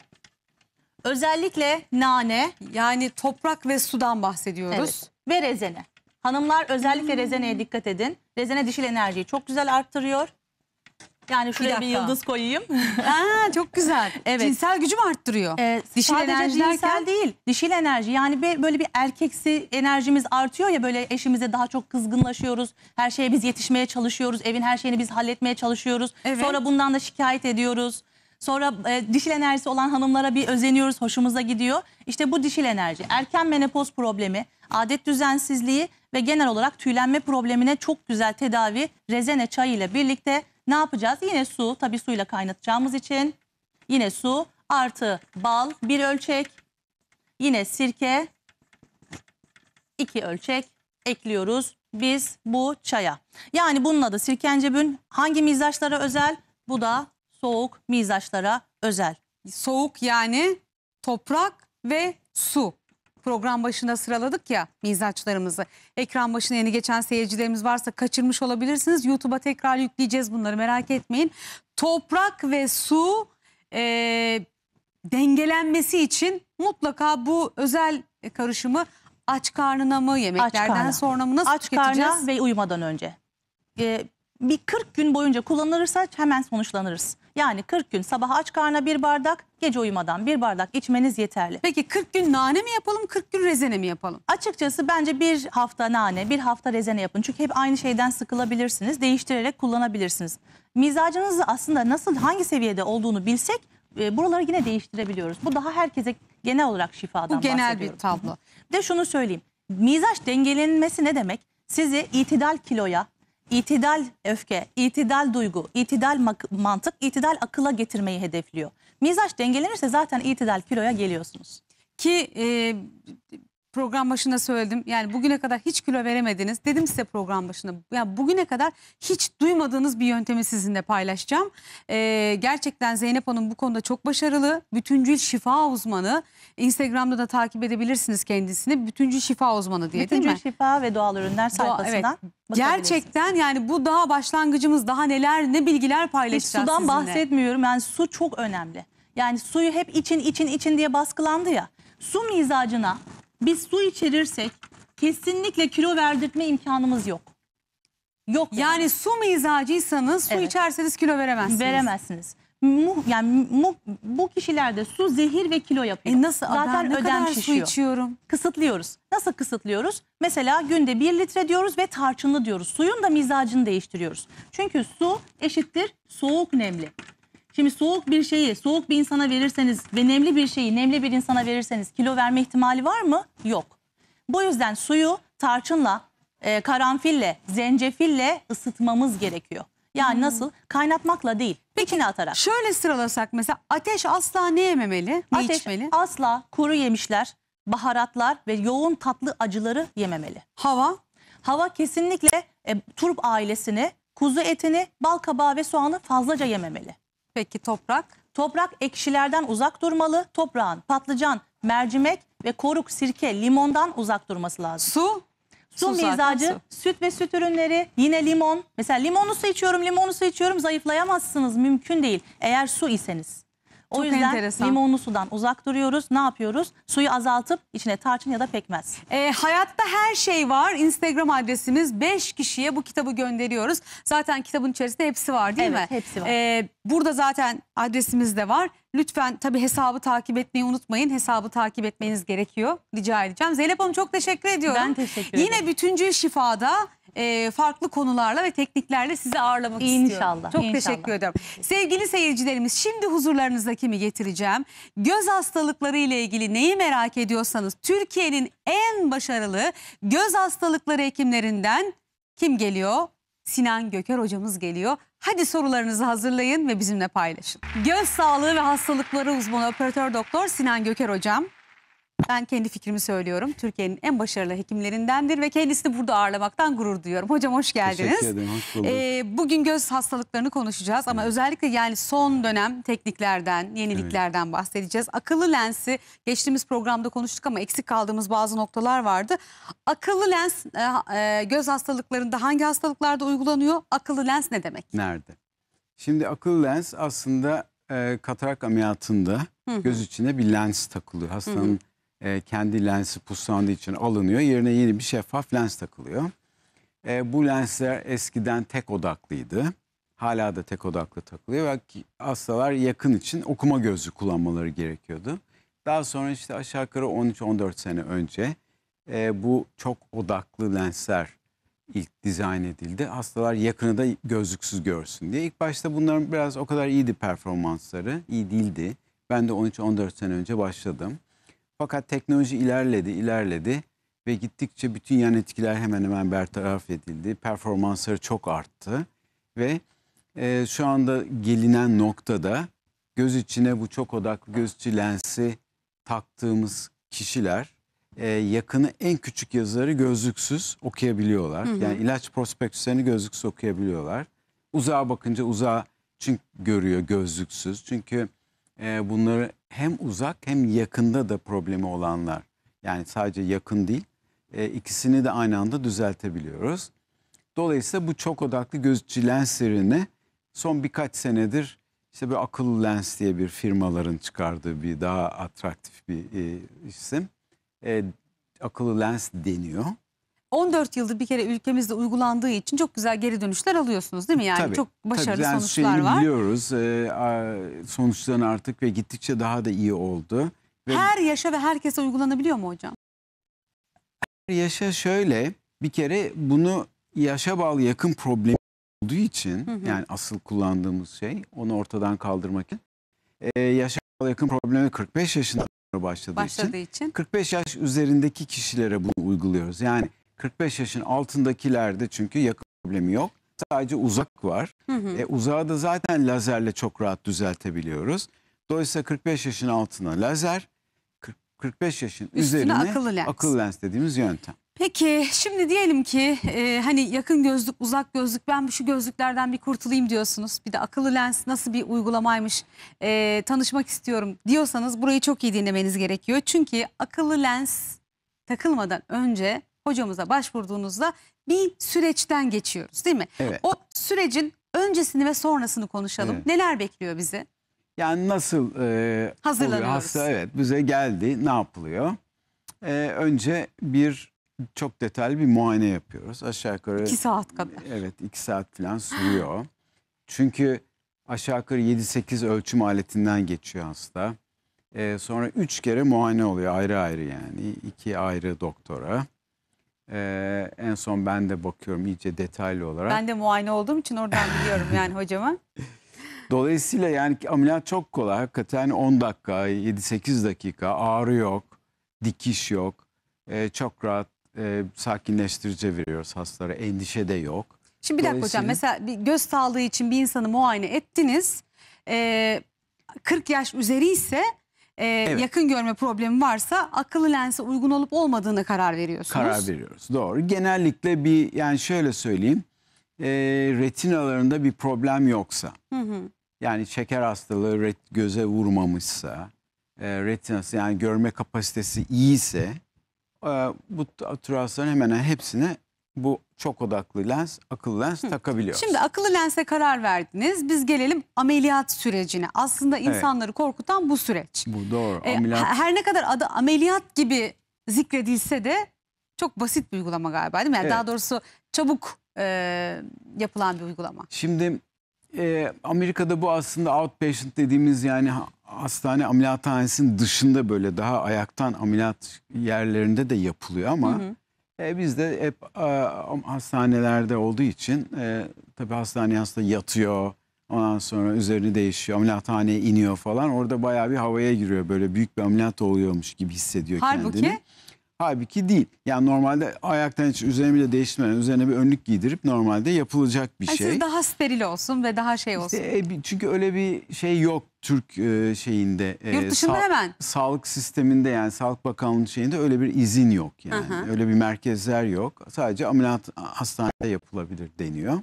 Speaker 5: özellikle nane Yani toprak ve sudan bahsediyoruz. evet, ve rezene. Hanımlar özellikle rezeneye dikkat edin. Rezene dişil enerjiyi çok güzel arttırıyor. Yani şuraya bir, bir yıldız koyayım. Aa, çok güzel. Evet. Cinsel gücü arttırıyor? Ee, dişil sadece enerji cinsel derken... değil. Dişil enerji yani bir, böyle bir erkeksi enerjimiz artıyor ya böyle eşimize daha çok kızgınlaşıyoruz. Her şeye biz yetişmeye çalışıyoruz. Evin her şeyini biz halletmeye çalışıyoruz. Evet. Sonra bundan da şikayet ediyoruz. Sonra e, dişil enerjisi olan hanımlara bir özeniyoruz, hoşumuza gidiyor. İşte bu dişil enerji, erken menopoz problemi, adet düzensizliği ve genel olarak tüylenme problemine çok güzel tedavi rezene çayı ile birlikte ne yapacağız? Yine su tabii suyla kaynatacağımız için yine su artı bal bir ölçek yine sirke iki ölçek ekliyoruz biz bu çaya. Yani bunun adı sirkencebün hangi mizaçlara özel? Bu da
Speaker 1: soğuk mizaçlara özel. Soğuk yani toprak ve su program başında sıraladık ya mizaçlarımızı. Ekran başına yeni geçen seyircilerimiz varsa kaçırmış olabilirsiniz. YouTube'a tekrar yükleyeceğiz bunları merak etmeyin. Toprak ve su e, dengelenmesi için mutlaka bu özel karışımı aç karnına mı yemeklerden sonra mı nasıl aç tüketeceğiz? Aç karnına
Speaker 5: ve uyumadan önce. Ee, bir 40 gün boyunca kullanılırsa hemen sonuçlanırız. Yani 40 gün sabah aç karnına bir bardak, gece uyumadan bir bardak içmeniz yeterli. Peki 40 gün nane mi yapalım 40 gün rezene mi yapalım? Açıkçası bence bir hafta nane, bir hafta rezene yapın. Çünkü hep aynı şeyden sıkılabilirsiniz. Değiştirerek kullanabilirsiniz. Mizacınızı aslında nasıl hangi seviyede olduğunu bilsek e, buraları yine değiştirebiliyoruz. Bu daha herkese genel olarak şifadan Bu genel bir tablo. Bir de şunu söyleyeyim. Mizaç dengelenmesi ne demek? Sizi itidal kiloya, itidal öfke, itidal duygu, itidal mantık, itidal akıla getirmeyi hedefliyor. Mizaç dengelenirse zaten itidal kiloya geliyorsunuz. Ki
Speaker 1: e, program başında söyledim. Yani bugüne kadar hiç kilo veremediniz. Dedim size program başında. Yani bugüne kadar hiç duymadığınız bir yöntemi sizinle paylaşacağım. Ee, gerçekten Zeynep Hanım bu konuda çok başarılı. Bütüncül şifa uzmanı. Instagram'da da takip edebilirsiniz kendisini. Bütüncül şifa uzmanı diye Bütüncül değil mi?
Speaker 5: şifa ve doğal ürünler sayfasından. evet. Gerçekten
Speaker 1: yani bu daha başlangıcımız daha neler ne bilgiler paylaşacağız Hiç sudan sizinle. bahsetmiyorum
Speaker 5: yani su çok önemli. Yani suyu hep için için için diye baskılandı ya. Su mizacına biz su içerirsek kesinlikle kilo verdirtme imkanımız yok. Yok. Yani, yani. su mizacıysanız su Evet. içerseniz kilo veremezsiniz. Veremezsiniz. Mu, yani mu, bu kişilerde su zehir ve kilo yapıyor. E nasıl? Zaten ben ne ödem kadar şişiyor. su içiyorum? Kısıtlıyoruz. Nasıl kısıtlıyoruz? Mesela günde bir litre diyoruz ve tarçınlı diyoruz. Suyun da mizacını değiştiriyoruz. Çünkü su eşittir soğuk nemli. Şimdi soğuk bir şeyi soğuk bir insana verirseniz ve nemli bir şeyi nemli bir insana verirseniz kilo verme ihtimali var mı? Yok. Bu yüzden suyu tarçınla, e, karanfille, zencefille ısıtmamız gerekiyor. Yani hmm. nasıl? Kaynatmakla değil. Pekine atarak. Şöyle sıralasak mesela ateş asla ne yememeli, ne ateş içmeli? asla kuru yemişler, baharatlar ve yoğun tatlı acıları yememeli. Hava? Hava kesinlikle e, turp ailesini, kuzu etini, bal kabağı ve soğanı fazlaca yememeli. Peki toprak? Toprak ekşilerden uzak durmalı. Toprağın patlıcan, mercimek ve koruk sirke, limondan uzak durması lazım. Su? Su, Su mizacı, su. süt ve süt ürünleri, yine limon. Mesela limonlu su içiyorum, limonlu su içiyorum zayıflayamazsınız. Mümkün değil eğer su iseniz. O Çok yüzden enteresan. limonlu sudan uzak duruyoruz. Ne yapıyoruz? Suyu azaltıp
Speaker 1: içine tarçın ya da pekmez. E, hayatta her şey var. Instagram adresimiz 5 kişiye bu kitabı gönderiyoruz. Zaten kitabın içerisinde hepsi var değil mi? Evet hepsi var. E, burada zaten adresimiz de var. Lütfen tabii hesabı takip etmeyi unutmayın. Hesabı takip etmeniz gerekiyor. Rica edeceğim. Zeynep Hanım çok teşekkür ediyorum. Ben teşekkür ederim. Yine bütüncül şifada e, farklı konularla ve tekniklerle sizi ağırlamak İnşallah. istiyorum. İnşallah. Çok teşekkür ederim. Sevgili seyircilerimiz şimdi huzurlarınızda kimi getireceğim? Göz hastalıkları ile ilgili neyi merak ediyorsanız Türkiye'nin en başarılı göz hastalıkları hekimlerinden kim geliyor? Sinan Göker hocamız geliyor. Hadi sorularınızı hazırlayın ve bizimle paylaşın. Göz sağlığı ve hastalıkları uzmanı operatör doktor Sinan Göker hocam ben kendi fikrimi söylüyorum. Türkiye'nin en başarılı hekimlerindendir ve kendisini burada ağırlamaktan gurur duyuyorum. Hocam hoş geldiniz. Teşekkür ederim. Hoş bulduk. Ee, bugün göz hastalıklarını konuşacağız ama evet. özellikle yani son dönem tekniklerden, yeniliklerden evet. bahsedeceğiz. Akıllı lensi geçtiğimiz programda konuştuk ama eksik kaldığımız bazı noktalar vardı. Akıllı lens e, e göz hastalıklarında hangi hastalıklarda uygulanıyor? Akıllı lens ne demek?
Speaker 6: Nerede? Şimdi akıllı lens aslında e, katarak ameliyatında hı hı. göz içine bir lens takılıyor. Hastanın hı hı e, kendi lensi puslandığı için alınıyor. Yerine yeni bir şeffaf lens takılıyor. E, bu lensler eskiden tek odaklıydı. Hala da tek odaklı takılıyor ve hastalar yakın için okuma gözlüğü kullanmaları gerekiyordu. Daha sonra işte aşağı yukarı 13-14 sene önce e, bu çok odaklı lensler ilk dizayn edildi. Hastalar yakını da gözlüksüz görsün diye. İlk başta bunların biraz o kadar iyiydi performansları, iyi değildi. Ben de 13-14 sene önce başladım. Fakat teknoloji ilerledi, ilerledi ve gittikçe bütün yan etkiler hemen hemen bertaraf edildi. Performansları çok arttı ve e, şu anda gelinen noktada göz içine bu çok odaklı göz içi lensi taktığımız kişiler e, yakını en küçük yazıları gözlüksüz okuyabiliyorlar. Hı hı. Yani ilaç prospektüslerini gözlüksüz okuyabiliyorlar. Uzağa bakınca uzağa çünkü görüyor gözlüksüz. Çünkü e, bunları hem uzak hem yakında da problemi olanlar yani sadece yakın değil e, ikisini de aynı anda düzeltebiliyoruz. Dolayısıyla bu çok odaklı gözcü lenslerini son birkaç senedir işte bir akıllı lens diye bir firmaların çıkardığı bir daha atraktif bir e, isim. E, akıllı lens deniyor.
Speaker 1: 14 yıldır bir kere ülkemizde uygulandığı için çok güzel geri dönüşler alıyorsunuz değil mi? Yani Tabii, çok başarılı tabii, yani sonuçlar şeyi var.
Speaker 6: biliyoruz. E, sonuçlarını artık ve gittikçe daha da iyi oldu. Ve
Speaker 1: Her yaşa ve herkese uygulanabiliyor mu hocam?
Speaker 6: Her yaşa şöyle bir kere bunu yaşa bağlı yakın problemi olduğu için hı hı. yani asıl kullandığımız şey onu ortadan kaldırmak için e, yaşa bağlı yakın problemi 45 yaşında başladığı, başladığı için, için 45 yaş üzerindeki kişilere bunu uyguluyoruz. Yani 45 yaşın altındakilerde çünkü yakın problemi yok. Sadece uzak var. Hı hı. E, uzağı da zaten lazerle çok rahat düzeltebiliyoruz. Dolayısıyla 45 yaşın altına lazer, 40, 45 yaşın Üstüne üzerine akıllı lens. akıllı lens dediğimiz yöntem.
Speaker 1: Peki şimdi diyelim ki e, hani yakın gözlük, uzak gözlük ben şu gözlüklerden bir kurtulayım diyorsunuz. Bir de akıllı lens nasıl bir uygulamaymış e, tanışmak istiyorum diyorsanız burayı çok iyi dinlemeniz gerekiyor. Çünkü akıllı lens takılmadan önce hocamıza başvurduğunuzda bir süreçten geçiyoruz değil mi? Evet. O sürecin öncesini ve sonrasını konuşalım. Evet. Neler bekliyor bizi?
Speaker 6: Yani nasıl e, hazırlanıyoruz? Oluyor? Hasta evet bize geldi ne yapılıyor? E, önce bir çok detaylı bir muayene yapıyoruz. Aşağı yukarı... iki saat kadar. Evet iki saat falan sürüyor. Çünkü aşağı yukarı 7-8 ölçüm aletinden geçiyor hasta. E, sonra üç kere muayene oluyor ayrı ayrı yani. iki ayrı doktora. Ee, en son ben de bakıyorum iyice detaylı olarak. Ben
Speaker 1: de muayene olduğum için oradan biliyorum yani hocama.
Speaker 6: Dolayısıyla yani ameliyat çok kolay. Hakikaten 10 dakika, 7-8 dakika ağrı yok, dikiş yok. Ee, çok rahat e, sakinleştirici veriyoruz hastalara. Endişe de yok. Şimdi bir dakika Dolayısıyla... hocam mesela
Speaker 1: bir göz sağlığı için bir insanı muayene ettiniz. Ee, 40 yaş üzeri ise e, evet. yakın görme problemi varsa akıllı lense uygun olup olmadığına karar veriyorsunuz. Karar
Speaker 6: veriyoruz doğru. Genellikle bir yani şöyle söyleyeyim e, retinalarında bir problem yoksa hı hı. yani şeker hastalığı ret, göze vurmamışsa e, retinası yani görme kapasitesi iyiyse e, bu tür hemen hepsine bu çok odaklı lens, akıllı lens takabiliyoruz. Şimdi
Speaker 1: akıllı lense karar verdiniz. Biz gelelim ameliyat sürecine. Aslında insanları korkutan bu süreç.
Speaker 6: Bu doğru. Ee, Her
Speaker 1: ne kadar adı ameliyat gibi zikredilse de çok basit bir uygulama galiba değil mi? Yani evet. Daha doğrusu çabuk e, yapılan bir uygulama.
Speaker 6: Şimdi e, Amerika'da bu aslında outpatient dediğimiz yani hastane ameliyathanesinin dışında böyle daha ayaktan ameliyat yerlerinde de yapılıyor ama... Hı hı e, biz de hep e, hastanelerde olduğu için e, tabii hastaneye hasta yatıyor. Ondan sonra üzerini değişiyor, ameliyathaneye iniyor falan. Orada bayağı bir havaya giriyor. Böyle büyük bir ameliyat oluyormuş gibi hissediyor Halbuki, kendini. Halbuki Halbuki değil. Yani normalde ayaktan hiç üzerine bile değiştirmeden üzerine bir önlük giydirip normalde yapılacak bir şey. siz
Speaker 1: daha steril olsun ve daha şey olsun. İşte,
Speaker 6: çünkü öyle bir şey yok Türk e, şeyinde. E, Yurt dışında hemen. Sağlık sisteminde yani Sağlık Bakanlığı şeyinde öyle bir izin yok yani. Hı hı. Öyle bir merkezler yok. Sadece ameliyat hastanede yapılabilir deniyor.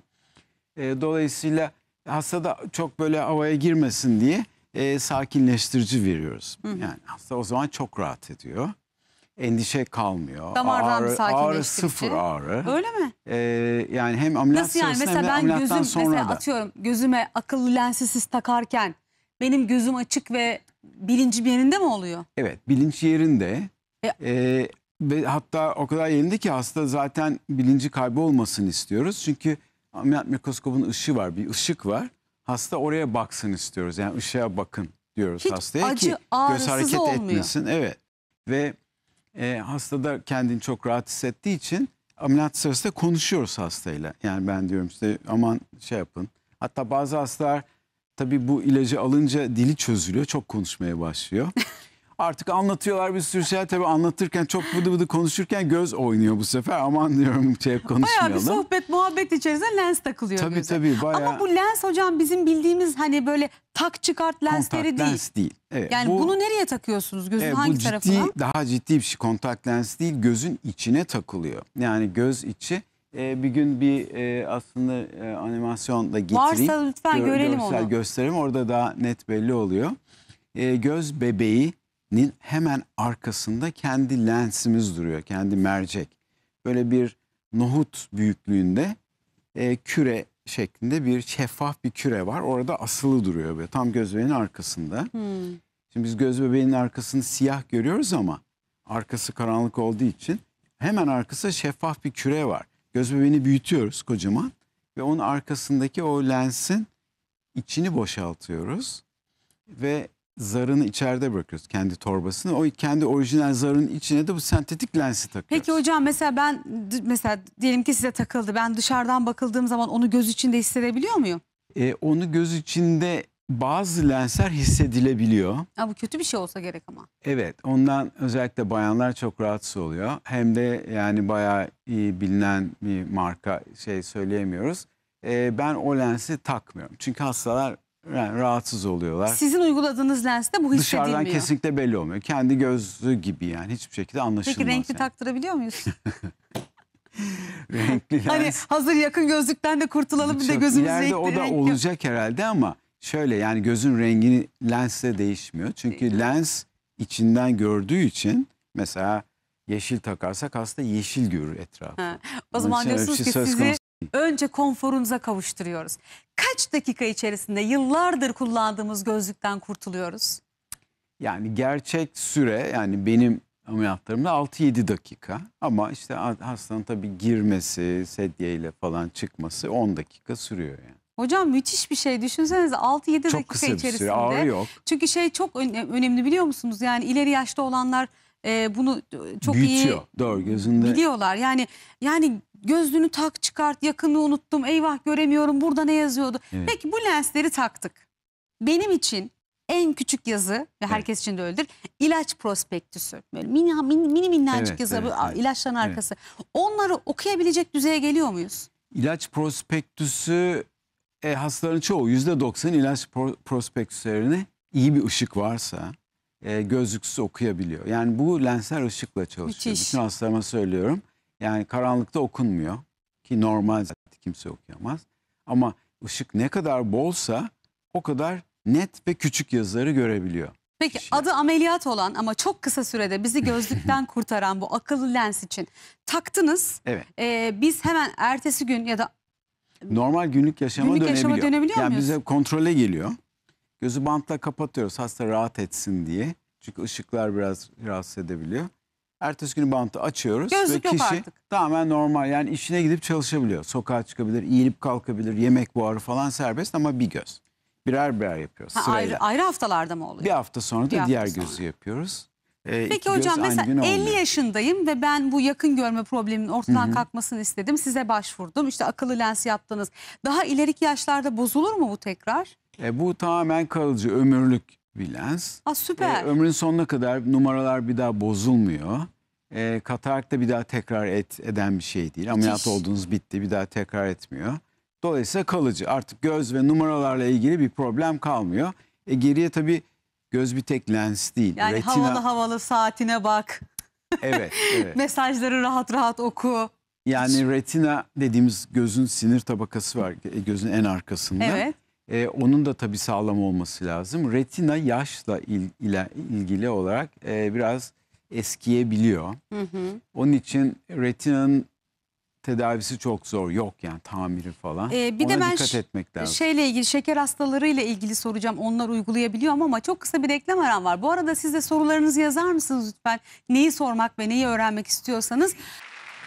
Speaker 6: E, dolayısıyla hasta da çok böyle havaya girmesin diye e, sakinleştirici veriyoruz. Yani hasta o zaman çok rahat ediyor endişe kalmıyor. Damardan ağrı, sakinleştirici. Ağrı sıfır ağrı. Öyle mi? Ee, yani hem ameliyat Nasıl yani? Mesela ben gözüm, sonra mesela da. atıyorum
Speaker 1: gözüme akıllı lensi siz takarken benim gözüm açık ve bilinci bir yerinde mi oluyor?
Speaker 6: Evet bilinç yerinde. E, ee, ve hatta o kadar yerinde ki hasta zaten bilinci kaybı kaybolmasını istiyoruz. Çünkü ameliyat mikroskobun ışığı var bir ışık var. Hasta oraya baksın istiyoruz yani ışığa bakın diyoruz Hiç hastaya acı, ki göz hareket olmuyor. etmesin. Evet ve e, hasta kendini çok rahat hissettiği için ameliyat sırasında konuşuyoruz hastayla. Yani ben diyorum size aman şey yapın. Hatta bazı hastalar tabii bu ilacı alınca dili çözülüyor. Çok konuşmaya başlıyor. Artık anlatıyorlar bir sürü şey. Tabii anlatırken çok bıdı bıdı konuşurken göz oynuyor bu sefer. Aman diyorum şey konuşmayalım. Bayağı bir sohbet
Speaker 1: muhabbet içerisinde lens takılıyor. Tabii göze.
Speaker 6: tabii. Bayağı... Ama bu lens
Speaker 1: hocam bizim bildiğimiz hani böyle tak çıkart lensleri kontak değil. lens değil.
Speaker 6: Evet, yani bu, bunu
Speaker 1: nereye takıyorsunuz? Gözün evet, hangi ciddi, tarafına?
Speaker 6: Daha ciddi bir şey. Kontakt lens değil gözün içine takılıyor. Yani göz içi. Ee, bir gün bir e, aslında e, animasyon da getireyim. Varsa lütfen Gör, görelim görsel onu. gösterim orada daha net belli oluyor. E, göz bebeği nin hemen arkasında kendi lensimiz duruyor, kendi mercek. Böyle bir nohut büyüklüğünde e, küre şeklinde bir şeffaf bir küre var. Orada asılı duruyor böyle tam gözbeğinin arkasında. Hmm. Şimdi biz göz bebeğinin arkasını siyah görüyoruz ama arkası karanlık olduğu için hemen arkası şeffaf bir küre var. Göz bebeğini büyütüyoruz kocaman ve onun arkasındaki o lensin içini boşaltıyoruz ve zarını içeride bırakıyoruz kendi torbasını. O kendi orijinal zarın içine de bu sentetik lensi takıyoruz.
Speaker 1: Peki hocam mesela ben mesela diyelim ki size takıldı. Ben dışarıdan bakıldığım zaman onu göz içinde hissedebiliyor muyum?
Speaker 6: Ee, onu göz içinde bazı lensler hissedilebiliyor.
Speaker 1: Ha, bu kötü bir şey olsa gerek ama.
Speaker 6: Evet ondan özellikle bayanlar çok rahatsız oluyor. Hem de yani bayağı iyi bilinen bir marka şey söyleyemiyoruz. Ee, ben o lensi takmıyorum. Çünkü hastalar yani rahatsız oluyorlar. Sizin
Speaker 1: uyguladığınız lenste bu hissedilmiyor. Dışarıdan kesinlikle
Speaker 6: belli olmuyor. Kendi gözü gibi yani hiçbir şekilde anlaşılmaz. Peki renkli yani.
Speaker 1: taktırabiliyor muyuz?
Speaker 6: renkli hani lens.
Speaker 1: Hani hazır yakın gözlükten de kurtulalım bir de gözümüz ileride renkli. o da renk
Speaker 6: olacak herhalde ama şöyle yani gözün rengini lensle değişmiyor. Çünkü lens içinden gördüğü için mesela yeşil takarsak hasta yeşil görür etrafı.
Speaker 1: Ha. O zaman diyorsunuz şey ki sizi önce konforunuza kavuşturuyoruz. Kaç dakika içerisinde yıllardır kullandığımız gözlükten kurtuluyoruz?
Speaker 6: Yani gerçek süre yani benim ameliyatlarımda 6-7 dakika ama işte hastanın tabii girmesi, sedyeyle falan çıkması 10 dakika sürüyor yani.
Speaker 1: Hocam müthiş bir şey. Düşünsenize 6-7 dakika içerisinde. Çok kısa bir süre, ağrı yok. Çünkü şey çok önemli biliyor musunuz? Yani ileri yaşta olanlar e, bunu e, çok Büyütüyor. iyi
Speaker 6: Doğru, gözünde. biliyorlar.
Speaker 1: Yani yani gözlüğünü tak çıkart yakını unuttum eyvah göremiyorum burada ne yazıyordu. Evet. Peki bu lensleri taktık. Benim için en küçük yazı ve herkes evet. için de öyledir. İlaç prospektüsü. Böyle mini mini, mini minnacık evet, yazı evet, evet. ilaçların evet. arkası. Onları okuyabilecek düzeye geliyor muyuz?
Speaker 6: İlaç prospektüsü e, hastaların çoğu %90 ilaç pro prospektüslerine iyi bir ışık varsa e, gözlüksüz okuyabiliyor. Yani bu lensler ışıkla çalışıyor. Müthiş. Bütün hastalarıma söylüyorum. Yani karanlıkta okunmuyor ki normal zaten kimse okuyamaz. Ama ışık ne kadar bolsa o kadar net ve küçük yazıları görebiliyor.
Speaker 1: Peki kişi. adı ameliyat olan ama çok kısa sürede bizi gözlükten kurtaran bu akıllı lens için taktınız. Evet. E, biz hemen ertesi gün ya da
Speaker 6: normal günlük yaşama günlük dönebiliyor. Yaşama dönebiliyor yani bize kontrole geliyor. Gözü bantla kapatıyoruz hasta rahat etsin diye. Çünkü ışıklar biraz rahatsız edebiliyor. Ertesi günü bantı açıyoruz Gözlük ve yok kişi artık. tamamen normal yani işine gidip çalışabiliyor. Sokağa çıkabilir, eğilip kalkabilir, yemek buharı falan serbest ama bir göz. Birer birer yapıyoruz Ha, ayrı,
Speaker 1: ayrı haftalarda mı oluyor? Bir hafta
Speaker 6: sonra da hafta diğer sonra. gözü yapıyoruz. Ee, Peki hocam mesela 50 olmuyor.
Speaker 1: yaşındayım ve ben bu yakın görme probleminin ortadan kalkmasını istedim. Size başvurdum. İşte akıllı lens yaptınız. Daha ileriki yaşlarda bozulur mu bu tekrar?
Speaker 6: E, bu tamamen kalıcı, ömürlük bir lens. Aa, süper. E, ömrün sonuna kadar numaralar bir daha bozulmuyor. E, ee, katarak da bir daha tekrar et, eden bir şey değil. Ameliyat oldunuz bitti bir daha tekrar etmiyor. Dolayısıyla kalıcı. Artık göz ve numaralarla ilgili bir problem kalmıyor. E, geriye tabii göz bir tek lens değil. Yani retina... havalı
Speaker 1: havalı saatine bak.
Speaker 6: evet, evet.
Speaker 1: Mesajları rahat rahat oku.
Speaker 6: Yani retina dediğimiz gözün sinir tabakası var e, gözün en arkasında. Evet. Ee, onun da tabii sağlam olması lazım. Retina yaşla il, ile ilgili olarak e, biraz eskiyebiliyor. Hı hı. Onun için retinanın tedavisi çok zor. Yok yani tamiri falan. Ee, bir Ona de ben dikkat etmek lazım. Şeyle
Speaker 1: ilgili şeker hastalarıyla ilgili soracağım. Onlar uygulayabiliyor mu ama çok kısa bir reklam aram var. Bu arada siz de sorularınızı yazar mısınız lütfen? Neyi sormak ve neyi öğrenmek istiyorsanız.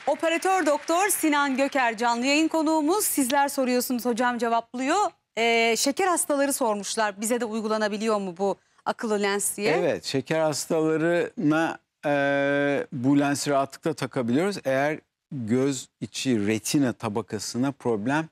Speaker 1: Operatör doktor Sinan Göker canlı yayın konuğumuz. Sizler soruyorsunuz hocam cevaplıyor. Ee, şeker hastaları sormuşlar bize de uygulanabiliyor mu bu akıllı lens diye. Evet
Speaker 6: şeker hastalarına e, bu lensi rahatlıkla takabiliyoruz. Eğer göz içi retina tabakasına problem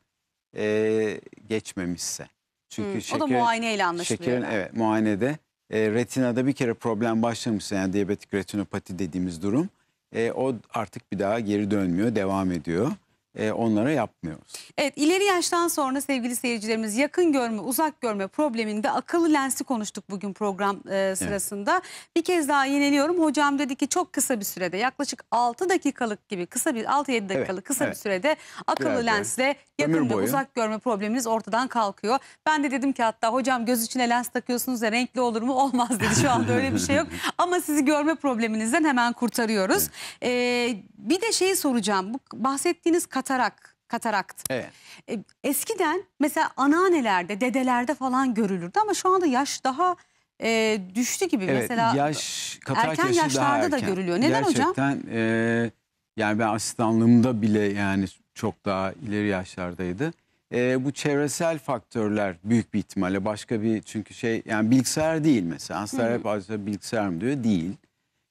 Speaker 6: e, geçmemişse. Çünkü hmm, şeker, o da muayeneyle anlaşılıyor. Şekerin, evet muayenede e, retinada bir kere problem başlamışsa yani diyabetik retinopati dediğimiz durum e, o artık bir daha geri dönmüyor devam ediyor e, onlara yapmıyoruz.
Speaker 1: Evet ileri yaştan sonra sevgili seyircilerimiz yakın görme uzak görme probleminde akıllı lensi konuştuk bugün program e, sırasında. Evet. Bir kez daha yeniliyorum hocam dedi ki çok kısa bir sürede yaklaşık 6 dakikalık gibi kısa bir 6-7 dakikalık evet, kısa evet. bir sürede akıllı Biraz lensle evet. yakın ve uzak görme probleminiz ortadan kalkıyor. Ben de dedim ki hatta hocam göz içine lens takıyorsunuz da renkli olur mu olmaz dedi şu anda öyle bir şey yok. Ama sizi görme probleminizden hemen kurtarıyoruz. Evet. Ee, bir de şeyi soracağım bu bahsettiğiniz kat katarak katarakt. Evet. E, eskiden mesela anneannelerde, dedelerde falan görülürdü ama şu anda yaş daha e, düştü gibi evet, mesela. Yaş
Speaker 6: katarak erken yaşlarda erken. da görülüyor. Neden Gerçekten, hocam? Gerçekten e, yani ben asistanlığımda bile yani çok daha ileri yaşlardaydı. E, bu çevresel faktörler büyük bir ihtimalle başka bir çünkü şey yani bilgisayar değil mesela. Hastalar hep bilgisayar mı diyor? Değil.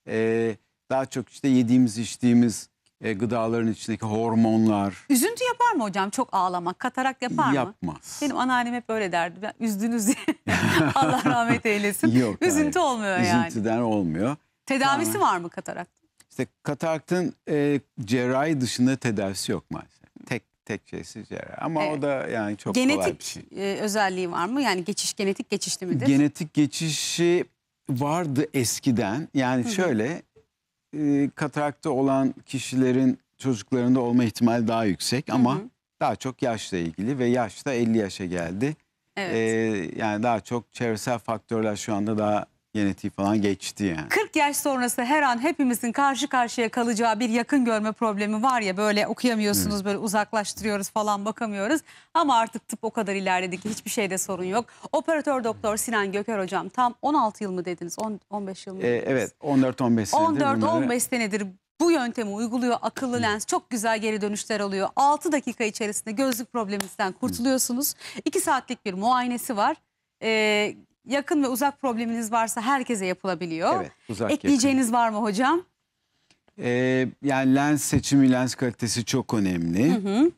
Speaker 6: E, daha çok işte yediğimiz içtiğimiz e, gıdaların içindeki hormonlar.
Speaker 1: Üzüntü yapar mı hocam çok ağlamak? Katarak yapar mı?
Speaker 6: Yapmaz.
Speaker 1: Benim anneannem hep böyle derdi. Ben, üzdünüz diye.
Speaker 6: Allah rahmet eylesin. Yok, Üzüntü hayır. olmuyor yani. Üzüntüden olmuyor.
Speaker 1: Tedavisi Ama, var mı katarak?
Speaker 6: İşte kataraktın e, cerrahi dışında tedavisi yok maalesef. Tek tek şeysi cerrahi. Ama evet. o da yani çok genetik, kolay bir şey.
Speaker 1: Genetik özelliği var mı? Yani geçiş genetik geçişli midir?
Speaker 6: Genetik geçişi vardı eskiden. Yani Hı -hı. şöyle e, katarakta olan kişilerin çocuklarında olma ihtimali daha yüksek ama hı hı. daha çok yaşla ilgili ve yaşta 50 yaşa geldi. Evet. Ee, yani daha çok çevresel faktörler şu anda daha genetiği falan geçti yani.
Speaker 1: 40 yaş sonrası her an hepimizin karşı karşıya kalacağı bir yakın görme problemi var ya böyle okuyamıyorsunuz böyle uzaklaştırıyoruz falan bakamıyoruz. Ama artık tıp o kadar ilerledi ki hiçbir şeyde sorun yok. Operatör doktor Sinan Göker hocam tam 16 yıl mı dediniz 10, 15 yıl mı? E, dediniz? Ee,
Speaker 6: evet 14-15 senedir. 14-15 bunları...
Speaker 1: senedir bu yöntemi uyguluyor akıllı lens. Çok güzel geri dönüşler alıyor. 6 dakika içerisinde gözlük probleminizden kurtuluyorsunuz. 2 saatlik bir muayenesi var. Ee, Yakın ve uzak probleminiz varsa herkese yapılabiliyor. Evet, uzak Ekleyeceğiniz yakın. var mı hocam?
Speaker 6: Ee, yani lens seçimi, lens kalitesi çok önemli. Hı hı.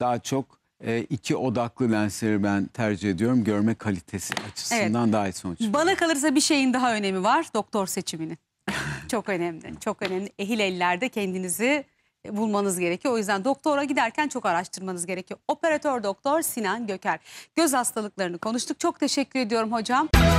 Speaker 6: Daha çok e, iki odaklı lensleri ben tercih ediyorum. Görme kalitesi açısından evet. daha iyi sonuç.
Speaker 1: Bana kalırsa bir şeyin daha önemi var. Doktor seçiminin. çok önemli. Çok önemli. Ehil ellerde kendinizi bulmanız gerekiyor. O yüzden doktora giderken çok araştırmanız gerekiyor. Operatör doktor Sinan Göker. Göz hastalıklarını konuştuk. Çok teşekkür ediyorum hocam.